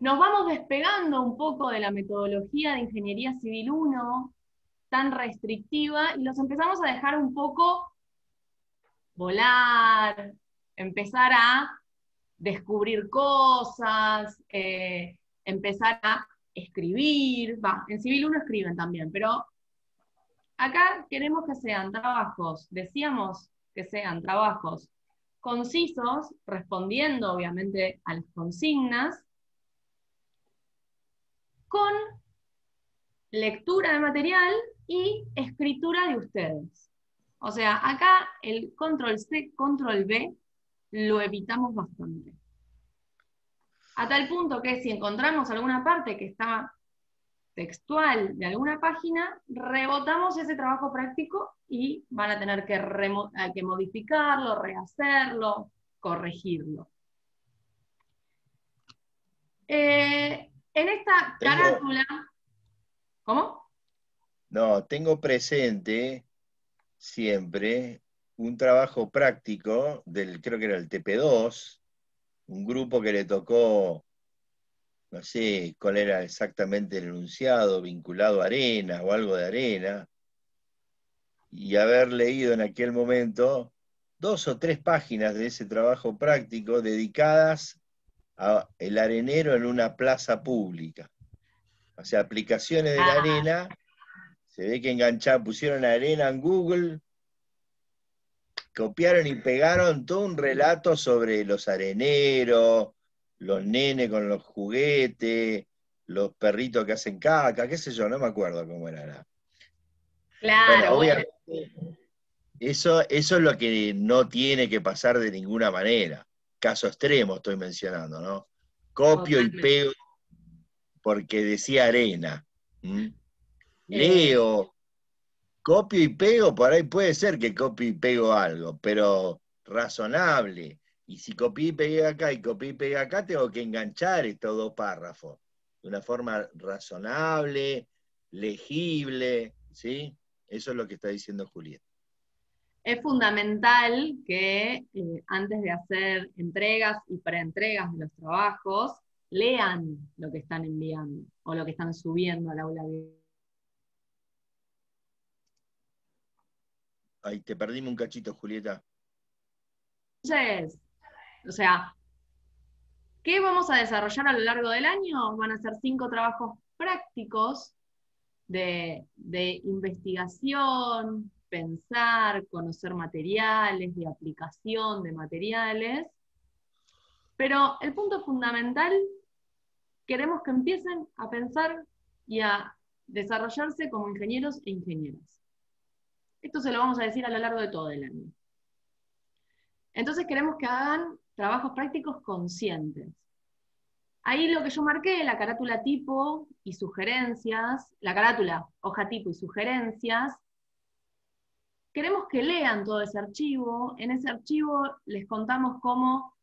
nos vamos despegando un poco de la metodología de Ingeniería Civil 1, tan restrictiva y los empezamos a dejar un poco volar, empezar a descubrir cosas, eh, empezar a escribir, en Civil uno escriben también, pero acá queremos que sean trabajos, decíamos que sean trabajos concisos, respondiendo obviamente a las consignas, con lectura de material y escritura de ustedes. O sea, acá el control C, control B lo evitamos bastante. A tal punto que si encontramos alguna parte que está textual de alguna página, rebotamos ese trabajo práctico y van a tener que, modificarlo, rehacerlo, corregirlo. Eh, en esta carátula... ¿Cómo? No, tengo presente siempre un trabajo práctico del, creo que era el TP2, un grupo que le tocó, no sé cuál era exactamente el enunciado, vinculado a arena o algo de arena, y haber leído en aquel momento dos o tres páginas de ese trabajo práctico dedicadas a el arenero en una plaza pública. O sea, aplicaciones de la ah. arena. Se ve que engancharon, pusieron arena en Google, copiaron y pegaron todo un relato sobre los areneros, los nenes con los juguetes, los perritos que hacen caca, qué sé yo, no me acuerdo cómo era. Claro. obviamente, eso, eso es lo que no tiene que pasar de ninguna manera. Caso extremo estoy mencionando, ¿no? Copio y pego porque decía arena. Leo, copio y pego, por ahí puede ser que copio y pego algo, pero razonable. Y si copié y pegué acá y copié y pegué acá, tengo que enganchar estos dos párrafos de una forma razonable, legible, ¿sí? Eso es lo que está diciendo Julieta. Es fundamental que eh, antes de hacer entregas y preentregas de los trabajos, lean lo que están enviando o lo que están subiendo al aula Ay, te perdimos un cachito, Julieta. Entonces, o sea, ¿qué vamos a desarrollar a lo largo del año? Van a ser cinco trabajos prácticos de, de investigación, pensar, conocer materiales, de aplicación de materiales pero el punto fundamental, queremos que empiecen a pensar y a desarrollarse como ingenieros e ingenieras. Esto se lo vamos a decir a lo largo de todo el año. Entonces queremos que hagan trabajos prácticos conscientes. Ahí lo que yo marqué, la carátula tipo y sugerencias, la carátula, hoja tipo y sugerencias. Queremos que lean todo ese archivo. En ese archivo les contamos cómo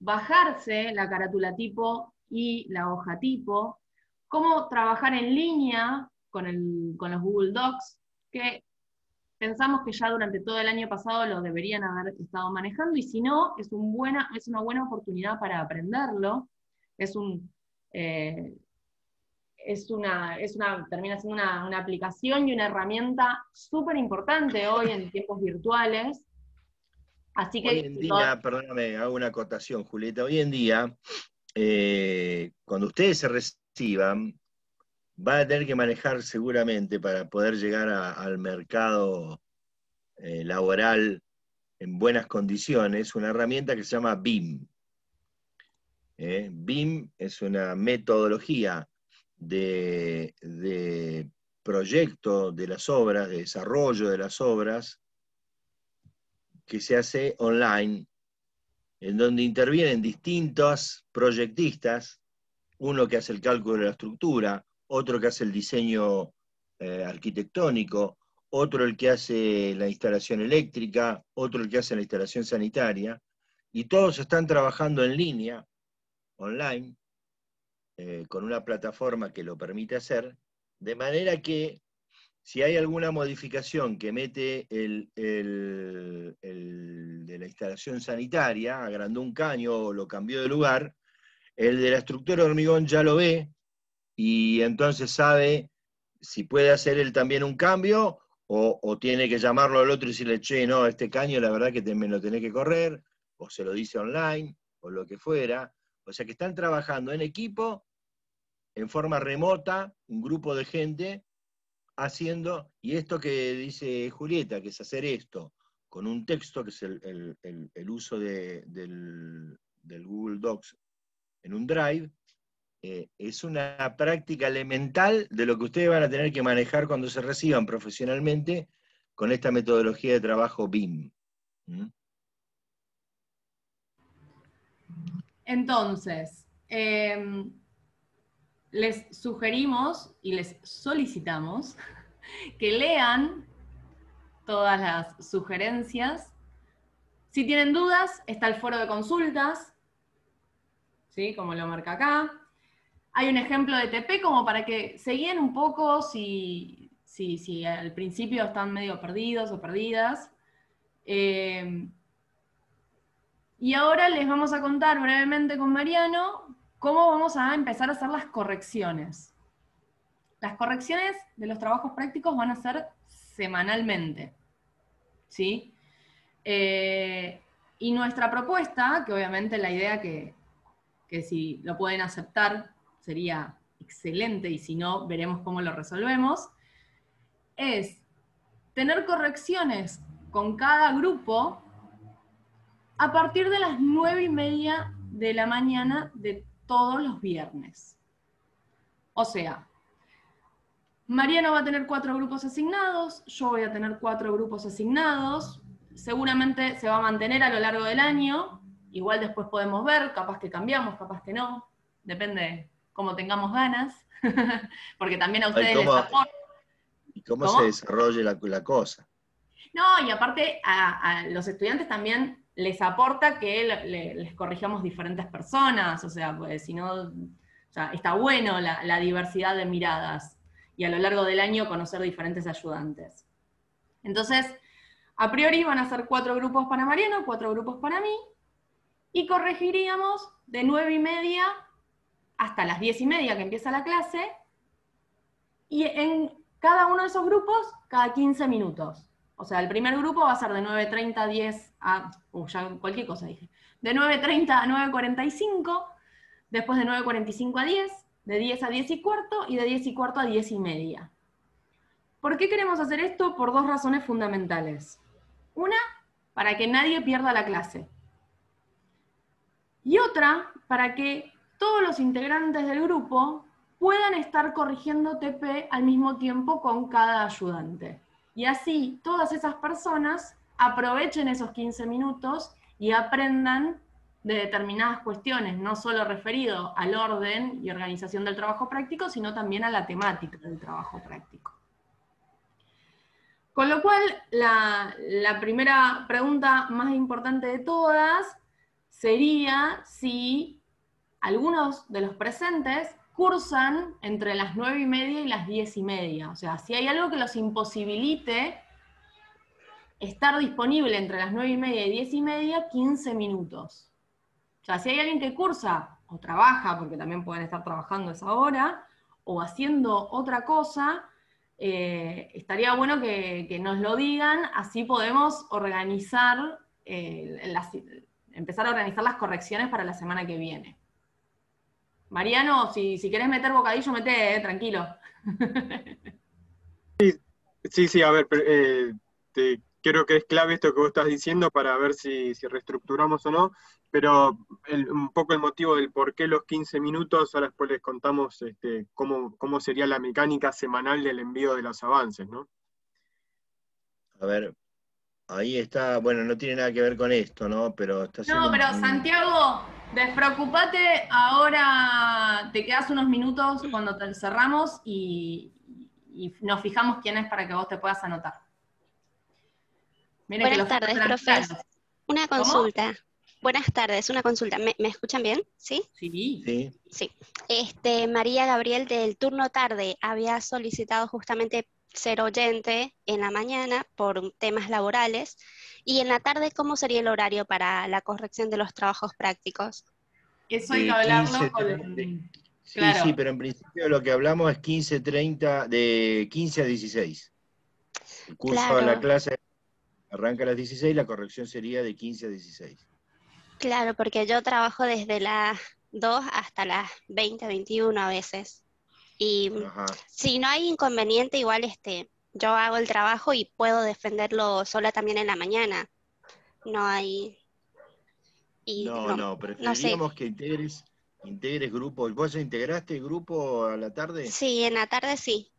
bajarse la carátula tipo y la hoja tipo, cómo trabajar en línea con, los Google Docs, que pensamos que ya durante todo el año pasado lo deberían haber estado manejando y si no, es, buena, es una buena oportunidad para aprenderlo. Es un, eh, es una, es una, termina siendo una aplicación y una herramienta súper importante hoy en tiempos virtuales que, hoy en día, perdóname, hago una acotación, Julieta. Hoy en día, eh, cuando ustedes se reciban, van a tener que manejar seguramente para poder llegar al mercado eh, laboral en buenas condiciones una herramienta que se llama BIM. Eh, BIM es una metodología de proyecto de las obras, de desarrollo de las obras, que se hace online, en donde intervienen distintos proyectistas, uno que hace el cálculo de la estructura, otro que hace el diseño eh, arquitectónico, otro el que hace la instalación eléctrica, otro el que hace la instalación sanitaria, y todos están trabajando en línea, online, eh, con una plataforma que lo permite hacer, de manera que si hay alguna modificación que mete el, de la instalación sanitaria, agrandó un caño o lo cambió de lugar, el de la estructura de hormigón ya lo ve y entonces sabe si puede hacer él también un cambio o, tiene que llamarlo al otro y decirle, che, no, este caño la verdad que me lo tenés que correr, o se lo dice online, o lo que fuera. O sea que están trabajando en equipo, en forma remota, un grupo de gente haciendo, y esto que dice Julieta, que es hacer esto con un texto, que es el, uso del, Google Docs en un Drive, eh, es una práctica elemental de lo que ustedes van a tener que manejar cuando se reciban profesionalmente con esta metodología de trabajo BIM. Entonces, em, les sugerimos y les solicitamos que lean todas las sugerencias. Si tienen dudas, está el foro de consultas, ¿sí? como lo marca acá. Hay un ejemplo de TP como para que se guíen un poco si, si, si al principio están medio perdidos o perdidas. Eh, y ahora les vamos a contar brevemente con Mariano ¿Cómo vamos a empezar a hacer las correcciones? Las correcciones de los trabajos prácticos van a ser semanalmente. ¿Sí? Eh, y nuestra propuesta, que obviamente la idea que, que si lo pueden aceptar sería excelente y si no, veremos cómo lo resolvemos, es tener correcciones con cada grupo a partir de las nueve y media de la mañana de todos los viernes. O sea, Mariano va a tener cuatro grupos asignados, yo voy a tener cuatro grupos asignados, seguramente se va a mantener a lo largo del año, igual después podemos ver, capaz que cambiamos, capaz que no, depende cómo tengamos ganas, porque también a ustedes les ¿Y cómo, se desarrolle la, cosa? No, y aparte a los estudiantes también les aporta que les corrijamos diferentes personas, o sea, pues si no, está bueno la, diversidad de miradas y a lo largo del año conocer diferentes ayudantes. Entonces, a priori van a ser cuatro grupos para Mariano, cuatro grupos para mí, y corregiríamos de nueve y media hasta las diez y media que empieza la clase, y en cada uno de esos grupos cada 15 minutos. O sea, el primer grupo va a ser de 9.30 a 10 a... Uh, ya cualquier cosa dije. De 9.30 a 9.45, después de 9.45 a 10, de 10 a 10 y cuarto, y de 10 y cuarto a 10 y media. ¿Por qué queremos hacer esto? Por dos razones fundamentales. Una, para que nadie pierda la clase. Y otra, para que todos los integrantes del grupo puedan estar corrigiendo TP al mismo tiempo con cada ayudante. Y así todas esas personas aprovechen esos 15 minutos y aprendan de determinadas cuestiones, no solo referido al orden y organización del trabajo práctico, sino también a la temática del trabajo práctico. Con lo cual, la, la primera pregunta más importante de todas sería si algunos de los presentes cursan entre las 9 y media y las 10 y media. O sea, si hay algo que los imposibilite estar disponible entre las 9 y media y 10 y media, 15 minutos. O sea, si hay alguien que cursa o trabaja, porque también pueden estar trabajando esa hora, o haciendo otra cosa, eh, estaría bueno que, nos lo digan, así podemos organizar, eh, empezar a organizar las correcciones para la semana que viene. Mariano, si, querés meter bocadillo, mete, eh, tranquilo. Sí, sí, a ver, eh, creo que es clave esto que vos estás diciendo para ver si, reestructuramos o no, pero un poco el motivo del por qué los 15 minutos, ahora después les contamos este, cómo, sería la mecánica semanal del envío de los avances, ¿no? A ver, ahí está, bueno, no tiene nada que ver con esto, ¿no? Pero está No, pero Santiago, Despreocupate, ahora te quedas unos minutos cuando te cerramos y, nos fijamos quién es para que vos te puedas anotar. Buenas tardes, profe. Una consulta. Buenas tardes, una consulta. ¿Me, escuchan bien? ¿Sí? Sí. Sí. sí. Este, María Gabriel del turno tarde había solicitado justamente ser oyente en la mañana por temas laborales y en la tarde cómo sería el horario para la corrección de los trabajos prácticos. Eso hay que hablarlo con... Sí, sí, pero en principio lo que hablamos es 15.30, de 15 a 16. El curso de la clase arranca a las 16, la corrección sería de 15 a 16. Claro, porque yo trabajo desde las 2 hasta las 20, 21 a veces. Y si no hay inconveniente, igual este, yo hago el trabajo y puedo defenderlo sola también en la mañana. No hay... no, no, que integres, integres grupo ¿Vos ya integraste el grupo a la tarde? Sí, en la tarde sí.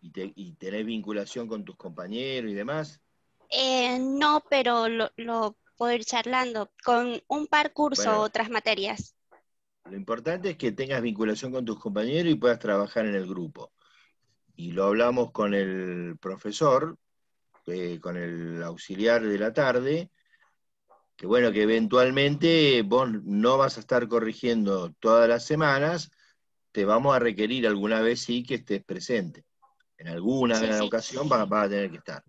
¿Y, tenés vinculación con tus compañeros y demás? Eh, no, pero lo, lo, puedo ir charlando con un par curso o otras materias. Lo importante es que tengas vinculación con tus compañeros y puedas trabajar en el grupo. Y lo hablamos con el profesor, eh, con el auxiliar de la tarde, que bueno, que eventualmente vos no vas a estar corrigiendo todas las semanas, te vamos a requerir alguna vez sí que estés presente. En alguna ocasión vas, vas, a tener que estar.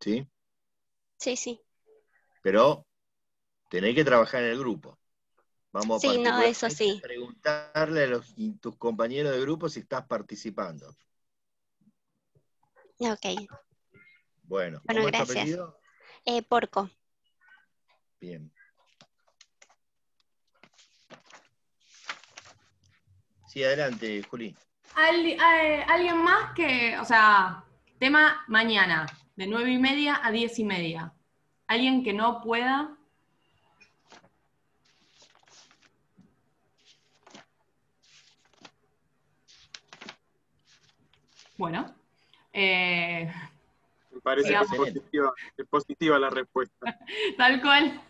¿Sí? Sí, sí. Pero tenés que trabajar en el grupo. Vamos a preguntarle a tus compañeros de grupo si estás participando. Ok. Bueno, bueno gracias. Eh, porco. Bien. Sí, adelante, Juli. Eh, alguien más que, o sea, tema mañana, de nueve y media a diez y media. Alguien que no pueda Bueno. Eh, Me parece que es positiva, la respuesta. Tal cual.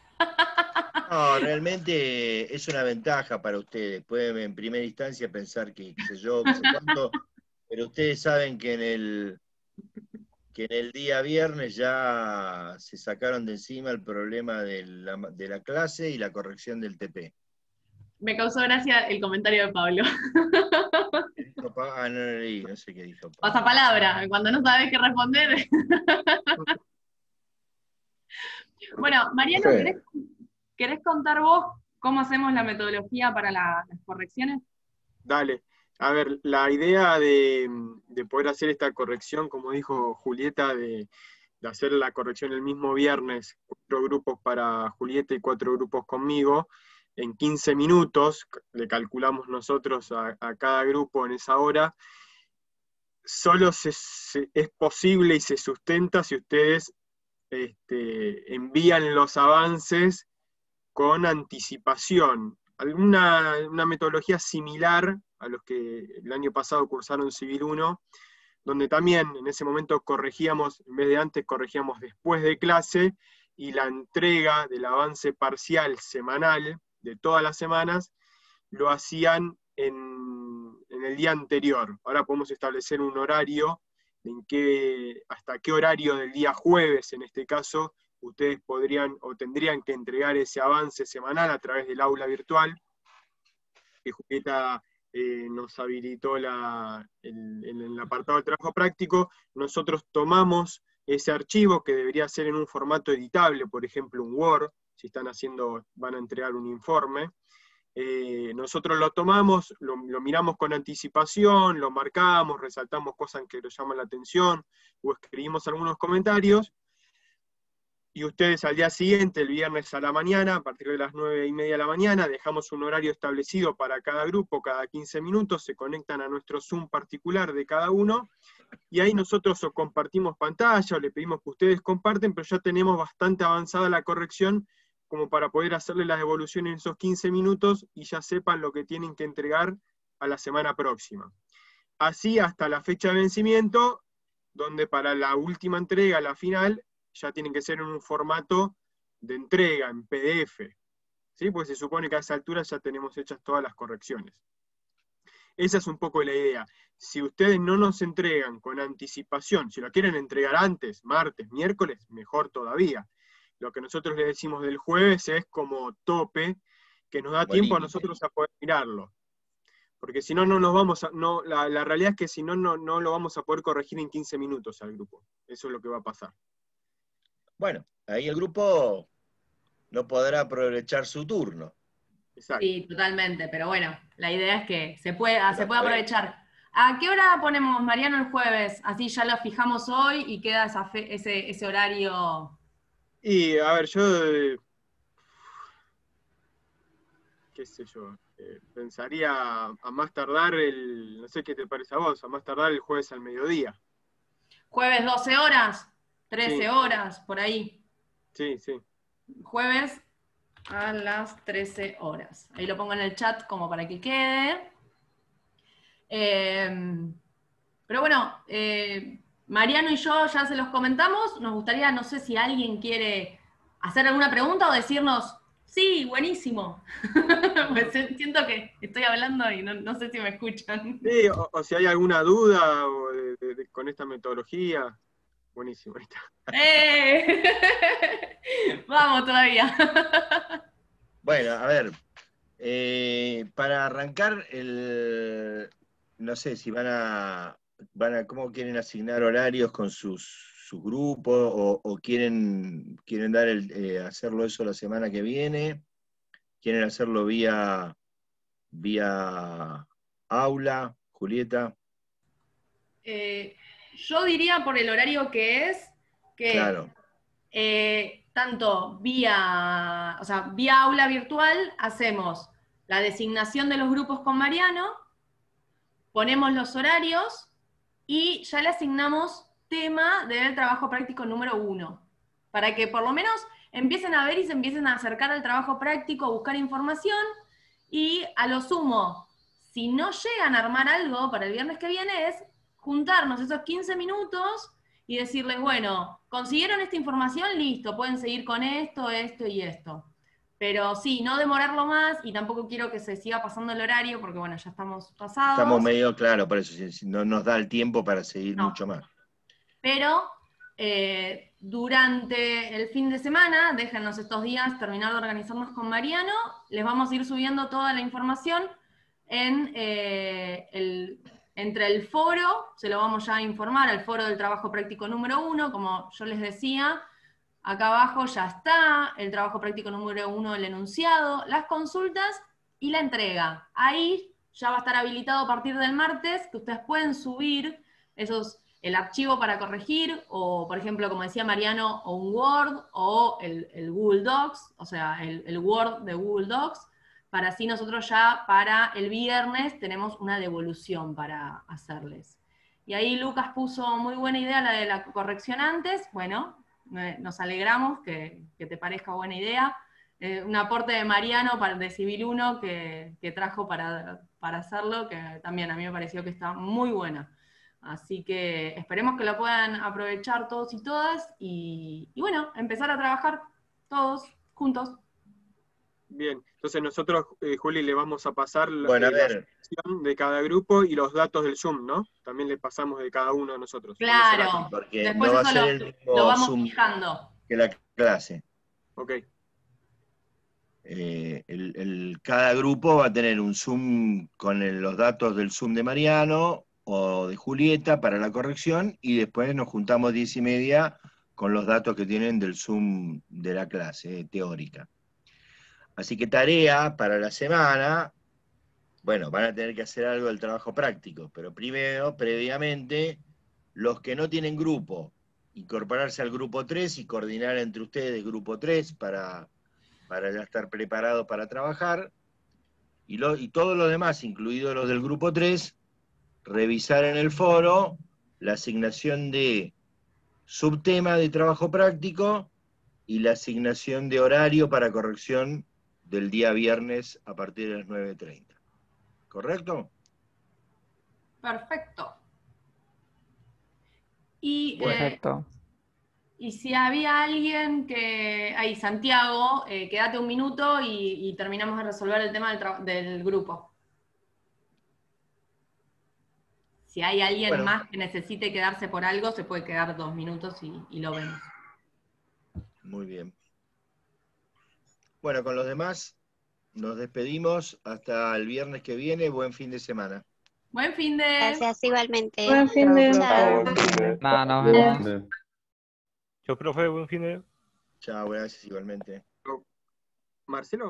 No, realmente es una ventaja para ustedes. Pueden en primera instancia pensar que, sé yo, qué pero ustedes saben que en el que en el día viernes ya se sacaron de encima el problema de la, de la clase y la corrección del TP. Me causó gracia el comentario de Pablo ah, no ah. cuando no sabes qué responder. bueno, Mariano, ¿querés, contar vos cómo hacemos la metodología para las correcciones? Dale. A ver, la idea de, poder hacer esta corrección, como dijo Julieta, de, de hacer la corrección el mismo viernes, cuatro grupos para Julieta y cuatro grupos conmigo, en 15 minutos, le calculamos nosotros a, cada grupo en esa hora, solo es posible y se sustenta si ustedes este, envían los avances con anticipación. Alguna una metodología similar a los que el año pasado cursaron Civil 1, donde también en ese momento corregíamos, en vez de antes, corregíamos después de clase, y la entrega del avance parcial semanal todas las semanas, lo hacían en, el día anterior. Ahora podemos establecer un horario, en qué, hasta qué horario del día jueves, en este caso, ustedes podrían o tendrían que entregar ese avance semanal a través del aula virtual, que Julieta eh, nos habilitó la, el, en el apartado de trabajo práctico. Nosotros tomamos ese archivo que debería ser en un formato editable, por ejemplo un Word, si están haciendo, van a entregar un informe. Eh, nosotros lo tomamos, lo, miramos con anticipación, lo marcamos, resaltamos cosas que nos llaman la atención o escribimos algunos comentarios. Y ustedes al día siguiente, el viernes a la mañana, a partir de las nueve y media de la mañana, dejamos un horario establecido para cada grupo, cada 15 minutos, se conectan a nuestro Zoom particular de cada uno, y ahí nosotros o compartimos pantalla o le pedimos que ustedes comparten, pero ya tenemos bastante avanzada la corrección como para poder hacerle las evoluciones en esos 15 minutos y ya sepan lo que tienen que entregar a la semana próxima. Así hasta la fecha de vencimiento, donde para la última entrega, la final, ya tienen que ser en un formato de entrega, en PDF. ¿sí? Pues se supone que a esa altura ya tenemos hechas todas las correcciones. Esa es un poco la idea. Si ustedes no nos entregan con anticipación, si lo quieren entregar antes, martes, miércoles, mejor todavía. Lo que nosotros le decimos del jueves es como tope, que nos da tiempo a nosotros a poder mirarlo. Porque si no, no nos vamos a. No, la, realidad es que si no, no, no lo vamos a poder corregir en 15 minutos al grupo. Eso es lo que va a pasar. Bueno, ahí el grupo no podrá aprovechar su turno. Exacto. Sí, totalmente, pero bueno, la idea es que se pueda, ah, se puede aprovechar. ¿A qué hora ponemos Mariano el jueves? Así ya lo fijamos hoy y queda ese, ese horario y, a ver, yo... Eh, qué sé yo, eh, pensaría a más tardar el, no sé qué te parece a vos, a más tardar el jueves al mediodía. Jueves 12 horas, 13 horas, por ahí. Sí, sí. Jueves a las 13 horas. Ahí lo pongo en el chat como para que quede. Em, pero bueno, eh, Mariano y yo ya se los comentamos. Nos gustaría, no sé si alguien quiere hacer alguna pregunta o decirnos, sí, buenísimo. Pues, eh, siento que estoy hablando y no, sé si me escuchan. Sí, o, si hay alguna duda con esta metodología. Buenísimo, ¡Eh! Vamos todavía. bueno, a ver, eh, para arrancar, el, no sé si van a van cómo quieren asignar horarios con sus, sus grupos o, quieren, quieren dar eh, hacerlo eso la semana que viene, quieren hacerlo vía, vía aula, Julieta. Eh, yo diría por el horario que es, que eh, tanto vía, vía aula virtual hacemos la designación de los grupos con Mariano, ponemos los horarios y ya le asignamos tema del trabajo práctico número uno, para que por lo menos empiecen a ver y se empiecen a acercar al trabajo práctico, a buscar información y a lo sumo, si no llegan a armar algo para el viernes que viene es juntarnos esos 15 minutos y decirles, bueno, consiguieron esta información, listo, pueden seguir con esto, esto y esto. Pero sí, no demorarlo más y tampoco quiero que se siga pasando el horario porque, bueno, ya estamos pasados. Estamos medio claro, por eso no nos da el tiempo para seguir mucho más. Pero eh, durante el fin de semana, déjenos estos días terminar de organizarnos con Mariano, les vamos a ir subiendo toda la información en eh, el, entre el foro, se lo vamos ya a informar, al foro del trabajo práctico número uno, como yo les decía, Acá abajo ya está el trabajo práctico número uno el enunciado, las consultas y la entrega. Ahí ya va a estar habilitado a partir del martes que ustedes pueden subir esos, el archivo para corregir o, por ejemplo, como decía Mariano, o un Word o el, Google Docs, o sea, el, el Word de Google Docs, para así nosotros ya para el viernes tenemos una devolución para hacerles. Y ahí Lucas puso muy buena idea la de la corrección antes. Bueno, nos alegramos que, te parezca buena idea. Eh, un aporte de Mariano para, de Civil 1 que, trajo para, para, hacerlo, que también a mí me pareció que está muy buena. Así que esperemos que lo puedan aprovechar todos y todas y, bueno, empezar a trabajar todos juntos. Bien, entonces nosotros, eh, Juli, le vamos a pasar... Bueno, a ver, de cada grupo y los datos del Zoom, ¿no? También le pasamos de cada uno a nosotros. Claro, porque va a ser lo, el vamos fijando. Que la clase. Ok. Eh, el, cada grupo va a tener un Zoom con los datos del Zoom de Mariano o de Julieta para la corrección y después nos juntamos diez y media con los datos que tienen del Zoom de la clase eh, teórica. Así que tarea para la semana bueno, van a tener que hacer algo del trabajo práctico, pero primero, previamente, los que no tienen grupo, incorporarse al grupo 3 y coordinar entre ustedes grupo 3 para, para ya estar preparados para trabajar. Y, y todos los demás, incluidos los del grupo 3, revisar en el foro la asignación de subtema de trabajo práctico y la asignación de horario para corrección del día viernes a partir de las 9.30. ¿correcto? Perfecto. Y, eh, y si había alguien que, ahí Santiago, eh, quédate un minuto y, terminamos de resolver el tema del, grupo. Si hay alguien más que necesite quedarse por algo, se puede quedar dos minutos y, y lo vemos. Muy bien. Bueno, con los demás nos despedimos hasta el viernes que viene. Buen fin de semana. Buen fin de. Gracias, igualmente. Buen fin de. Chao. No, no, no. Yo, profe, buen fin de. Chao, gracias, igualmente. Marcelo.